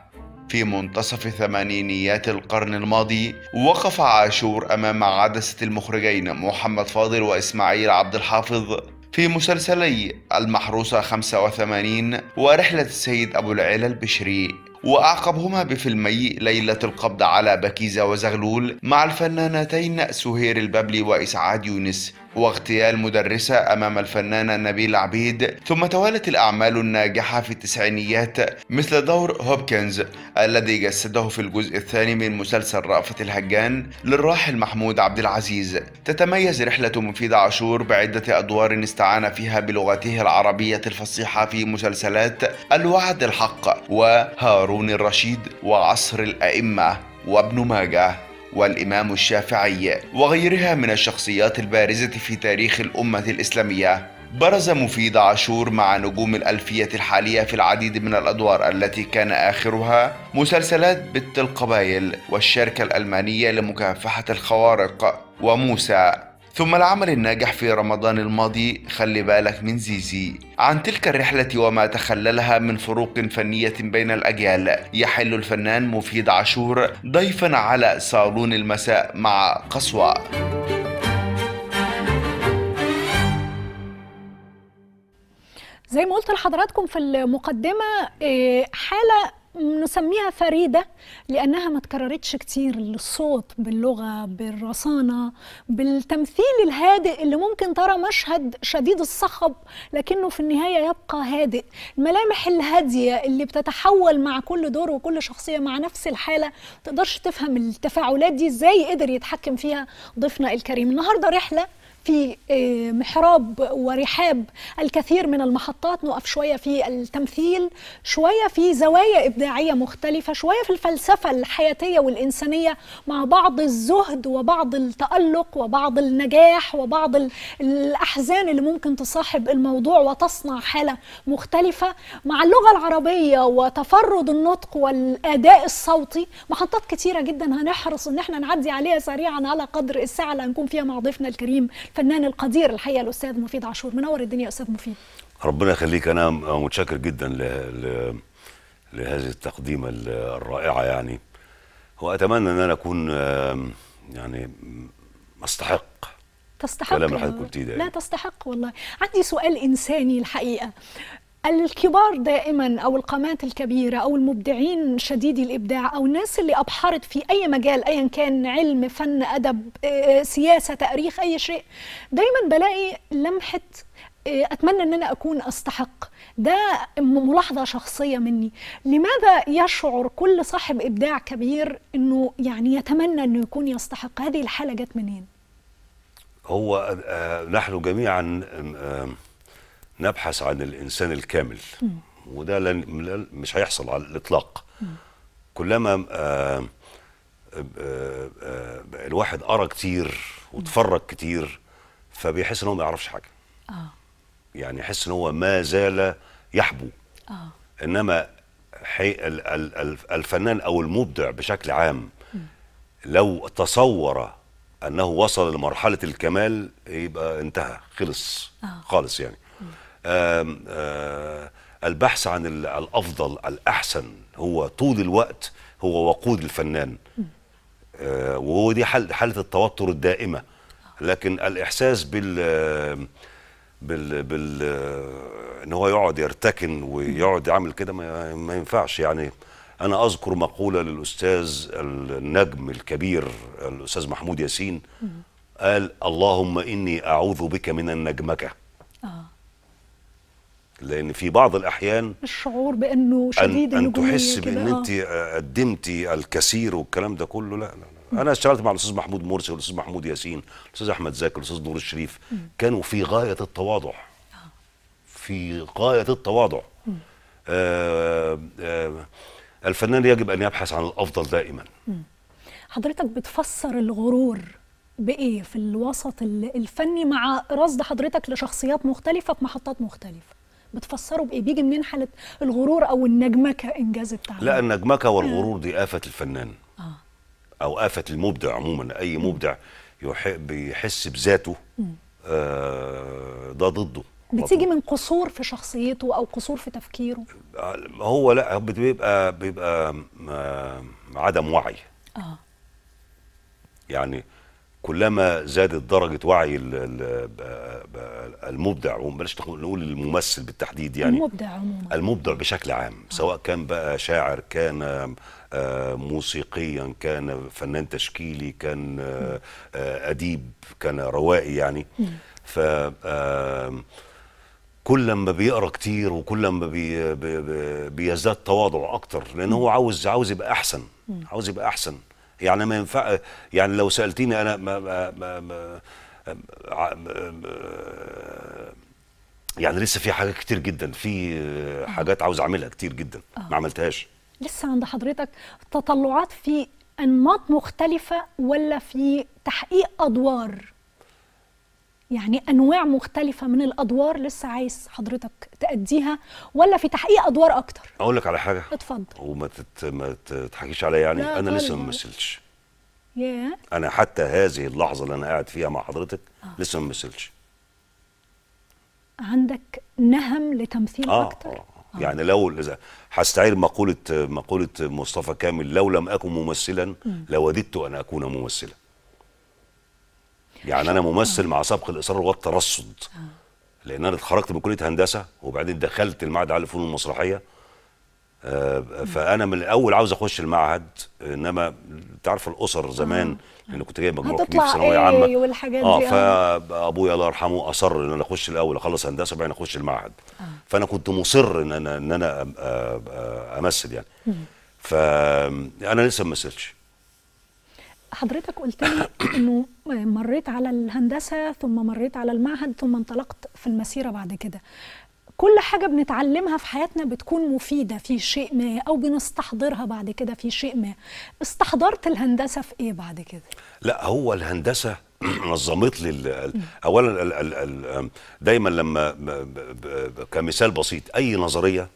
في منتصف ثمانينيات القرن الماضي وقف عاشور أمام عدسة المخرجين محمد فاضل وإسماعيل عبد الحافظ في مسلسلي المحروسة 85 ورحلة السيد أبو العلا البشري وأعقبهما بفيلمي ليلة القبض على بكيزة وزغلول مع الفنانتين سهير الببلي وإسعاد يونس واغتيال مدرسة أمام الفنانة نبيل عبيد ثم توالت الأعمال الناجحة في التسعينيات مثل دور هوبكنز الذي جسده في الجزء الثاني من مسلسل رأفة الهجان للراحل محمود عبد العزيز تتميز رحلة مفيد عاشور بعدة أدوار استعان فيها بلغته العربية الفصيحة في مسلسلات الوعد الحق وهارون هارون الرشيد وعصر الأئمة وابن ماجه والإمام الشافعي وغيرها من الشخصيات البارزة في تاريخ الأمة الإسلامية برز مفيد عاشور مع نجوم الألفية الحالية في العديد من الأدوار التي كان آخرها مسلسلات بت القبائل والشركة الألمانية لمكافحة الخوارق وموسى ثم العمل الناجح في رمضان الماضي خلي بالك من زيزي عن تلك الرحلة وما تخللها من فروق فنية بين الأجيال يحل الفنان مفيد عاشور ضيفا على صالون المساء مع قصوى زي ما قلت لحضراتكم في المقدمة إيه، حالة نسميها فريده لانها ما اتكررتش كتير الصوت باللغه بالرصانه بالتمثيل الهادئ اللي ممكن ترى مشهد شديد الصخب لكنه في النهايه يبقى هادئ الملامح الهاديه اللي بتتحول مع كل دور وكل شخصيه مع نفس الحاله تقدرش تفهم التفاعلات دي ازاي قدر يتحكم فيها ضيفنا الكريم النهارده رحله في آه، محراب ورحاب الكثير من المحطات نقف شوية في التمثيل شوية في زوايا إبداعية مختلفة شوية في الفلسفة الحياتية والإنسانية مع بعض الزهد وبعض التألق وبعض النجاح وبعض الأحزان اللي ممكن تصاحب الموضوع وتصنع حالة مختلفة مع اللغة العربية وتفرد النطق والأداء الصوتي محطات كتيرة جدا هنحرص إن احنا نعدي عليها سريعا على قدر الساعة اللي هنكون فيها مع ضيفنا الكريم الفنان القدير الحقيقه الاستاذ مفيد عاشور منور الدنيا استاذ مفيد ربنا يخليك انا متشكر جدا ل... ل... لهذه التقديمه الرائعه يعني واتمنى ان انا اكون يعني استحق تستحق كلام اللي حضرتك قلتيه ده لا يعني. تستحق والله عندي سؤال انساني الحقيقه الكبار دائما او القامات الكبيره او المبدعين شديدي الابداع او الناس اللي ابحرت في اي مجال ايا كان علم فن ادب آه، آه، سياسه تاريخ اي شيء دايما بلاقي لمحه آه، اتمنى ان انا اكون استحق ده ملاحظه شخصيه مني لماذا يشعر كل صاحب ابداع كبير انه يعني يتمنى انه يكون يستحق هذه الحاله جت منين هو نحن جميعا نبحث عن الانسان الكامل وده لن مش هيحصل على الاطلاق كلما آه، آه، آه، الواحد قرا كتير واتفرج كتير فبيحس ان هو ما يعرفش حاجه اه يعني يحس ان هو ما زال يحبو اه انما حي الفنان او المبدع بشكل عام لو تصور انه وصل لمرحله الكمال يبقى انتهى خلص آه. خالص يعني آه، البحث عن الافضل الاحسن هو طول الوقت هو وقود الفنان آه، وهو دي حاله التوتر الدائمه لكن الاحساس بال آه، بال بال ان هو يقعد يرتكن ويقعد يعمل كده ما, ما ينفعش يعني انا اذكر مقوله للاستاذ النجم الكبير الاستاذ محمود ياسين قال اللهم اني اعوذ بك من النجمكه لان في بعض الاحيان الشعور بانه شديد ان, أن تحس بان آه. انت آه، قدمتي الكثير والكلام ده كله لا لا, لا. انا اشتغلت مع الاستاذ محمود مرسي والاستاذ محمود ياسين الاستاذ احمد زكي والاستاذ نور الشريف م. كانوا في غايه التواضع في غايه التواضع آه آه الفنان يجب ان يبحث عن الافضل دائما م. حضرتك بتفسر الغرور بايه في الوسط الفني مع رصد حضرتك لشخصيات مختلفه في محطات مختلفه بتفسره بايه بيجي منين حاله الغرور او النجمكه انجاز التعليم لا النجمكه آه. والغرور دي افه الفنان آه. او افه المبدع عموما اي مبدع بيحس بذاته آه ده ضده بتيجي من قصور في شخصيته او قصور في تفكيره آه، هو لا بيبقى بيبقى آه، عدم وعي اه يعني كلما زادت درجه وعي المبدع بلاش نقول الممثل بالتحديد يعني المبدع عموما المبدع بشكل عام آه. سواء كان بقى شاعر كان آه، موسيقيا كان فنان تشكيلي كان آه، اديب كان روائي يعني ف كل ما بيقرا كتير وكل ما بي بيزداد تواضع اكتر لان هو عاوز عاوز يبقى احسن عاوز يبقى احسن يعني ما ينفع يعني لو سالتيني انا ما ما ما ما يعني لسه في حاجات كتير جدا في حاجات عاوز اعملها كتير جدا آه. ما عملتهاش لسه عند حضرتك تطلعات في انماط مختلفه ولا في تحقيق ادوار يعني انواع مختلفه من الادوار لسه عايز حضرتك تاديها ولا في تحقيق ادوار اكتر اقول لك على حاجه اتفضل وما تت... ما تضحكيش عليا يعني انا لسه طيب. ما مثلتش yeah. انا حتى هذه اللحظه اللي انا قاعد فيها مع حضرتك آه. لسه ما مثلتش عندك نهم لتمثيل آه. اكتر آه. آه. يعني لو اذا هستعير مقوله مقوله مصطفى كامل لو لم اكن ممثلا لوددت ان اكون ممثلا يعني انا ممثل مع سبق الاصرار والترصد لان انا اتخرجت من كليه هندسه وبعدين دخلت المعهد على الفنون المسرحيه آه، فانا من الاول عاوز اخش المعهد انما تعرف الاسر زمان آه. لان كنت جايب مجموعه كبير في ثانويه عامه ايه والحاجات آه،, اه فابويا الله يرحمه اصر ان انا اخش الاول اخلص هندسه وبعدين اخش المعهد فانا كنت مصر ان انا ان انا امثل يعني فانا لسه ما مثلتش حضرتك قلت لي انه مريت على الهندسه ثم مريت على المعهد ثم انطلقت في المسيره بعد كده كل حاجه بنتعلمها في حياتنا بتكون مفيده في شيء ما او بنستحضرها بعد كده في شيء ما استحضرت الهندسه في ايه بعد كده لا هو الهندسه <clears throat> نظمت لي اولا دايما لما كمثال بسيط اي نظريه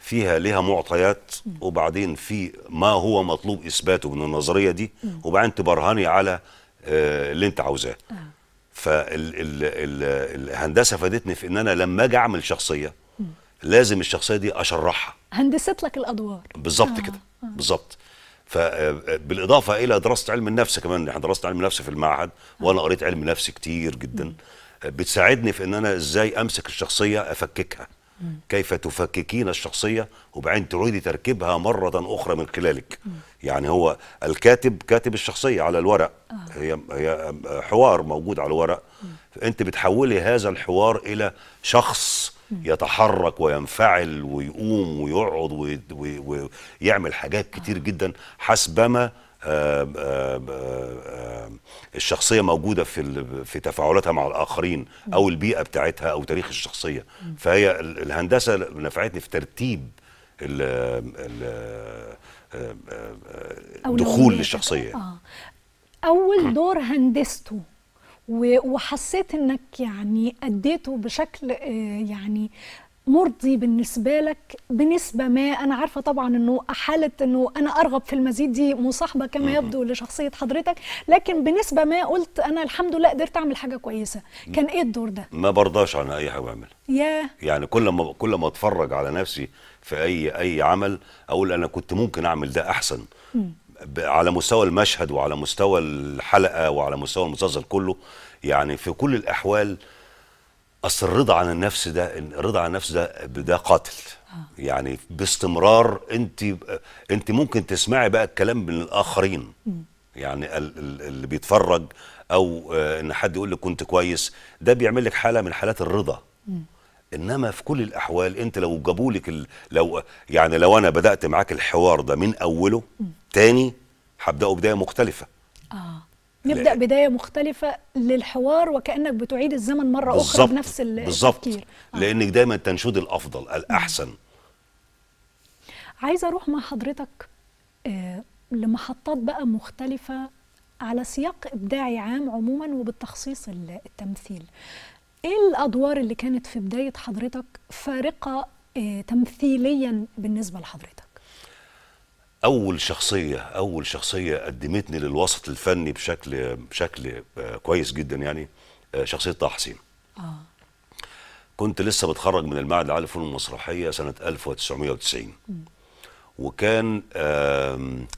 فيها لها معطيات وبعدين في ما هو مطلوب اثباته من النظريه دي وبعدين تبرهني على آه، اللي انت عاوزاه آه. فالهندسه فادتني في ان انا لما اجي اعمل شخصيه لازم الشخصيه دي اشرحها هندست لك الادوار بالظبط آه. كده آه. بالظبط فبالاضافه الى دراسه علم النفس كمان احنا درست علم النفس في المعهد وانا قريت علم نفس كتير جدا بتساعدني في ان انا ازاي امسك الشخصيه افككها كيف تفككين الشخصية وبعدين تريد تركيبها مرة أخرى من خلالك يعني هو الكاتب كاتب الشخصية على الورق آه. هي هي حوار موجود على الورق أنت بتحولي هذا الحوار إلى شخص يتحرك وينفعل ويقوم ويقعد ويعمل حاجات كتير جدا حسب ما آه، آه، آه، الشخصيه موجوده في في تفاعلاتها مع الاخرين او البيئه بتاعتها او تاريخ الشخصيه فهي الهندسه نفعتني في ترتيب ال دخول للشخصيه آه. اول دور هندسته وحسيت انك يعني اديته بشكل يعني مرضي بالنسبه لك بنسبه ما انا عارفه طبعا انه حاله انه انا ارغب في المزيد دي مصاحبه كما يبدو لشخصيه حضرتك لكن بنسبه ما قلت انا الحمد لله قدرت اعمل حاجه كويسه كان ايه الدور ده ما برضاش عن اي حاجه بعملها ياه يعني كل ما كل ما اتفرج على نفسي في اي اي عمل اقول انا كنت ممكن اعمل ده احسن على مستوى المشهد وعلى مستوى الحلقه وعلى مستوى المسلسل كله يعني في كل الاحوال اصل الرضا عن النفس ده الرضا عن النفس ده ده قاتل آه. يعني باستمرار انت انت ممكن تسمعي بقى الكلام من الاخرين يعني اللي بيتفرج او آه، ان حد يقول لك كنت كويس ده بيعمل لك حاله من حالات الرضا انما في كل الاحوال انت لو جابوا لك ال... لو يعني لو انا بدات معاك الحوار ده من اوله تاني هبداه بدايه مختلفه اه نبدا بدايه مختلفه للحوار وكانك بتعيد الزمن مره بالزبط. اخرى بنفس التفكير بالظبط آه. لانك دايما تنشد الافضل الاحسن عايزه اروح مع حضرتك آه، لمحطات بقى مختلفه على سياق ابداعي عام عموما وبالتخصيص التمثيل ايه الادوار اللي كانت في بدايه حضرتك فارقه آه، تمثيليا بالنسبه لحضرتك اول شخصيه اول شخصيه قدمتني للوسط الفني بشكل بشكل آه، كويس جدا يعني آه، شخصيه طه حسين اه كنت لسه بتخرج من المعهد العالي للفنون المسرحيه سنه 1990 وكان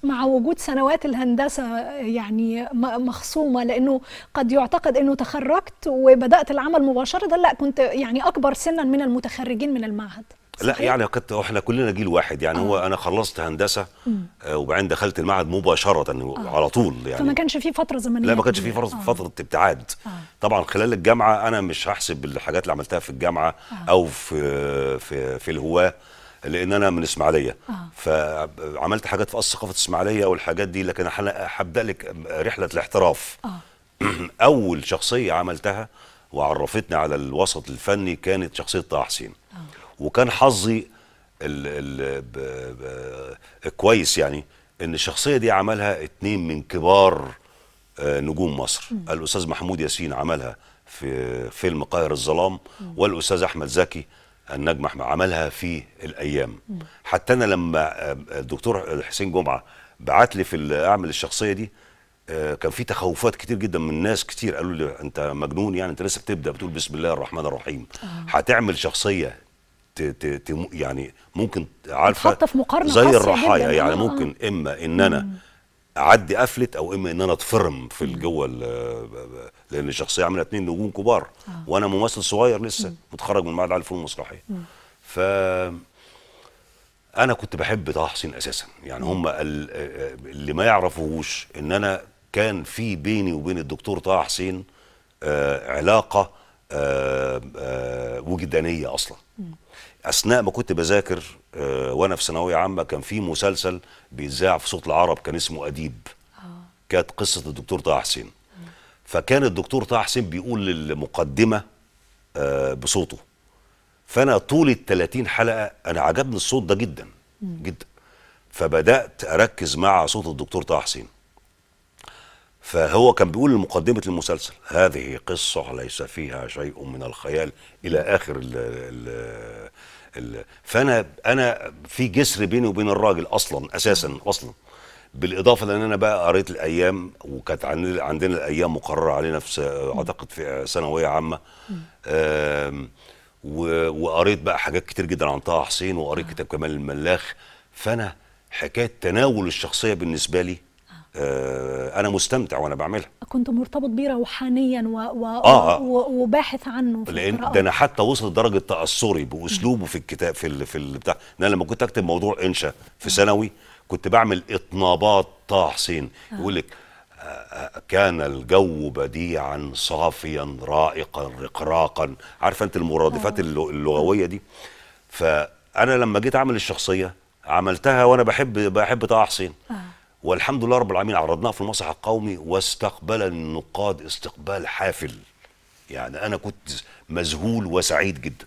مع وجود سنوات الهندسة يعني مخصومة لأنه قد يعتقد أنه تخرجت وبدأت العمل مباشرة لا كنت يعني أكبر سنا من المتخرجين من المعهد لا يعني كنت احنا كلنا جيل واحد يعني آه. هو انا خلصت هندسه آه وبعدين دخلت المعهد مباشره آه. على طول يعني فما كانش في فتره زمنيه لا ما كانش في فتره آه. فتره ابتعاد آه. طبعا خلال الجامعه انا مش هحسب الحاجات اللي عملتها في الجامعه آه. او في في في الهواه لان انا من اسماعيليه آه. فعملت حاجات في ثقافه الاسماعيليه والحاجات دي لكن هبدا لك رحله الاحتراف آه. <clears throat> اول شخصيه عملتها وعرفتني على الوسط الفني كانت شخصيه طه حسين آه. وكان حظي ال ال ب كويس يعني ان الشخصيه دي عملها اتنين من كبار آه، نجوم مصر م. الاستاذ محمود ياسين عملها في فيلم قاهر الظلام والاستاذ احمد زكي النجم احمد عملها في الايام م. حتى انا لما آه، الدكتور حسين جمعه بعت لي في اعمل الشخصيه دي آه، كان في تخوفات كتير جدا من ناس كتير قالوا لي انت مجنون يعني انت لسه بتبدا بتقول بسم الله الرحمن الرحيم هتعمل شخصيه ت ت يعني ممكن عارفه في مقارنه زي الرحايا يعني آه، آه. ممكن آه. اما ان انا اعدي قفلت او اما ان انا اتفرم في جوه لان الشخصيه عامله اثنين نجوم كبار آه. وانا ممثل صغير لسه مم. متخرج من معهد عالي الفنون المسرحيه ف انا كنت بحب طه حسين اساسا يعني هم اللي ما يعرفوهوش ان انا كان في بيني وبين الدكتور طه حسين آه، علاقه وجدانيه اصلا اثناء ما كنت بذاكر آه، وانا في ثانويه عامه كان في مسلسل بيتذاع في صوت العرب كان اسمه اديب آه. كانت قصه الدكتور طه حسين فكان الدكتور طه حسين بيقول للمقدمه آه، بصوته فانا طول ال 30 حلقه انا عجبني الصوت ده جدا جدا فبدات اركز مع صوت الدكتور طه حسين فهو كان بيقول لمقدمة المسلسل هذه قصة ليس فيها شيء من الخيال إلى آخر الـ الـ فانا انا في جسر بيني وبين الراجل اصلا اساسا اصلا بالاضافه لان انا بقى قريت الايام وكانت عندنا الايام مقرره علينا في اعتقد في ثانويه عامه وقريت بقى حاجات كتير جدا عن طه حسين وقريت كتاب كمال الملاخ فانا حكايه تناول الشخصيه بالنسبه لي آه، انا مستمتع وانا بعملها كنت مرتبط بيه روحانيا و... و... آه،, آه. و... وباحث عنه في لان ده انا حتى وصل لدرجه تاثري باسلوبه في الكتاب في ال... في ال... بتاع انا لما كنت اكتب موضوع انشا في آه. ثانوي كنت بعمل اطنابات طه حسين آه. يقول لك كان الجو بديعا صافيا رائقا رقراقا عارفه انت المرادفات آه. اللغويه دي فانا لما جيت اعمل الشخصيه عملتها وانا بحب بحب طه حسين آه. والحمد لله رب العالمين عرضناها في المسرح القومي واستقبل النقاد استقبال حافل يعني انا كنت مذهول وسعيد جدا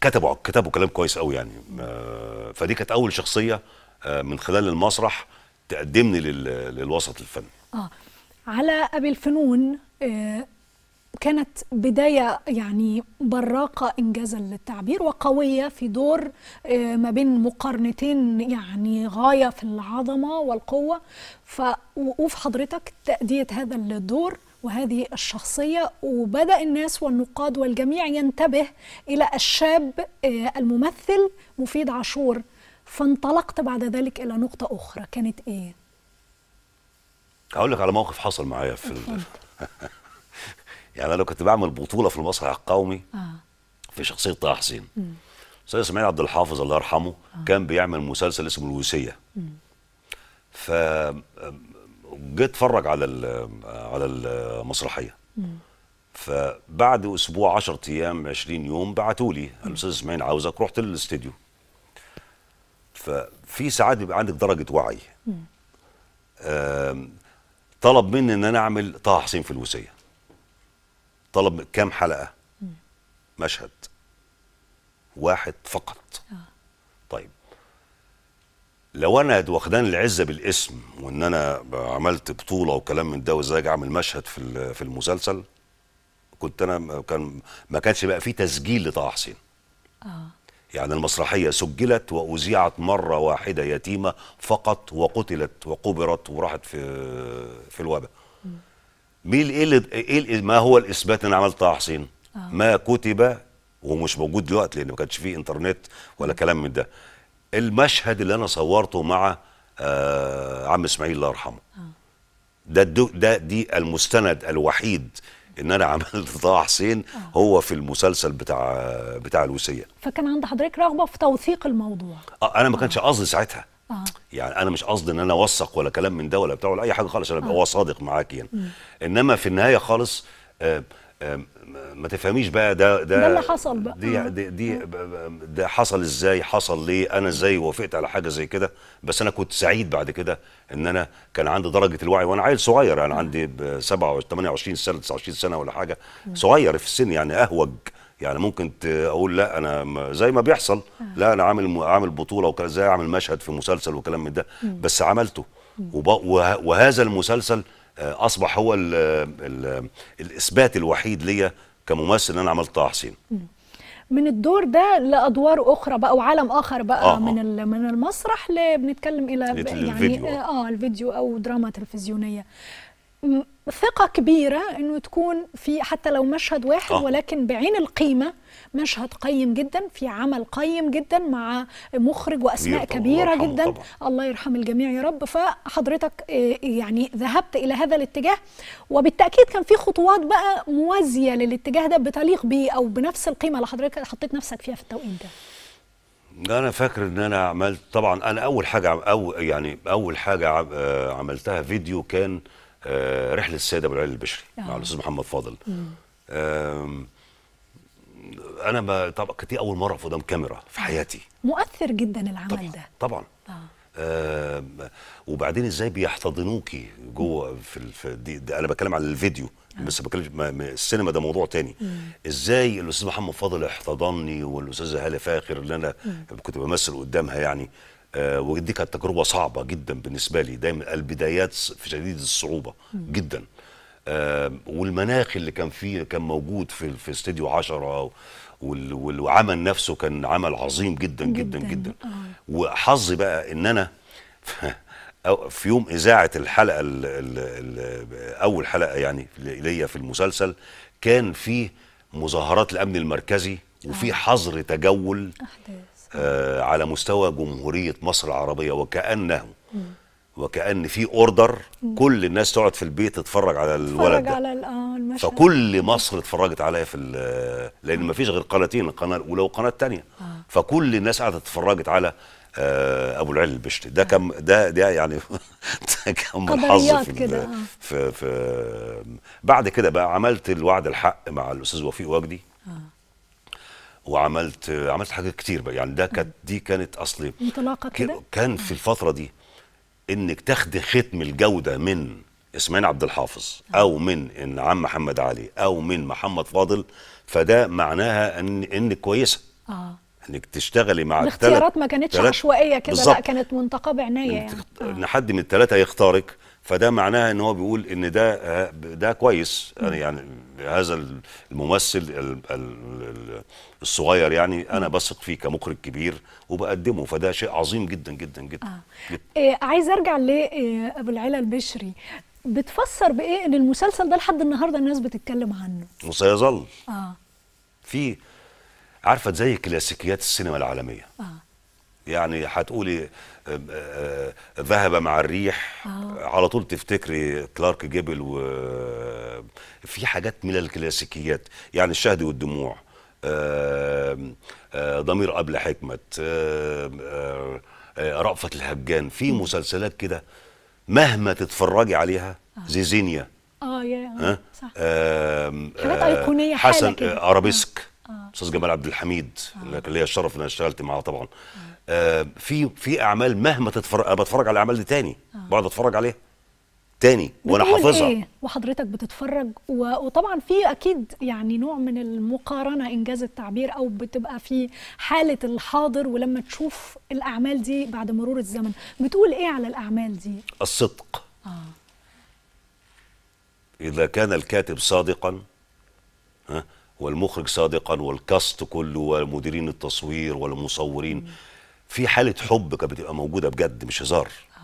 كتبوا كتبوا كلام كويس قوي يعني آه، فدي كانت اول شخصيه آه، من خلال المسرح تقدمني للوسط الفني اه على ابي الفنون آه، كانت بداية يعني براقة إنجازا للتعبير وقوية في دور آه، ما بين مقارنتين يعني غاية في العظمة والقوة فوقوف حضرتك تأدية هذا الدور وهذه الشخصية وبدأ الناس والنقاد والجميع ينتبه إلى الشاب آه، الممثل مفيد عاشور فانطلقت بعد ذلك إلى نقطة أخرى كانت إيه؟ هقول لك على موقف حصل معايا في <laughs> يعني انا لو كنت بعمل بطوله في المسرح القومي آه. في شخصيه طه حسين استاذ اسماعيل عبد الحافظ الله يرحمه آه. كان بيعمل مسلسل اسمه الوسيه ف جيت اتفرج على على المسرحيه فبعد اسبوع 10 ايام 20 يوم بعتوا لي الاستاذ اسماعيل عاوزك رحت للاستديو ففي ساعات بيبقى عندك درجه وعي طلب مني ان انا اعمل طه حسين في الوسيه طلب كام حلقه مشهد واحد فقط آه. طيب لو انا واخدان العزه بالاسم وان انا عملت بطوله وكلام من ده وازاي اعمل مشهد في في المسلسل كنت انا كان ما كانش بقى في تسجيل لطه حسين اه يعني المسرحيه سجلت واذيعت مره واحده يتيمه فقط وقتلت وقبرت وراحت في في الوباء مين ايه اللي ايه ما هو الاثبات ان عملت طه حسين؟ آه. ما كتب ومش موجود دلوقتي لان ما كانش فيه انترنت ولا كلام من ده. المشهد اللي انا صورته مع آه عم اسماعيل الله يرحمه. آه. ده ده دي المستند الوحيد ان انا <laughs> عملت طه حسين آه. هو في المسلسل بتاع بتاع الوسيه. فكان عند حضرتك رغبه في توثيق الموضوع آه انا ما كانش قصدي ساعتها آه. يعني انا مش قصدي ان انا اوثق ولا كلام من ده ولا بتاع ولا اي حاجه خالص انا ببقى آه. صادق معاك يعني انما في النهايه خالص آه،, آه ما تفهميش بقى ده ده ده اللي حصل بقى دي آه. دي, دي آه. ده حصل ازاي حصل ليه انا ازاي وافقت على حاجه زي كده بس انا كنت سعيد بعد كده ان انا كان عندي درجه الوعي وانا عيل صغير يعني عندي 27 28 سنه 29 سنه ولا حاجه صغير في السن يعني اهوج يعني ممكن اقول لا انا زي ما بيحصل آه. لا انا عامل عامل بطوله وكذا زي اعمل مشهد في مسلسل وكلام من ده بس عملته وهذا المسلسل آه، اصبح هو الـ الـ الاثبات الوحيد ليا كممثل ان انا عملت طه حسين من الدور ده لادوار اخرى بقى وعالم اخر بقى آه من آه. من المسرح اللي بنتكلم الى يعني الفيديو. آه،, اه الفيديو او دراما تلفزيونيه ثقة كبيرة أنه تكون في حتى لو مشهد واحد آه. ولكن بعين القيمة مشهد قيم جدا في عمل قيم جدا مع مخرج وأسماء كبيرة الله جدا طبعا. الله يرحم الجميع يا رب فحضرتك آه، يعني ذهبت إلى هذا الاتجاه وبالتأكيد كان في خطوات بقى موازية للاتجاه ده بتليق بيه أو بنفس القيمة اللي حضرتك حطيت نفسك فيها في التوقيت ده انا فاكر ان انا عملت طبعا انا اول حاجه او يعني اول حاجه آه، عملتها فيديو كان آه، رحله السيد ابو العلي البشري آه. مع الاستاذ محمد فاضل انا ما طبعا كنت اول مره في قدام كاميرا في آه. حياتي مؤثر جدا العمل طبعًا. ده طبعا آه. وبعدين ازاي بيحتضنوكي جوه في, في دي, دي انا بتكلم على الفيديو آه. بس ما السينما ده موضوع تاني مم. ازاي الاستاذ محمد فاضل احتضنني والاستاذه هاله فاخر اللي انا مم. كنت بمثل قدامها يعني آه آه، ودي كانت تجربه صعبه جدا بالنسبه لي دايما البدايات في شديد الصعوبه جدا آه، والمناخ اللي كان فيه كان موجود في في استديو 10 والعمل نفسه كان عمل عظيم جدا جدا جدا, جداً. آه. وحظي بقى ان انا <laughs> في يوم اذاعه الحلقه الـ الـ الـ اول حلقه يعني ليا في المسلسل كان فيه مظاهرات الامن المركزي وفي حظر تجول أحداث آه، على مستوى جمهورية مصر العربية وكأنه وكأن في أوردر كل الناس تقعد في البيت تتفرج على الولد ده. على آه، فكل مصر اتفرجت عليا في لأن ما فيش غير قناتين القناة الأولى والقناة الثانية آه. فكل الناس قعدت اتفرجت على ابو العلي البشتي ده كم ده ده يعني <laughs> ده كان من في, في, في في بعد كده بقى عملت الوعد الحق مع الاستاذ وفيق وجدي وعملت عملت حاجات كتير بقى يعني ده كانت دي كانت اصلي انطلاقه كده كان في الفتره دي انك تاخدي ختم الجوده من اسماعيل عبد الحافظ آه. او من ان عم محمد علي او من محمد فاضل فده معناها ان انك كويسه اه انك تشتغلي مع الاختيارات ما كانتش عشوائيه كده لا كانت منتقاه بعنايه يعني آه. حد من الثلاثه يختارك فده معناها ان هو بيقول ان ده ده كويس يعني, يعني هذا الممثل الصغير يعني انا بثق فيه كمخرج كبير وبقدمه فده شيء عظيم جدا جدا جدا, آه. جداً. آه. عايز ارجع لابو إيه، العلا البشري بتفسر بايه ان المسلسل ده لحد النهارده الناس بتتكلم عنه وسيظل اه في عارفه زي كلاسيكيات السينما العالميه آه. يعني هتقولي آه، آه، ذهب مع الريح أوه. على طول تفتكري كلارك جيبل وفي آه، حاجات من الكلاسيكيات يعني الشهد والدموع ضمير قبل حكمة رأفت الهجان في مسلسلات كده مهما تتفرجي عليها زيزينيا اه يا صح حاجات ايقونيه حسن ارابيسك استاذ جمال عبد الحميد اللي ليا الشرف ان انا اشتغلت معاه طبعا آه، في في اعمال مهما تتفرج بتفرج على الاعمال دي تاني آه. بقعد اتفرج عليها تاني وانا إيه؟ حافظها إيه؟ وحضرتك بتتفرج و... وطبعا في اكيد يعني نوع من المقارنه انجاز التعبير او بتبقى في حاله الحاضر ولما تشوف الاعمال دي بعد مرور الزمن بتقول ايه على الاعمال دي الصدق آه. اذا كان الكاتب صادقا ها والمخرج صادقا والكاست كله ومديرين التصوير والمصورين مم. في حاله حب كانت بتبقى موجوده بجد مش هزار آه.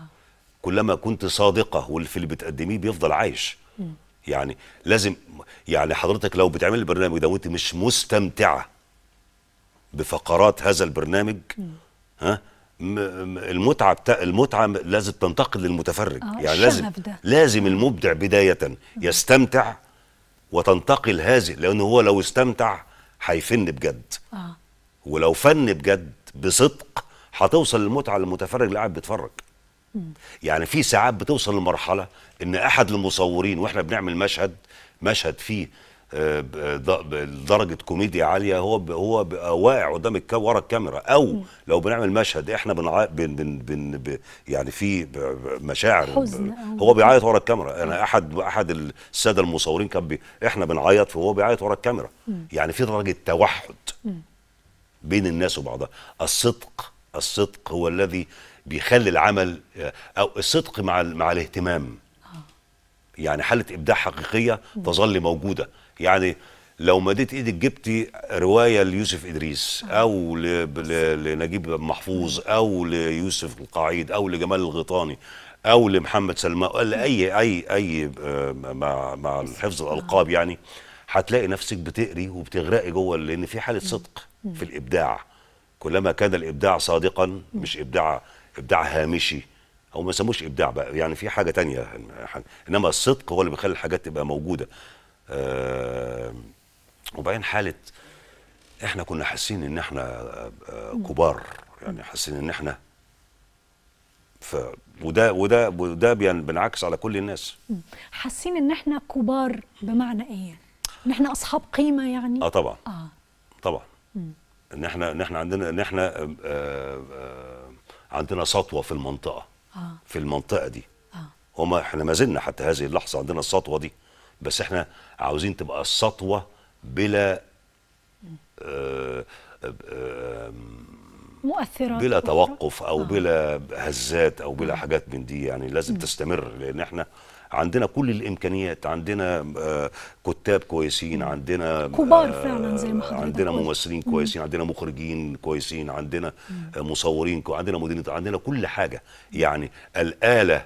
كلما كنت صادقه واللي في اللي بتقدميه بيفضل عايش يعني لازم يعني حضرتك لو بتعمل البرنامج ده وانت مش مستمتعه بفقرات هذا البرنامج ها المتعه بتا... المتعه لازم تنتقل للمتفرج آه يعني لازم ده. لازم المبدع بدايه يستمتع وتنتقل هذه لانه هو لو استمتع هيفن بجد آه. ولو فن بجد بصدق هتوصل للمتعه للمتفرج اللي قاعد بيتفرج يعني في ساعات بتوصل لمرحله ان احد المصورين واحنا بنعمل مشهد مشهد فيه آه، آه، درجه كوميديا عاليه هو هو آه، واقع قدام ورا الكاميرا او لو بنعمل مشهد احنا بن بن... بن... بن... يعني في مشاعر حزن هو بيعيط ورا الكاميرا انا احد احد الساده المصورين كان بي... احنا بنعيط فهو بيعيط ورا الكاميرا يعني في درجه توحد بين الناس وبعضها الصدق الصدق هو الذي بيخلي العمل او الصدق مع مع الاهتمام آه. يعني حاله ابداع حقيقيه تظل موجوده يعني لو مديت ايدك جبتي روايه ليوسف ادريس آه. او لنجيب محفوظ او ليوسف القعيد او لجمال الغيطاني او لمحمد سلمان او لاي اي اي آه، مع مع حفظ الالقاب يعني هتلاقي نفسك بتقري وبتغرقي جوه لان في حاله صدق في الابداع كلما كان الابداع صادقا مش ابداع ابداع هامشي او ما يسموش ابداع بقى يعني في حاجه تانية انما الصدق هو اللي بيخلي الحاجات تبقى موجوده أه وبعدين حاله احنا كنا حاسين ان احنا آه، كبار يعني حاسين ان احنا ف وده وده وده بينعكس على كل الناس حاسين ان احنا كبار بمعنى ايه ان احنا اصحاب قيمه يعني اه طبعا اه طبعا ان احنا ان احنا عندنا ان احنا آه، آه، آه، عندنا سطوه في المنطقه آه. في المنطقه دي آه. هما احنا ما زلنا حتى هذه اللحظه عندنا السطوه دي بس احنا عاوزين تبقى السطوه بلا مؤثرات بلا توقف او آه. بلا هزات او بلا حاجات من دي يعني لازم م. تستمر لان احنا عندنا كل الامكانيات عندنا آه، كتاب كويسين عندنا كبار آه، فعلا زي ما حضرتك عندنا ممثلين كويسين عندنا مخرجين كويسين عندنا آه، مصورين عندنا مديرين عندنا كل حاجه يعني الاله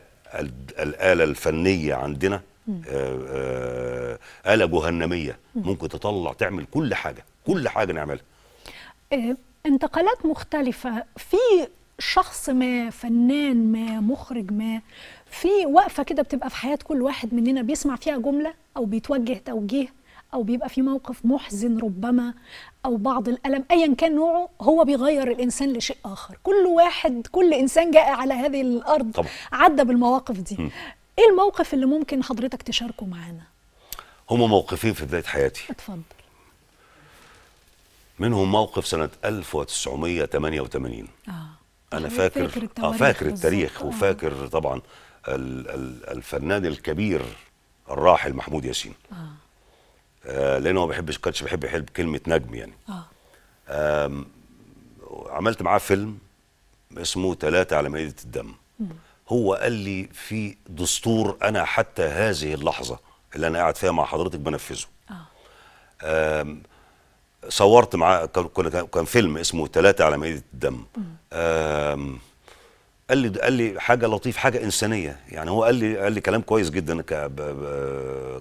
الاله الفنيه عندنا آلة جهنمية ممكن تطلع تعمل كل حاجة كل حاجة نعملها انتقالات مختلفة في شخص ما فنان ما مخرج ما في وقفه كده بتبقى في حياه كل واحد مننا بيسمع فيها جمله او بيتوجه توجيه او بيبقى في موقف محزن ربما او بعض الالم ايا كان نوعه هو بيغير الانسان لشيء اخر كل واحد كل انسان جاء على هذه الارض طبعا. عدى بالمواقف دي م. ايه الموقف اللي ممكن حضرتك تشاركه معانا هما موقفين في بدايه حياتي اتفضل منهم موقف سنه 1988 اه انا فاكر فاكر التاريخ, آه فاكر التاريخ آه. وفاكر طبعا الفنان الكبير الراحل محمود ياسين آه. آه، لانه ما بيحبش كانش بيحب يحب كلمه نجم يعني آه. عملت معاه فيلم اسمه ثلاثة على مائدة الدم م. هو قال لي في دستور أنا حتى هذه اللحظة اللي أنا قاعد فيها مع حضرتك بنفذه آه. صورت معاه كان فيلم اسمه ثلاثة على مائدة الدم قال لي قال لي حاجه لطيف حاجه انسانيه يعني هو قال لي قال لي كلام كويس جدا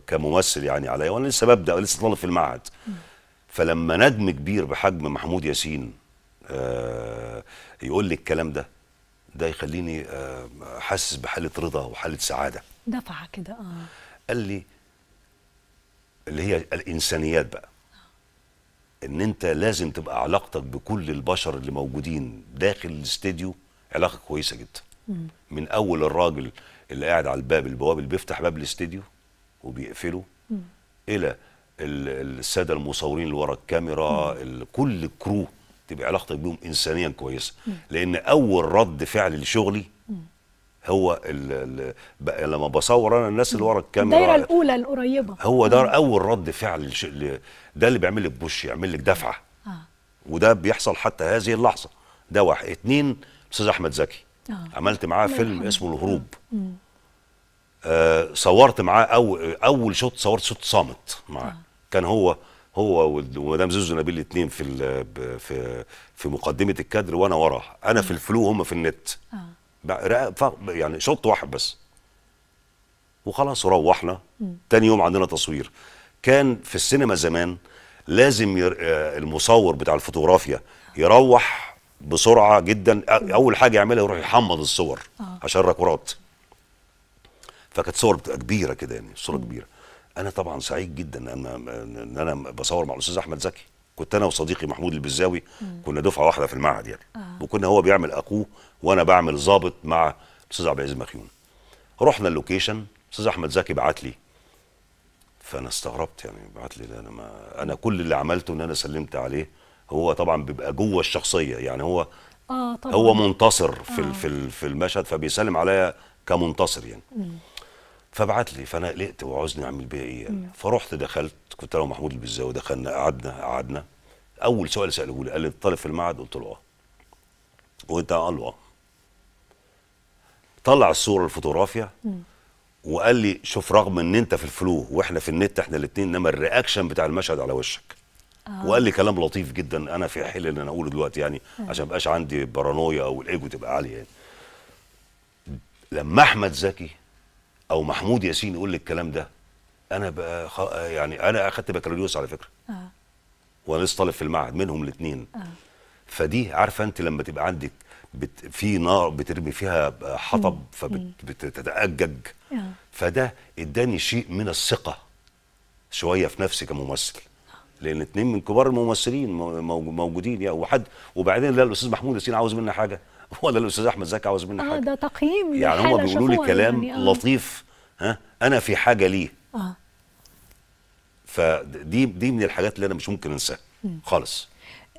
كممثل يعني عليا وانا لسه ببدا لسه طالب في المعهد فلما ندم كبير بحجم محمود ياسين آه، يقول لي الكلام ده ده يخليني آه، حاسس بحاله رضا وحاله سعاده دفعه كده اه قال لي اللي هي الانسانيات بقى ان انت لازم تبقى علاقتك بكل البشر اللي موجودين داخل الاستديو علاقه كويسه جدا من اول الراجل اللي قاعد على الباب البواب اللي بيفتح باب الاستديو وبيقفله الى الساده المصورين اللي ورا الكاميرا كل كرو تبقى علاقتك بيهم انسانيا كويسه لان اول رد فعل لشغلي هو الـ الـ لما بصور انا الناس اللي ورا الكاميرا الدايره الاولى القريبه هو ده اول رد فعل ده اللي بيعمل لك بوش يعمل لك دفعه آه. وده بيحصل حتى هذه اللحظه ده واحد اتنين استاذ احمد زكي آه. عملت معاه فيلم اسمه الهروب آه صورت معاه أول, اول شوط صورت شوط صامت معاه آه. كان هو هو ومدام زوزو نبيل الاثنين في في في مقدمه الكادر وانا وراه انا في الفلو هم في النت آه. يعني شوط واحد بس وخلاص وروحنا تاني يوم عندنا تصوير كان في السينما زمان لازم آه، المصور بتاع الفوتوغرافيا يروح بسرعه جدا اول حاجه يعملها يروح يحمض الصور آه. عشان ركورات فكانت صور بتبقى كبيره كده يعني صوره كبيره انا طبعا سعيد جدا ان انا انا بصور مع الاستاذ احمد زكي كنت انا وصديقي محمود البزاوي كنا دفعه واحده في المعهد يعني آه. وكنا هو بيعمل اخوه وانا بعمل ظابط مع الاستاذ عبد العزيز مخيون رحنا اللوكيشن الاستاذ احمد زكي بعت لي فانا استغربت يعني بعت لي انا ما انا كل اللي عملته ان انا سلمت عليه هو طبعا بيبقى جوه الشخصيه يعني هو آه طبعا. هو منتصر في آه. في في المشهد فبيسلم عليا كمنتصر يعني مم. فبعت لي فانا قلقت وعاوزني اعمل بيها ايه يعني فرحت دخلت كنت انا ومحمود البزاوي دخلنا قعدنا قعدنا اول سؤال ساله لي قال لي طالب في المعهد قلت له اه وانت قال له اه طلع الصوره الفوتوغرافيا وقال لي شوف رغم ان انت في الفلو واحنا في النت احنا الاثنين انما الرياكشن بتاع المشهد على وشك آه. وقال لي كلام لطيف جدا انا في حل ان انا اقوله دلوقتي يعني آه. عشان ما يبقاش عندي بارانويا او الايجو تبقى عاليه يعني لما احمد زكي او محمود ياسين يقول لي الكلام ده انا بقى يعني انا اخدت بكالوريوس على فكره آه. وانا لسه طالب في المعهد منهم الاثنين آه. فدي عارفه انت لما تبقى عندك بت... في نار بترمي فيها حطب فبتتأجج آه. فده اداني شيء من الثقه شويه في نفسي كممثل لان اتنين من كبار الممثلين موجودين يعني وحد وبعدين لا الاستاذ محمود ياسين عاوز منا حاجه <laughs> ولا الاستاذ احمد زكي عاوز منا آه، حاجه اه ده تقييم يعني هم بيقولوا لي كلام يعني آه. لطيف ها انا في حاجه ليه اه فدي دي من الحاجات اللي انا مش ممكن انساها خالص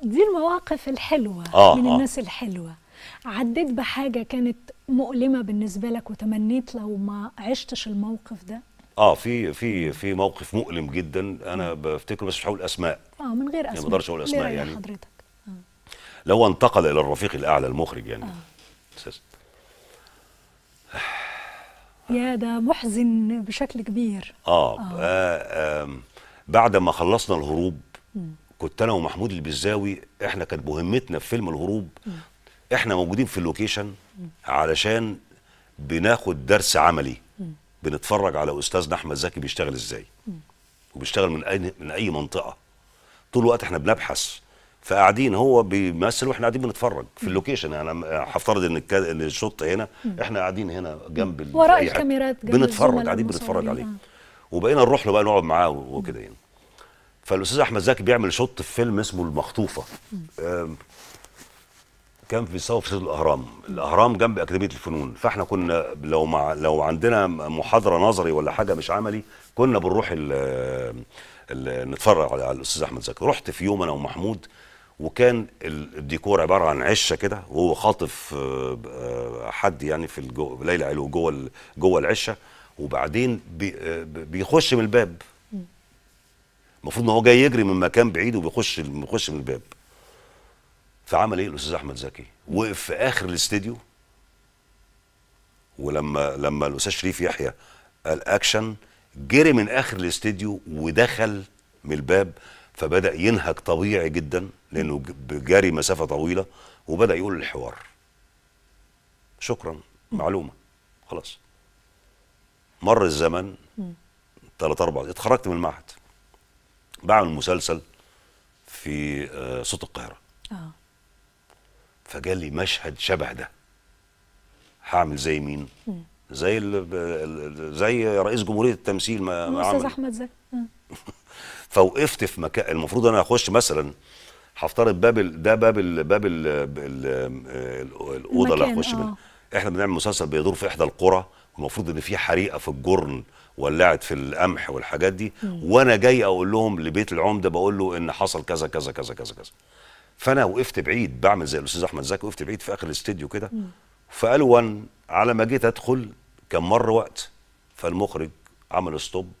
دي المواقف الحلوه آه, آه. من آه. الناس الحلوه عديت بحاجه كانت مؤلمه بالنسبه لك وتمنيت لو ما عشتش الموقف ده اه في في في موقف مؤلم جدا انا بفتكره بس مش هقول اسماء اه من غير اسماء يعني ما اقدرش اقول اسماء يعني حضرتك آه. لو انتقل الى الرفيق الاعلى المخرج يعني آه. اساسا يا ده محزن بشكل كبير آه, آه. آه, آه بعد ما خلصنا الهروب م. كنت انا ومحمود البزاوي احنا كانت مهمتنا في فيلم الهروب م. احنا موجودين في اللوكيشن علشان بناخد درس عملي بنتفرج على استاذنا احمد زكي بيشتغل ازاي وبيشتغل من اي من اي منطقه طول الوقت احنا بنبحث فقاعدين هو بيمثل واحنا قاعدين بنتفرج في اللوكيشن يعني انا هفترض ان ان الشوط هنا احنا قاعدين هنا جنب وراء الكاميرات جنب بنتفرج قاعدين بنتفرج عليه وبقينا نروح له بقى نقعد معاه وكده يعني فالاستاذ احمد زكي بيعمل شوط في فيلم اسمه المخطوفه كان في بيصور في الاهرام الاهرام جنب اكاديميه الفنون فاحنا كنا لو مع لو عندنا محاضره نظري ولا حاجه مش عملي كنا بنروح ال الـ نتفرج على الاستاذ احمد زكي رحت في يوم انا ومحمود وكان الديكور عباره عن عشه كده وهو خاطف آه، آه، حد يعني في ليلى علو جوه جوه العشه وبعدين آه، بيخش من الباب المفروض ان هو جاي يجري من مكان بعيد وبيخش بيخش من الباب فعمل ايه الاستاذ احمد زكي وقف في اخر الاستديو ولما لما الاستاذ شريف يحيى قال اكشن جري من اخر الاستديو ودخل من الباب فبدا ينهك طبيعي جدا لانه جاري مسافه طويله وبدا يقول الحوار شكرا معلومه خلاص مر الزمن ثلاث اربع اتخرجت من المعهد بعمل مسلسل في آه، صوت القاهره اه فجالي مشهد شبه ده هعمل زي مين زي زي رئيس جمهوريه التمثيل ما استاذ احمد زكي <laughs> فوقفت في مكان المفروض انا اخش مثلا هفترض باب ال... ده باب ال... باب ال... الاوضه اللي هخش منها آه. احنا بنعمل مسلسل بيدور في احدى القرى المفروض ان في حريقه في الجرن ولعت في القمح والحاجات دي مم. وانا جاي اقول لهم لبيت العمده بقول له ان حصل كذا كذا كذا كذا كذا فانا وقفت بعيد بعمل زي الاستاذ احمد زكي وقفت بعيد في اخر الاستديو كده فالون على ما جيت ادخل كان مر وقت فالمخرج عمل ستوب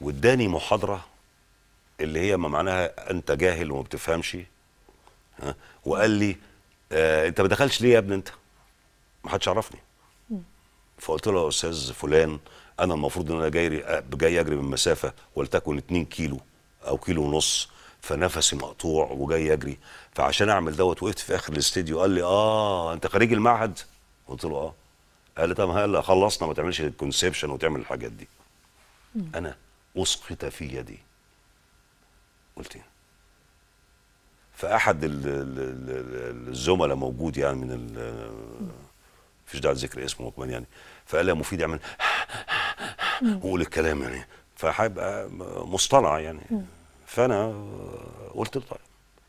واداني محاضره اللي هي ما معناها انت جاهل وما بتفهمش ها وقال لي آه انت ما دخلش ليه يا ابني انت؟ ما حدش عرفني فقلت له يا استاذ فلان انا المفروض ان انا جاي جاي اجري من مسافه ولتكن 2 كيلو او كيلو ونص فنفسي مقطوع وجاي اجري فعشان اعمل دوت وقفت في اخر الاستديو قال لي اه انت خريج المعهد قلت له اه قال لي طب هلا خلصنا ما تعملش الكونسبشن وتعمل الحاجات دي انا اسقط في يدي قلت إيه؟ فاحد الزملاء موجود يعني من ال مفيش داعي ذكر اسمه كمان يعني فقال لي يا مفيد اعمل وقول الكلام يعني فحيبقى مصطنع يعني مم. فانا قلت طيب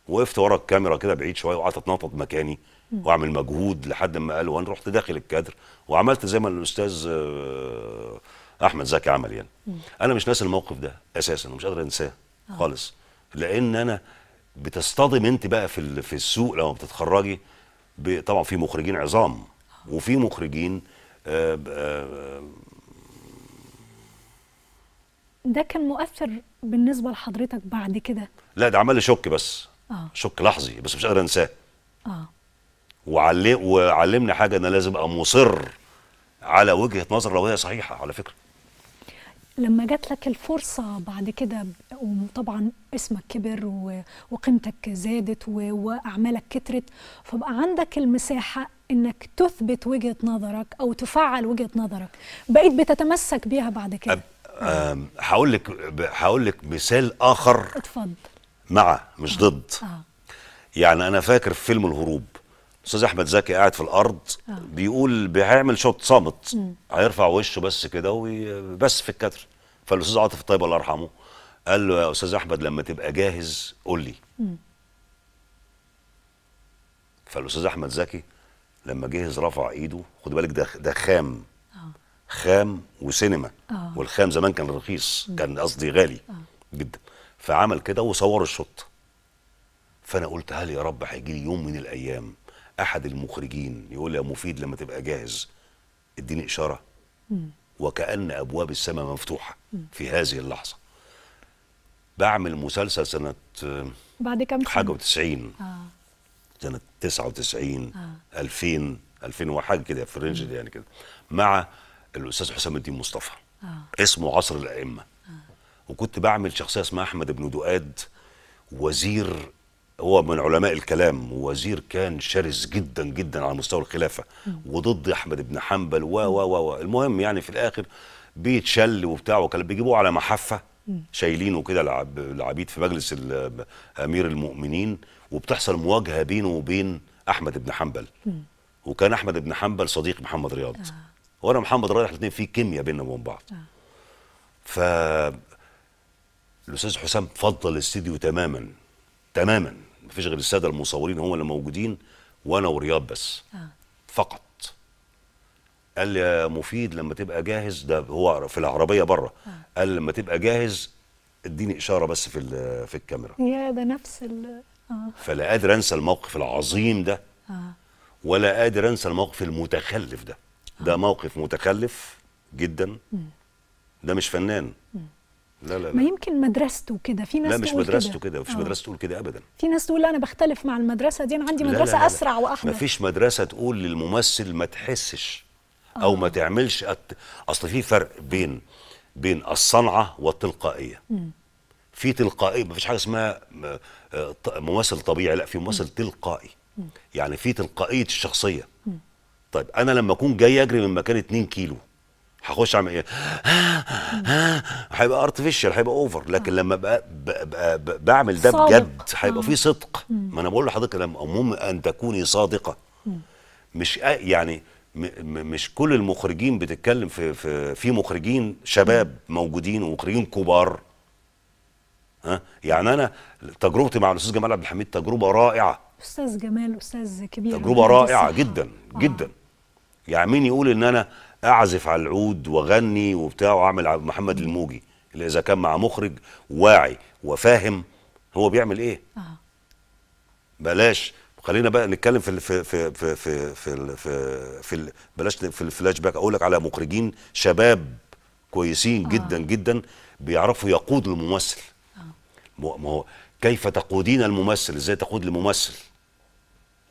وقفت ورا الكاميرا كده بعيد شويه وقعدت اتنطط مكاني واعمل مجهود لحد ما قال وانا رحت داخل الكادر وعملت زي ما الاستاذ آه، احمد زكي عمل يعني انا مش ناسي الموقف ده اساسا ومش قادر انساه آه. خالص لان انا بتصطدم انت بقى في في السوق لما بتتخرجي طبعا في مخرجين عظام آه. وفي مخرجين آآ آآ ده كان مؤثر بالنسبه لحضرتك بعد كده لا ده عمل لي شك بس اه شك لحظي بس مش قادر انساه اه وعلم وعلمني حاجه انا لازم ابقى مصر على وجهه نظر لو هي صحيحه على فكره لما جات لك الفرصة بعد كده وطبعا اسمك كبر وقيمتك زادت وأعمالك كترت فبقى عندك المساحة إنك تثبت وجهة نظرك أو تفعل وجهة نظرك بقيت بتتمسك بيها بعد كده هقول لك هقول لك مثال اخر اتفضل مع مش آه. ضد آه. يعني انا فاكر في فيلم الهروب استاذ احمد زكي قاعد في الارض آه. بيقول هيعمل شوط صامت م. هيرفع وشه بس كده وبس في الكتر فالاستاذ عاطف الطيب الله يرحمه قال له يا استاذ احمد لما تبقى جاهز قول لي فالاستاذ احمد زكي لما جهز رفع ايده خد بالك ده ده خام خام وسينما آه. والخام زمان كان رخيص م. كان قصدي غالي آه. جدا فعمل كده وصوروا الشط فانا قلت هل يا رب هيجي لي يوم من الايام احد المخرجين يقول لي يا مفيد لما تبقى جاهز اديني اشاره م. وكأن أبواب السماء مفتوحة في هذه اللحظة بعمل مسلسل سنة آه، بعد كم سنة؟ حاجة و90 آه. سنة 99 آه. 2000 2000 وحاجة كده في الرينج يعني كده مع الاستاذ حسام الدين مصطفى آه. اسمه عصر الائمه آه. وكنت بعمل شخصيه اسمها احمد بن دؤاد وزير هو من علماء الكلام ووزير كان شرس جدا جدا على مستوى الخلافه وضد احمد بن حنبل و و و المهم يعني في الاخر بيتشل وبتاع وكلام بيجيبوه على محفه شايلينه كده العبيد في مجلس امير المؤمنين وبتحصل مواجهه بينه وبين احمد بن حنبل وكان احمد بن حنبل صديق محمد رياض آه. وانا محمد رايح الاثنين في كيمياء بيننا وبين بعض آه. ف الاستاذ حسام فضل الاستديو تماما تماما مفيش غير الساده المصورين هم اللي موجودين وانا ورياض بس آه. فقط قال لي يا مفيد لما تبقى جاهز ده هو في العربيه بره آه. قال لما تبقى جاهز اديني اشاره بس في في الكاميرا يا ده نفس ال آه. فلا قادر انسى الموقف العظيم ده آه. ولا قادر انسى الموقف المتخلف ده ده موقف متكلف جدا ده مش فنان لا لا لا ما يمكن مدرسته كده في ناس لا مش مدرسته كده مفيش آه. مدرسه تقول كده ابدا في ناس تقول لا انا بختلف مع المدرسه دي انا عندي مدرسه لا لا لا اسرع واحدث مفيش مدرسه تقول للممثل ما تحسش او ما آه. تعملش أت... اصل في فرق بين بين الصنعه والتلقائيه في تلقائيه مفيش حاجه اسمها آه، ممثل طبيعي لا في ممثل تلقائي يعني في تلقائيه الشخصيه طيب انا لما اكون جاي اجري من مكان 2 كيلو هخش اعمل ايه؟ هيبقى ارتفيشال هيبقى اوفر لكن لما بقى بعمل ده بجد هيبقى فيه صدق ما انا بقول لحضرتك المهم ان تكوني صادقه مش يعني مش كل المخرجين بتتكلم في في في مخرجين شباب موجودين ومخرجين كبار ها يعني انا تجربتي مع الاستاذ جمال عبد الحميد تجربه رائعه استاذ جمال استاذ كبير تجربه رائعه جدا آه. جدا يعني مين يقول ان انا اعزف على العود واغني وبتاع واعمل محمد الموجي اللي اذا كان مع مخرج واعي وفاهم هو بيعمل ايه آه. بلاش خلينا بقى نتكلم في في في في في في, في, في بلاش في الفلاش باك اقول لك على مخرجين شباب كويسين آه. جدا جدا بيعرفوا يقودوا الممثل آه. ما هو كيف تقودين الممثل ازاي تقود الممثل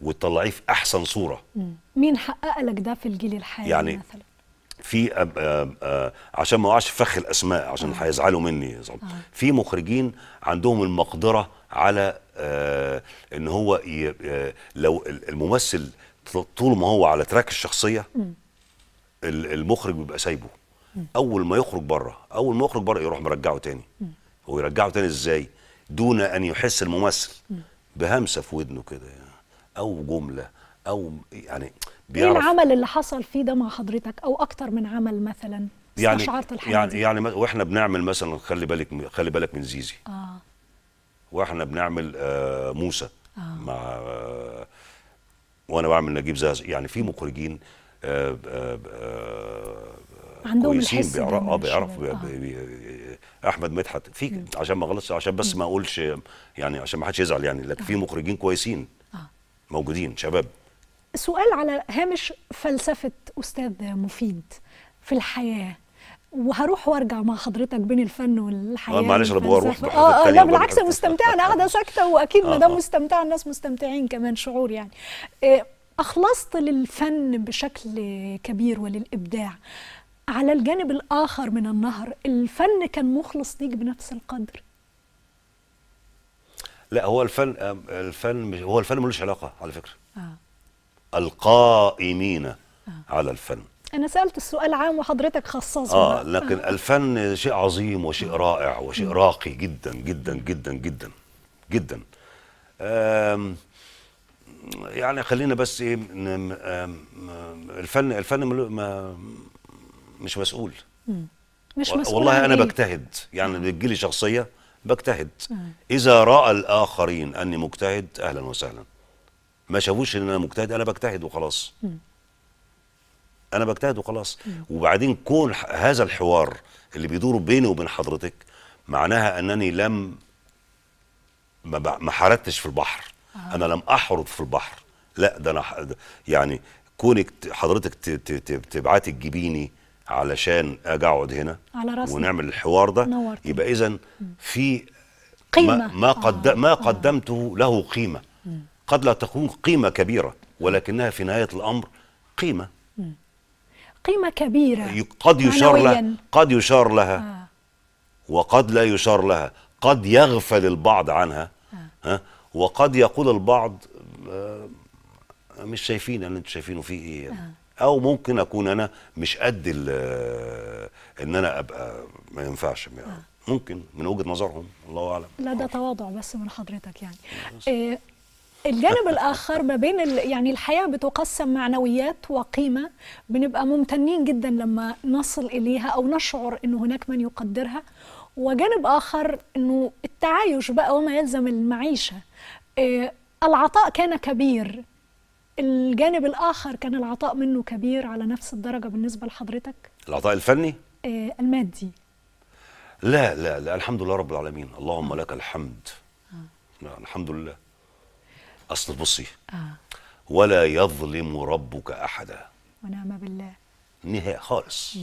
وتطلعيه في احسن صوره مين حقق لك ده في الجيل الحالي يعني مثلا في أب آه، أب آه، أب آه، عشان ما اقعش فخ الاسماء عشان هيزعلوا مني آه. في مخرجين عندهم المقدره على ان هو لو الممثل طول ما هو على تراك الشخصيه م. المخرج بيبقى سايبه م. اول ما يخرج بره اول ما يخرج بره يروح مرجعه تاني م. هو يرجعه تاني ازاي دون ان يحس الممثل بهمسه في ودنه كده يعني او جمله او يعني إيه بيعرف ايه العمل اللي حصل فيه ده مع حضرتك او اكتر من عمل مثلا يعني يعني دي. يعني واحنا بنعمل مثلا خلي بالك خلي بالك من زيزي اه واحنا بنعمل آه موسى آه. مع آه وانا بعمل نجيب زاز يعني في مخرجين آه آه آه عندهم كويسين الحس بيعرف اه بيعرف بي آه. بي آه، احمد مدحت في عشان ما غلطش عشان بس ما اقولش يعني عشان ما حدش يزعل يعني لكن في آه. مخرجين كويسين موجودين شباب سؤال على هامش فلسفه استاذ مفيد في الحياه وهروح وارجع مع حضرتك بين الفن والحياه اه معلش انا بروح اه اه لا بالعكس مستمتعه انا قاعده ساكته واكيد ما آه، دام آه. مستمتعه الناس مستمتعين كمان شعور يعني آه، اخلصت للفن بشكل كبير وللابداع على الجانب الاخر من النهر الفن كان مخلص ليك بنفس القدر لا هو الفن الفن هو الفن ملوش علاقه على فكره آه. القائمين آه. على الفن انا سالت السؤال عام وحضرتك خصصته اه لكن الفن شيء عظيم وشيء آه. رائع وشيء آه. راقي جدا جدا جدا جدا جدا يعني خلينا بس ايه الفن الفن ما مش مسؤول مش مسؤول والله انا إيه؟ بجتهد يعني آه. بتجيلي شخصيه بجتهد آه. اذا راى الاخرين اني مجتهد اهلا وسهلا ما شافوش ان انا مجتهد انا بجتهد وخلاص انا بجتهد وخلاص وبعدين كون هذا الحوار اللي بيدور بيني وبين حضرتك معناها انني لم ما حردتش في البحر آه. انا لم احرد في البحر لا ده انا يعني كونك حضرتك تبعتي تجيبيني علشان اجي اقعد هنا على رأسنا. ونعمل الحوار ده نورت. يبقى اذا في قيمة ما, ما, قد آه. ما قدمته له قيمة مم. قد لا تكون قيمة كبيرة ولكنها في نهاية الأمر قيمة مم. قيمة كبيرة قد يشار لها قد يشار لها آه. وقد لا يشار لها قد يغفل البعض عنها آه. ها وقد يقول البعض آه، مش شايفين اللي انتم شايفينه فيه ايه يعني. آه. او ممكن اكون انا مش قد آه، ان انا ابقى ما ينفعش يعني. آه. ممكن من وجهه نظرهم الله اعلم لا ده تواضع بس من حضرتك يعني إيه الجانب الاخر ما بين يعني الحياه بتقسم معنويات وقيمه بنبقى ممتنين جدا لما نصل اليها او نشعر ان هناك من يقدرها وجانب اخر انه التعايش بقى وما يلزم المعيشه إيه العطاء كان كبير الجانب الآخر كان العطاء منه كبير على نفس الدرجة بالنسبة لحضرتك العطاء الفني؟ آه المادي لا لا لا الحمد لله رب العالمين اللهم لك الحمد آه. نعم، الحمد لله أصل بصي آه. ولا يظلم ربك أحدا ونعم بالله نهاية خالص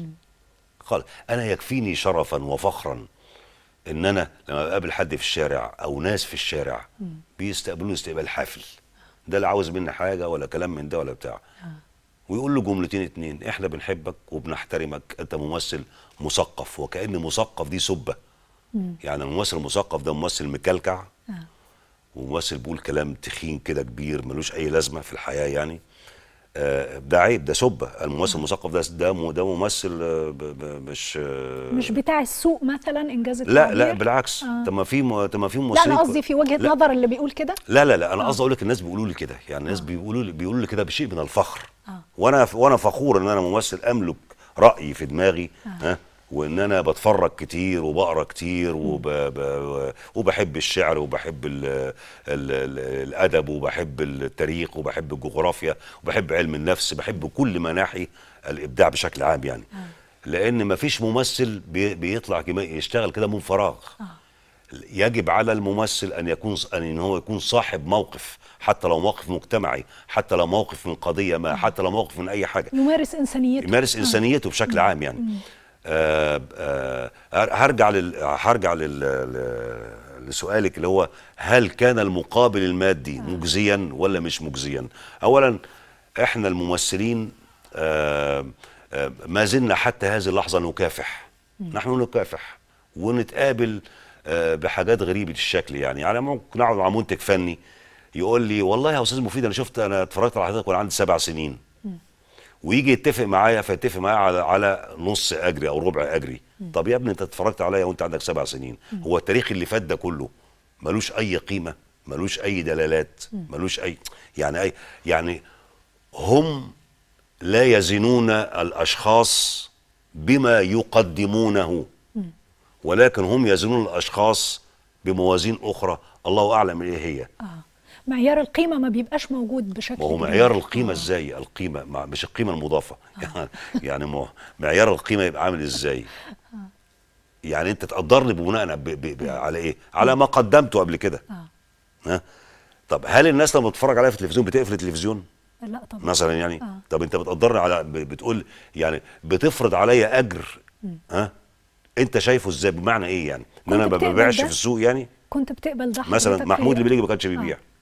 خالص أنا يكفيني شرفا وفخرا ان انا لما بقابل حد في الشارع او ناس في الشارع بيستقبلوني استقبال حافل ده لا عاوز مني حاجه ولا كلام من ده ولا بتاع آه. ويقول له جملتين اتنين احنا بنحبك وبنحترمك انت ممثل مثقف وكأن مثقف دي سبه يعني الممثل المثقف ده ممثل مكلكع آه. وممثل بيقول كلام تخين كده كبير ملوش اي لازمه في الحياه يعني ده عيب ده سبه الممثل المثقف ده ده ده ممثل آه، مش آه، مش بتاع السوق مثلا انجاز لا لا بالعكس آه. طب ما في طب ما في ممثلين لا انا قصدي في وجهه نظر اللي بيقول كده لا لا لا انا قصدي آه. اقول لك الناس بيقولوا لي كده يعني الناس آه. بيقولوا لي بيقولوا لي كده بشيء من الفخر آه. وانا وانا فخور ان انا ممثل املك رايي في دماغي آه. ها وان انا بتفرج كتير وبقرا كتير وب... ب... وبحب الشعر وبحب ال... ال... ال... الادب وبحب التاريخ وبحب الجغرافيا وبحب علم النفس بحب كل مناحي الابداع بشكل عام يعني آه. لان ما فيش ممثل بي... بيطلع يشتغل كده من فراغ آه. يجب على الممثل ان يكون ان هو يكون صاحب موقف حتى لو موقف مجتمعي حتى لو موقف من قضيه ما آه. حتى لو موقف من اي حاجه يمارس انسانيته يمارس انسانيته بشكل عام يعني آه، آه، هرجع لل هرجع لل لسؤالك اللي هو هل كان المقابل المادي نعم. مجزيا ولا مش مجزيا اولا احنا الممثلين آه، ما زلنا حتى هذه اللحظه نكافح نحن نكافح ونتقابل بحاجات غريبه الشكل يعني يعني ممكن اقعد مع منتج فني يقول لي والله يا استاذ مفيد انا شفت انا اتفرجت على حضرتك وانا عندي سبع سنين ويجي يتفق معايا فيتفق معايا على على نص اجري او ربع اجري طب يا ابني انت اتفرجت عليا وانت عندك سبع سنين هو التاريخ اللي فات ده كله ملوش اي قيمه ملوش اي دلالات ملوش اي يعني اي يعني هم لا يزنون الاشخاص بما يقدمونه ولكن هم يزنون الاشخاص بموازين اخرى الله اعلم ايه هي آه. معيار القيمه ما بيبقاش موجود بشكل ما هو معيار كبير. القيمه آه. ازاي القيمه مش القيمه المضافه آه. يعني يعني معيار القيمه يبقى عامل ازاي آه. يعني انت تقدرني بناء على ايه على ما قدمته قبل كده ها طب هل الناس لما بتتفرج عليا في التلفزيون بتقفل التلفزيون لا طبعا مثلا يعني آه. طب انت بتقدرني على بتقول يعني بتفرض عليا اجر ها انت شايفه ازاي بمعنى ايه يعني ان انا ما ببيعش في السوق يعني كنت بتقبل ده مثلا محمود اللي بيجي ما كانش بيبيع آه.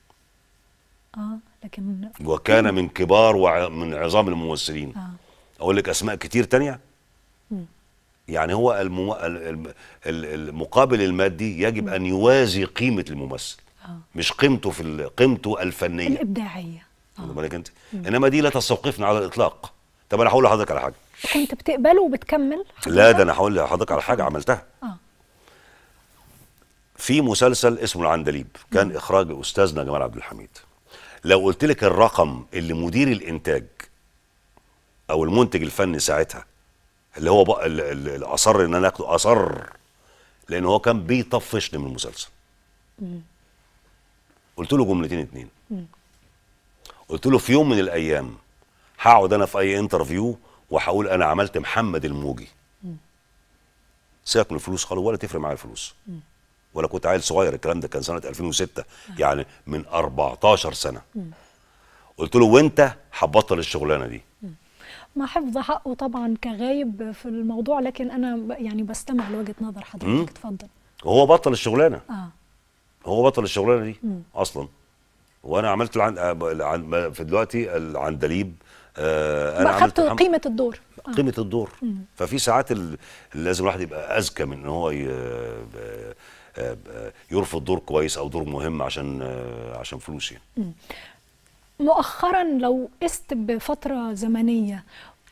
اه لكن وكان من كبار ومن عظام الممثلين آه. اقول لك اسماء كتير تانية م. يعني هو المو... المقابل المادي يجب م. ان يوازي قيمه الممثل آه. مش قيمته في قيمته الفنيه الابداعيه آه. بالك انت انما دي لا تستوقفنا على الاطلاق طب انا هقول لحضرتك على حاجه كنت بتقبله وبتكمل لا ده انا هقول لحضرتك على حاجه آه. عملتها اه في مسلسل اسمه العندليب كان م. اخراج استاذنا جمال عبد الحميد لو قلت لك الرقم اللي مدير الانتاج او المنتج الفني ساعتها اللي هو بقى اللي اصر ان انا اخده اصر لان هو كان بيطفشني من المسلسل قلت له جملتين اتنين قلت له في يوم من الايام هقعد انا في اي انترفيو وهقول انا عملت محمد الموجي سيبك من الفلوس خالص ولا تفرق معايا الفلوس ولا كنت عيل صغير الكلام ده كان سنه 2006 يعني من 14 سنه قلت له وانت هتبطل الشغلانه دي ما حفظ حقه طبعا كغايب في الموضوع لكن انا يعني بستمع لوجهه نظر حضرتك اتفضل هو بطل الشغلانه اه هو بطل الشغلانه دي مم. اصلا وانا عملت العن... آه، العن... في دلوقتي العندليب آه انا عملت حم... قيمه الدور آه. قيمه الدور مم. ففي ساعات اللي لازم الواحد يبقى اذكى من ان هو ي... آه، يرفض دور كويس او دور مهم عشان عشان فلوس يعني مؤخرا لو قست بفتره زمنيه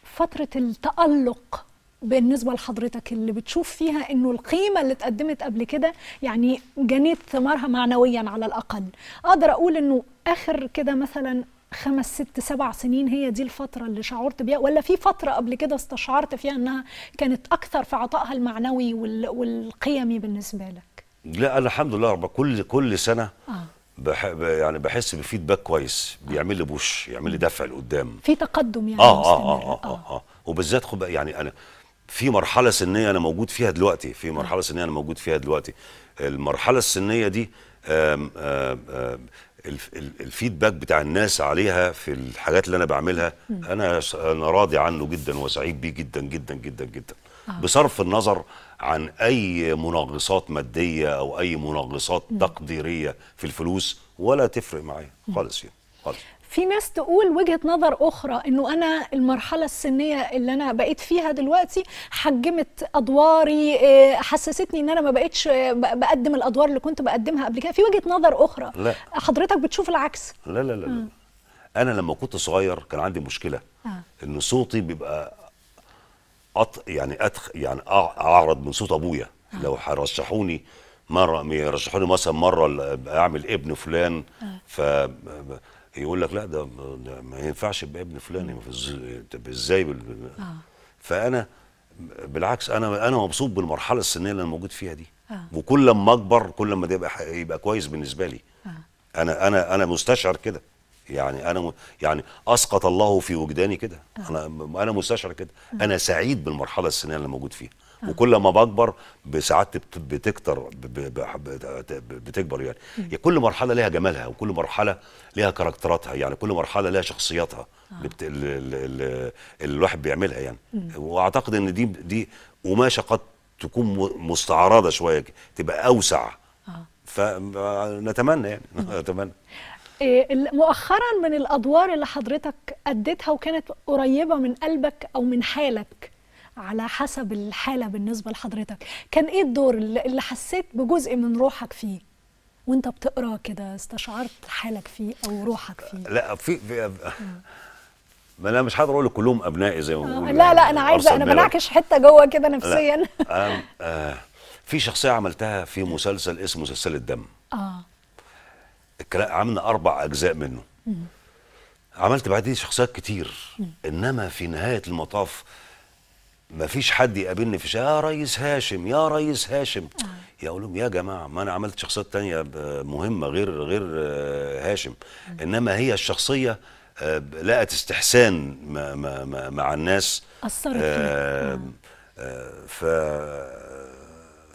فتره التالق بالنسبة لحضرتك اللي بتشوف فيها انه القيمة اللي اتقدمت قبل كده يعني جنيت ثمارها معنويا على الأقل أقدر أقول انه آخر كده مثلا خمس ست سبع سنين هي دي الفترة اللي شعرت بيها ولا في فترة قبل كده استشعرت فيها انها كانت أكثر في عطائها المعنوي والقيمي بالنسبة لك لا انا الحمد لله رب كل كل سنه آه. بح... يعني بحس بفيدباك كويس بيعمل لي بوش يعمل لي دفع لقدام في تقدم يعني آه آه, آه, آه, آه, آه, آه, وبالذات خب يعني انا في مرحله سنيه انا موجود فيها دلوقتي في آه. مرحله سنيه انا موجود فيها دلوقتي المرحله السنيه دي آم آم آم الفيدباك بتاع الناس عليها في الحاجات اللي انا بعملها انا انا راضي عنه جدا وسعيد بيه جدا جدا جدا جدا آه. بصرف النظر عن اي منغصات ماديه او اي منغصات تقديريه في الفلوس ولا تفرق معايا خالص يعني خالص في ناس تقول وجهه نظر اخرى انه انا المرحله السنيه اللي انا بقيت فيها دلوقتي حجمت ادواري آه، حسستني ان انا ما بقتش آه، بقدم الادوار اللي كنت بقدمها قبل كده في وجهه نظر اخرى لا. حضرتك بتشوف العكس لا لا لا, لا. انا لما كنت صغير كان عندي مشكله آه. ان صوتي بيبقى أط... يعني أتخ... يعني اعرض من صوت ابويا آه. لو هيرشحوني مره يرشحوني مثلا مره اعمل ابن فلان آه. ف يقول لك لا ده ما ينفعش يبقى ابن فلان ازاي بال... آه. فانا بالعكس انا انا مبسوط بالمرحله السنيه اللي انا موجود فيها دي آه. وكل ما اكبر كل ما يبقى يبقى كويس بالنسبه لي آه. انا انا انا مستشعر كده يعني انا يعني اسقط الله في وجداني كده آه. انا انا مستشعر كده آه. انا سعيد بالمرحله السنيه اللي موجود فيها آه. وكل ما بكبر بساعات بتكتر بتكبر يعني. يعني كل مرحله ليها جمالها وكل مرحله ليها كاركتراتها يعني كل مرحله ليها شخصياتها اللي, بت... اللي الواحد بيعملها يعني واعتقد ان دي دي قماشه قد تكون مستعرضه شويه تبقى اوسع فنتمنى يعني <laughs> نتمنى إيه، مؤخرا من الادوار اللي حضرتك اديتها وكانت قريبه من قلبك او من حالك على حسب الحاله بالنسبه لحضرتك كان ايه الدور اللي حسيت بجزء من روحك فيه وانت بتقرا كده استشعرت حالك فيه او روحك فيه لا في, في ما انا مش هقدر اقول كلهم ابنائي زي ما بنقول لا لا يعني، انا عايزه انا بنعكش حته جوه كده نفسيا آه في شخصيه عملتها في مسلسل اسمه مسلسل الدم اه الكلام عملنا اربع اجزاء منه عملت بعديه شخصيات كتير انما في نهايه المطاف ما فيش حد يقابلني في يا ريس هاشم يا ريس هاشم آه. يا اقول لهم يا جماعه ما انا عملت شخصيات تانية مهمه غير غير آه، هاشم انما هي الشخصيه آه، لقت استحسان مع الناس اثرت آه ف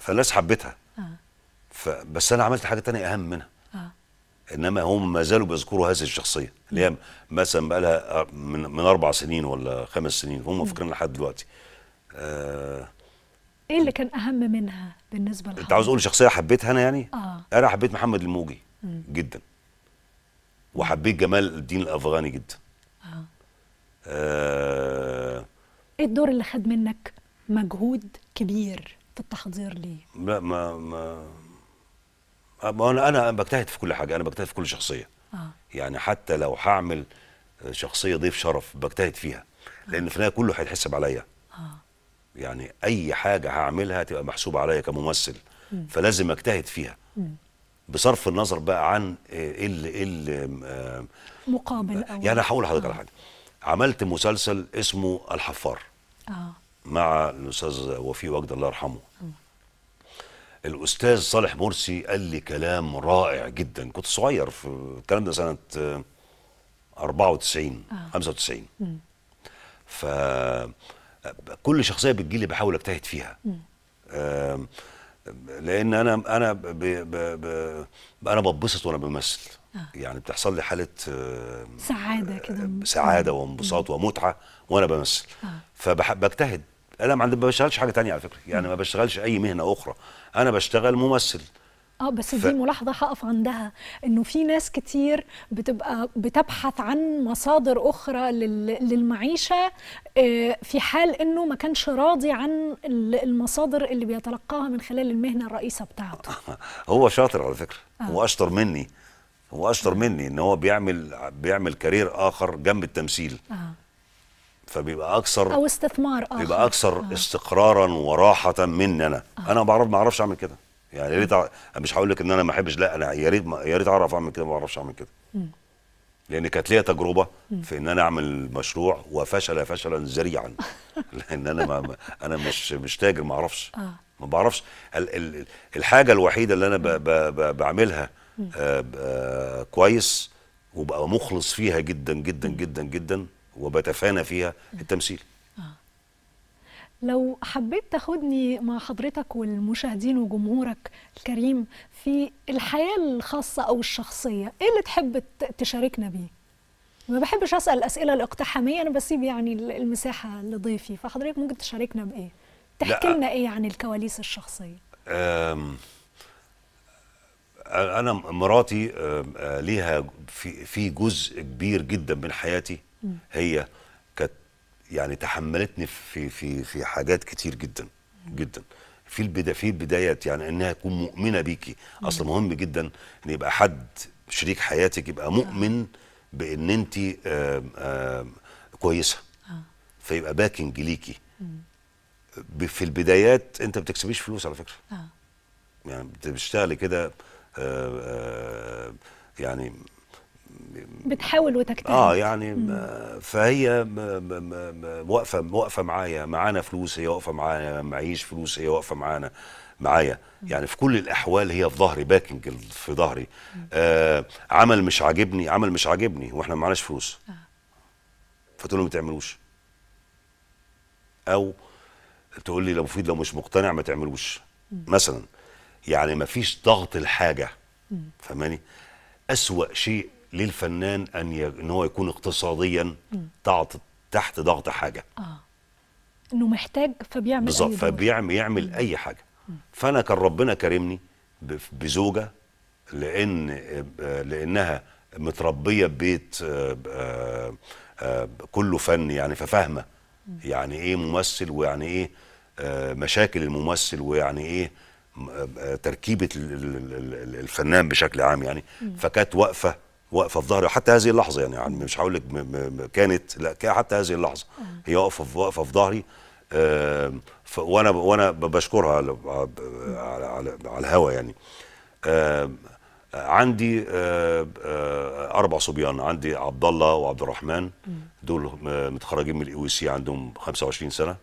فالناس حبتها بس انا عملت حاجه تانية اهم منها انما هم ما زالوا بيذكروا هذه الشخصيه اللي هي مثلا بقى لها من, من اربع سنين ولا خمس سنين هم فاكرين لحد دلوقتي آه ايه اللي كان اهم منها بالنسبه لحضرتك؟ انت عاوز اقول شخصيه حبيتها انا يعني؟ اه انا حبيت محمد الموجي مم. جدا وحبيت جمال الدين الافغاني جدا اه, آه ايه الدور اللي خد منك مجهود كبير في التحضير ليه؟ لا ما ما ما انا انا بجتهد في كل حاجه انا بجتهد في كل شخصيه آه. يعني حتى لو هعمل شخصيه ضيف شرف بجتهد فيها لان في النهايه كله هيتحسب عليا آه. يعني اي حاجه هعملها تبقى محسوبه عليا كممثل م. فلازم اجتهد فيها م. بصرف النظر بقى عن ايه, إيه اللي ايه اللي مقابل آه، او يعني هقول لحضرتك على آه. حاجه عملت مسلسل اسمه الحفار آه. مع الاستاذ وفيه وجد الله يرحمه آه. الاستاذ صالح مرسي قال لي كلام رائع جدا كنت صغير في الكلام ده سنه 94 آه. 95 آه. ف كل شخصيه بتجيلي بحاول اجتهد فيها لان انا انا ب ب ب انا ببسط وانا بمثل آه. يعني بتحصل لي حاله آه سعاده كده سعاده وانبساط ومتعه وانا بمثل آه. فبجتهد انا ما بشتغلش حاجه تانية على فكره يعني ما بشتغلش اي مهنه اخرى انا بشتغل ممثل اه بس ف... دي ملاحظه هقف عندها انه في ناس كتير بتبقى بتبحث عن مصادر اخرى لل... للمعيشه آه، في حال انه ما كانش راضي عن المصادر اللي بيتلقاها من خلال المهنه الرئيسه بتاعته <laughs> هو شاطر على فكره آه. هو اشطر مني هو اشطر مني ان هو بيعمل بيعمل كارير اخر جنب التمثيل آه. فبيبقى اكثر او استثمار اخر بيبقى اكثر آه. استقرارا وراحه مني انا آه. انا بعرف ما اعرفش اعمل كده يعني يا ريت مش هقول لك ان انا ما احبش لا انا يا ريت يا ريت اعرف اعمل كده ما بعرفش اعمل كده م. لان كانت ليا تجربه م. في ان انا اعمل مشروع وفشل فشلا ذريعا <laughs> لان انا ما انا مش مش تاجر ما اعرفش آه. ما بعرفش الحاجه الوحيده اللي انا ب... ب... ب... بعملها آه،, آه كويس وبقى مخلص فيها جدا جدا جدا جدا وبتفانى فيها التمثيل آه. لو حبيت تاخدني مع حضرتك والمشاهدين وجمهورك الكريم في الحياة الخاصة أو الشخصية إيه اللي تحب تشاركنا بيه؟ ما بحبش أسأل أسئلة الاقتحامية أنا بسيب يعني المساحة لضيفي فحضرتك ممكن تشاركنا بإيه؟ تحكي لنا إيه عن يعني الكواليس الشخصية؟ أنا مراتي آه، ليها في جزء كبير جدا من حياتي هي كانت يعني تحملتني في في في حاجات كتير جدا جدا في البدا في البدايات يعني انها تكون مؤمنه بيكي اصل مهم جدا ان يبقى حد شريك حياتك يبقى مؤمن بان انت كويسه آه. فيبقى باكنج ليكي في البدايات انت بتكسبيش فلوس على فكره آه. يعني بتشتغلي كده آه، يعني بتحاول وتكتب اه يعني مم. فهي واقفه واقفه معايا معانا فلوس هي واقفه معايا معيش فلوس هي واقفه معانا معايا يعني في كل الاحوال هي في ظهري باكنج في ظهري آه عمل مش عاجبني عمل مش عاجبني واحنا ما معناش فلوس آه. فتقول له ما تعملوش او تقول لي لو مفيد لو مش مقتنع ما تعملوش مم. مثلا يعني ما فيش ضغط الحاجه فهماني اسوا شيء للفنان ان ي... ان هو يكون اقتصاديا تحت تحت ضغط حاجه اه انه محتاج فبيعمل بالظبط فبيعمل يعمل اي حاجه فانا كان ربنا كرمني بزوجه لان لانها متربيه ببيت آه، آه، آه، كله فن يعني ففاهمه يعني ايه ممثل ويعني ايه مشاكل الممثل ويعني ايه تركيبه الفنان بشكل عام يعني فكانت واقفه واقفه في ظهري حتى هذه اللحظه يعني, يعني مش هقول لك كانت لا حتى هذه اللحظه هي واقفه واقفه في ظهري وانا وانا بشكرها على على على, على الهوا يعني عندي اربع صبيان عندي عبد الله وعبد الرحمن دول متخرجين من الاي سي عندهم 25 سنه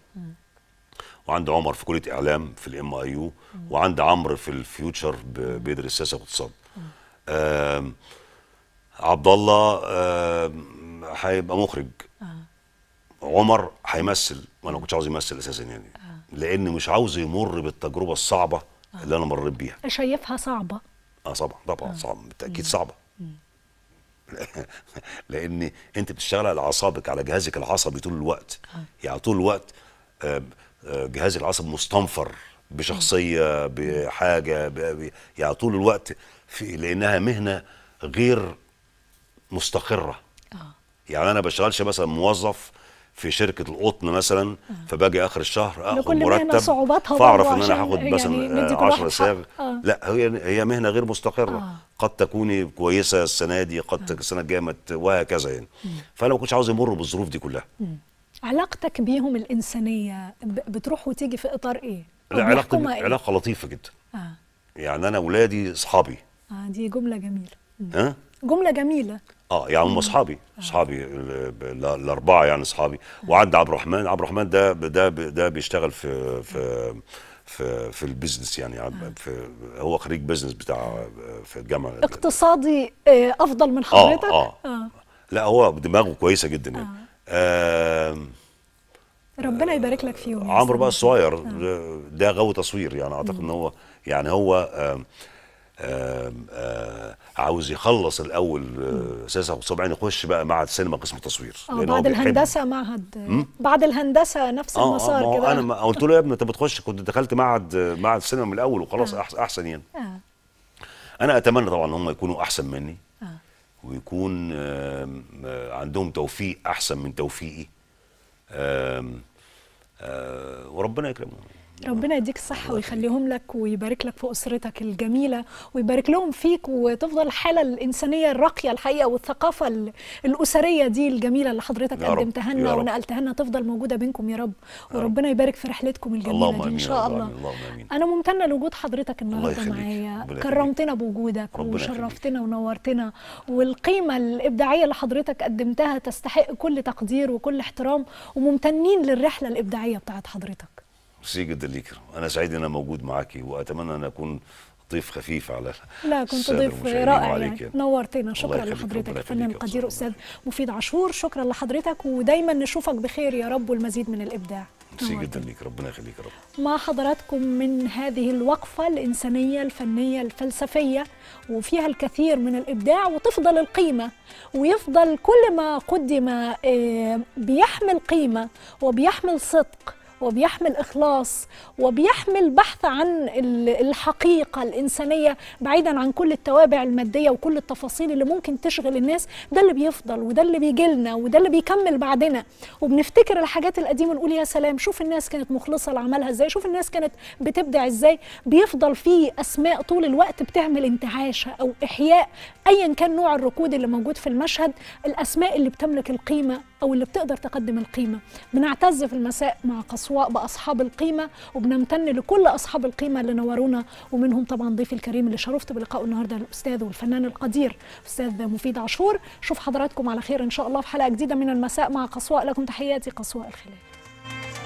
وعند عمر في كليه اعلام في الام اي يو وعند عمرو في الفيوتشر بيدرس سياسه واقتصاد عبد الله آه، هيبقى مخرج آه. عمر هيمثل وانا ما كنتش عاوز يمثل اساسا يعني آه. لان مش عاوز يمر بالتجربه الصعبه آه. اللي انا مريت بيها شايفها صعبه اه طبعا طبعا آه. صعبه بالتاكيد صعبه <laughs> لان انت بتشتغل على اعصابك على جهازك العصبي طول الوقت آه. يعني طول الوقت جهاز العصب مستنفر بشخصيه بحاجه يعني طول الوقت في لانها مهنه غير مستقره آه. يعني انا بشتغلش مثلا موظف في شركه القطن مثلا آه. فباجي اخر الشهر اخد مرتب فاعرف ان انا هاخد يعني مثلا 10 ساغ آه. لا هي هي مهنه غير مستقره آه. قد تكون كويسه السنه دي قد آه. السنه الجايه وهكذا يعني فانا ما كنتش عاوز امر بالظروف دي كلها م. علاقتك بيهم الانسانيه بتروح وتيجي في اطار ايه؟ لا علاقه إيه؟ علاقه لطيفه جدا آه. يعني انا اولادي اصحابي اه دي جمله جميله ها؟ جمله جميله اه يعني هم اصحابي اصحابي الاربعه يعني اصحابي وعند عبد الرحمن عبد الرحمن ده ده ده بيشتغل في في في في البيزنس يعني آه. في هو خريج بيزنس بتاع في الجامعه اقتصادي آه، افضل من حضرتك آه, آه. آه. لا هو دماغه كويسه جدا يعني آه. آه ربنا يبارك لك فيهم عمرو بقى الصغير آه. ده غاوي تصوير يعني اعتقد ان هو يعني هو آه آه، عاوز يخلص الاول ساسة آه، وصبعين يعني يخش بقى معهد سينما قسم التصوير اه بعد الهندسه معهد بعد الهندسه نفس آه, آه، المسار آه كده انا قلت له يا ابني انت بتخش كنت دخلت معهد معهد سينما من الاول وخلاص آه. احسن يعني آه. انا اتمنى طبعا ان هم يكونوا احسن مني آه. ويكون عندهم توفيق احسن من توفيقي وربنا يكرمهم ربنا يديك الصحه ويخليهم لك ويبارك لك في اسرتك الجميله ويبارك لهم فيك وتفضل الحاله الانسانيه الراقيه الحقيقه والثقافه الاسريه دي الجميله اللي حضرتك قدمتها لنا ونقلتها لنا تفضل موجوده بينكم يا رب وربنا يبارك في رحلتكم الجميله دي ان شاء الله أمين. انا ممتنه لوجود حضرتك النهارده معايا كرمتنا بوجودك وشرفتنا ونورتنا والقيمه الابداعيه اللي حضرتك قدمتها تستحق كل تقدير وكل احترام وممتنين للرحله الابداعيه بتاعت حضرتك ميرسي جدا ليك انا سعيد ان انا موجود معاكي واتمنى ان اكون ضيف خفيف على لا كنت ضيف رائع يعني. يعني نورتنا شكرا لحضرتك الفنان القدير استاذ مفيد عاشور شكرا لحضرتك ودايما نشوفك بخير يا رب والمزيد من الابداع ميرسي جدا ليك ربنا يخليك رب مع حضراتكم من هذه الوقفة الإنسانية الفنية الفلسفية وفيها الكثير من الإبداع وتفضل القيمة ويفضل كل ما قدم آه، بيحمل قيمة وبيحمل صدق وبيحمل إخلاص وبيحمل بحث عن الحقيقة الإنسانية بعيدا عن كل التوابع المادية وكل التفاصيل اللي ممكن تشغل الناس ده اللي بيفضل وده اللي بيجيلنا وده اللي بيكمل بعدنا وبنفتكر الحاجات القديمة نقول يا سلام شوف الناس كانت مخلصة لعملها إزاي شوف الناس كانت بتبدع إزاي بيفضل في أسماء طول الوقت بتعمل انتعاشة أو إحياء أيا كان نوع الركود اللي موجود في المشهد الأسماء اللي بتملك القيمة او اللي بتقدر تقدم القيمه بنعتز في المساء مع قصواء باصحاب القيمه وبنمتن لكل اصحاب القيمه اللي نورونا ومنهم طبعا ضيفي الكريم اللي شرفت بلقائه النهارده الاستاذ والفنان القدير استاذ مفيد عاشور اشوف حضراتكم على خير ان شاء الله في حلقه جديده من المساء مع قصواء لكم تحياتي قصواء الخلال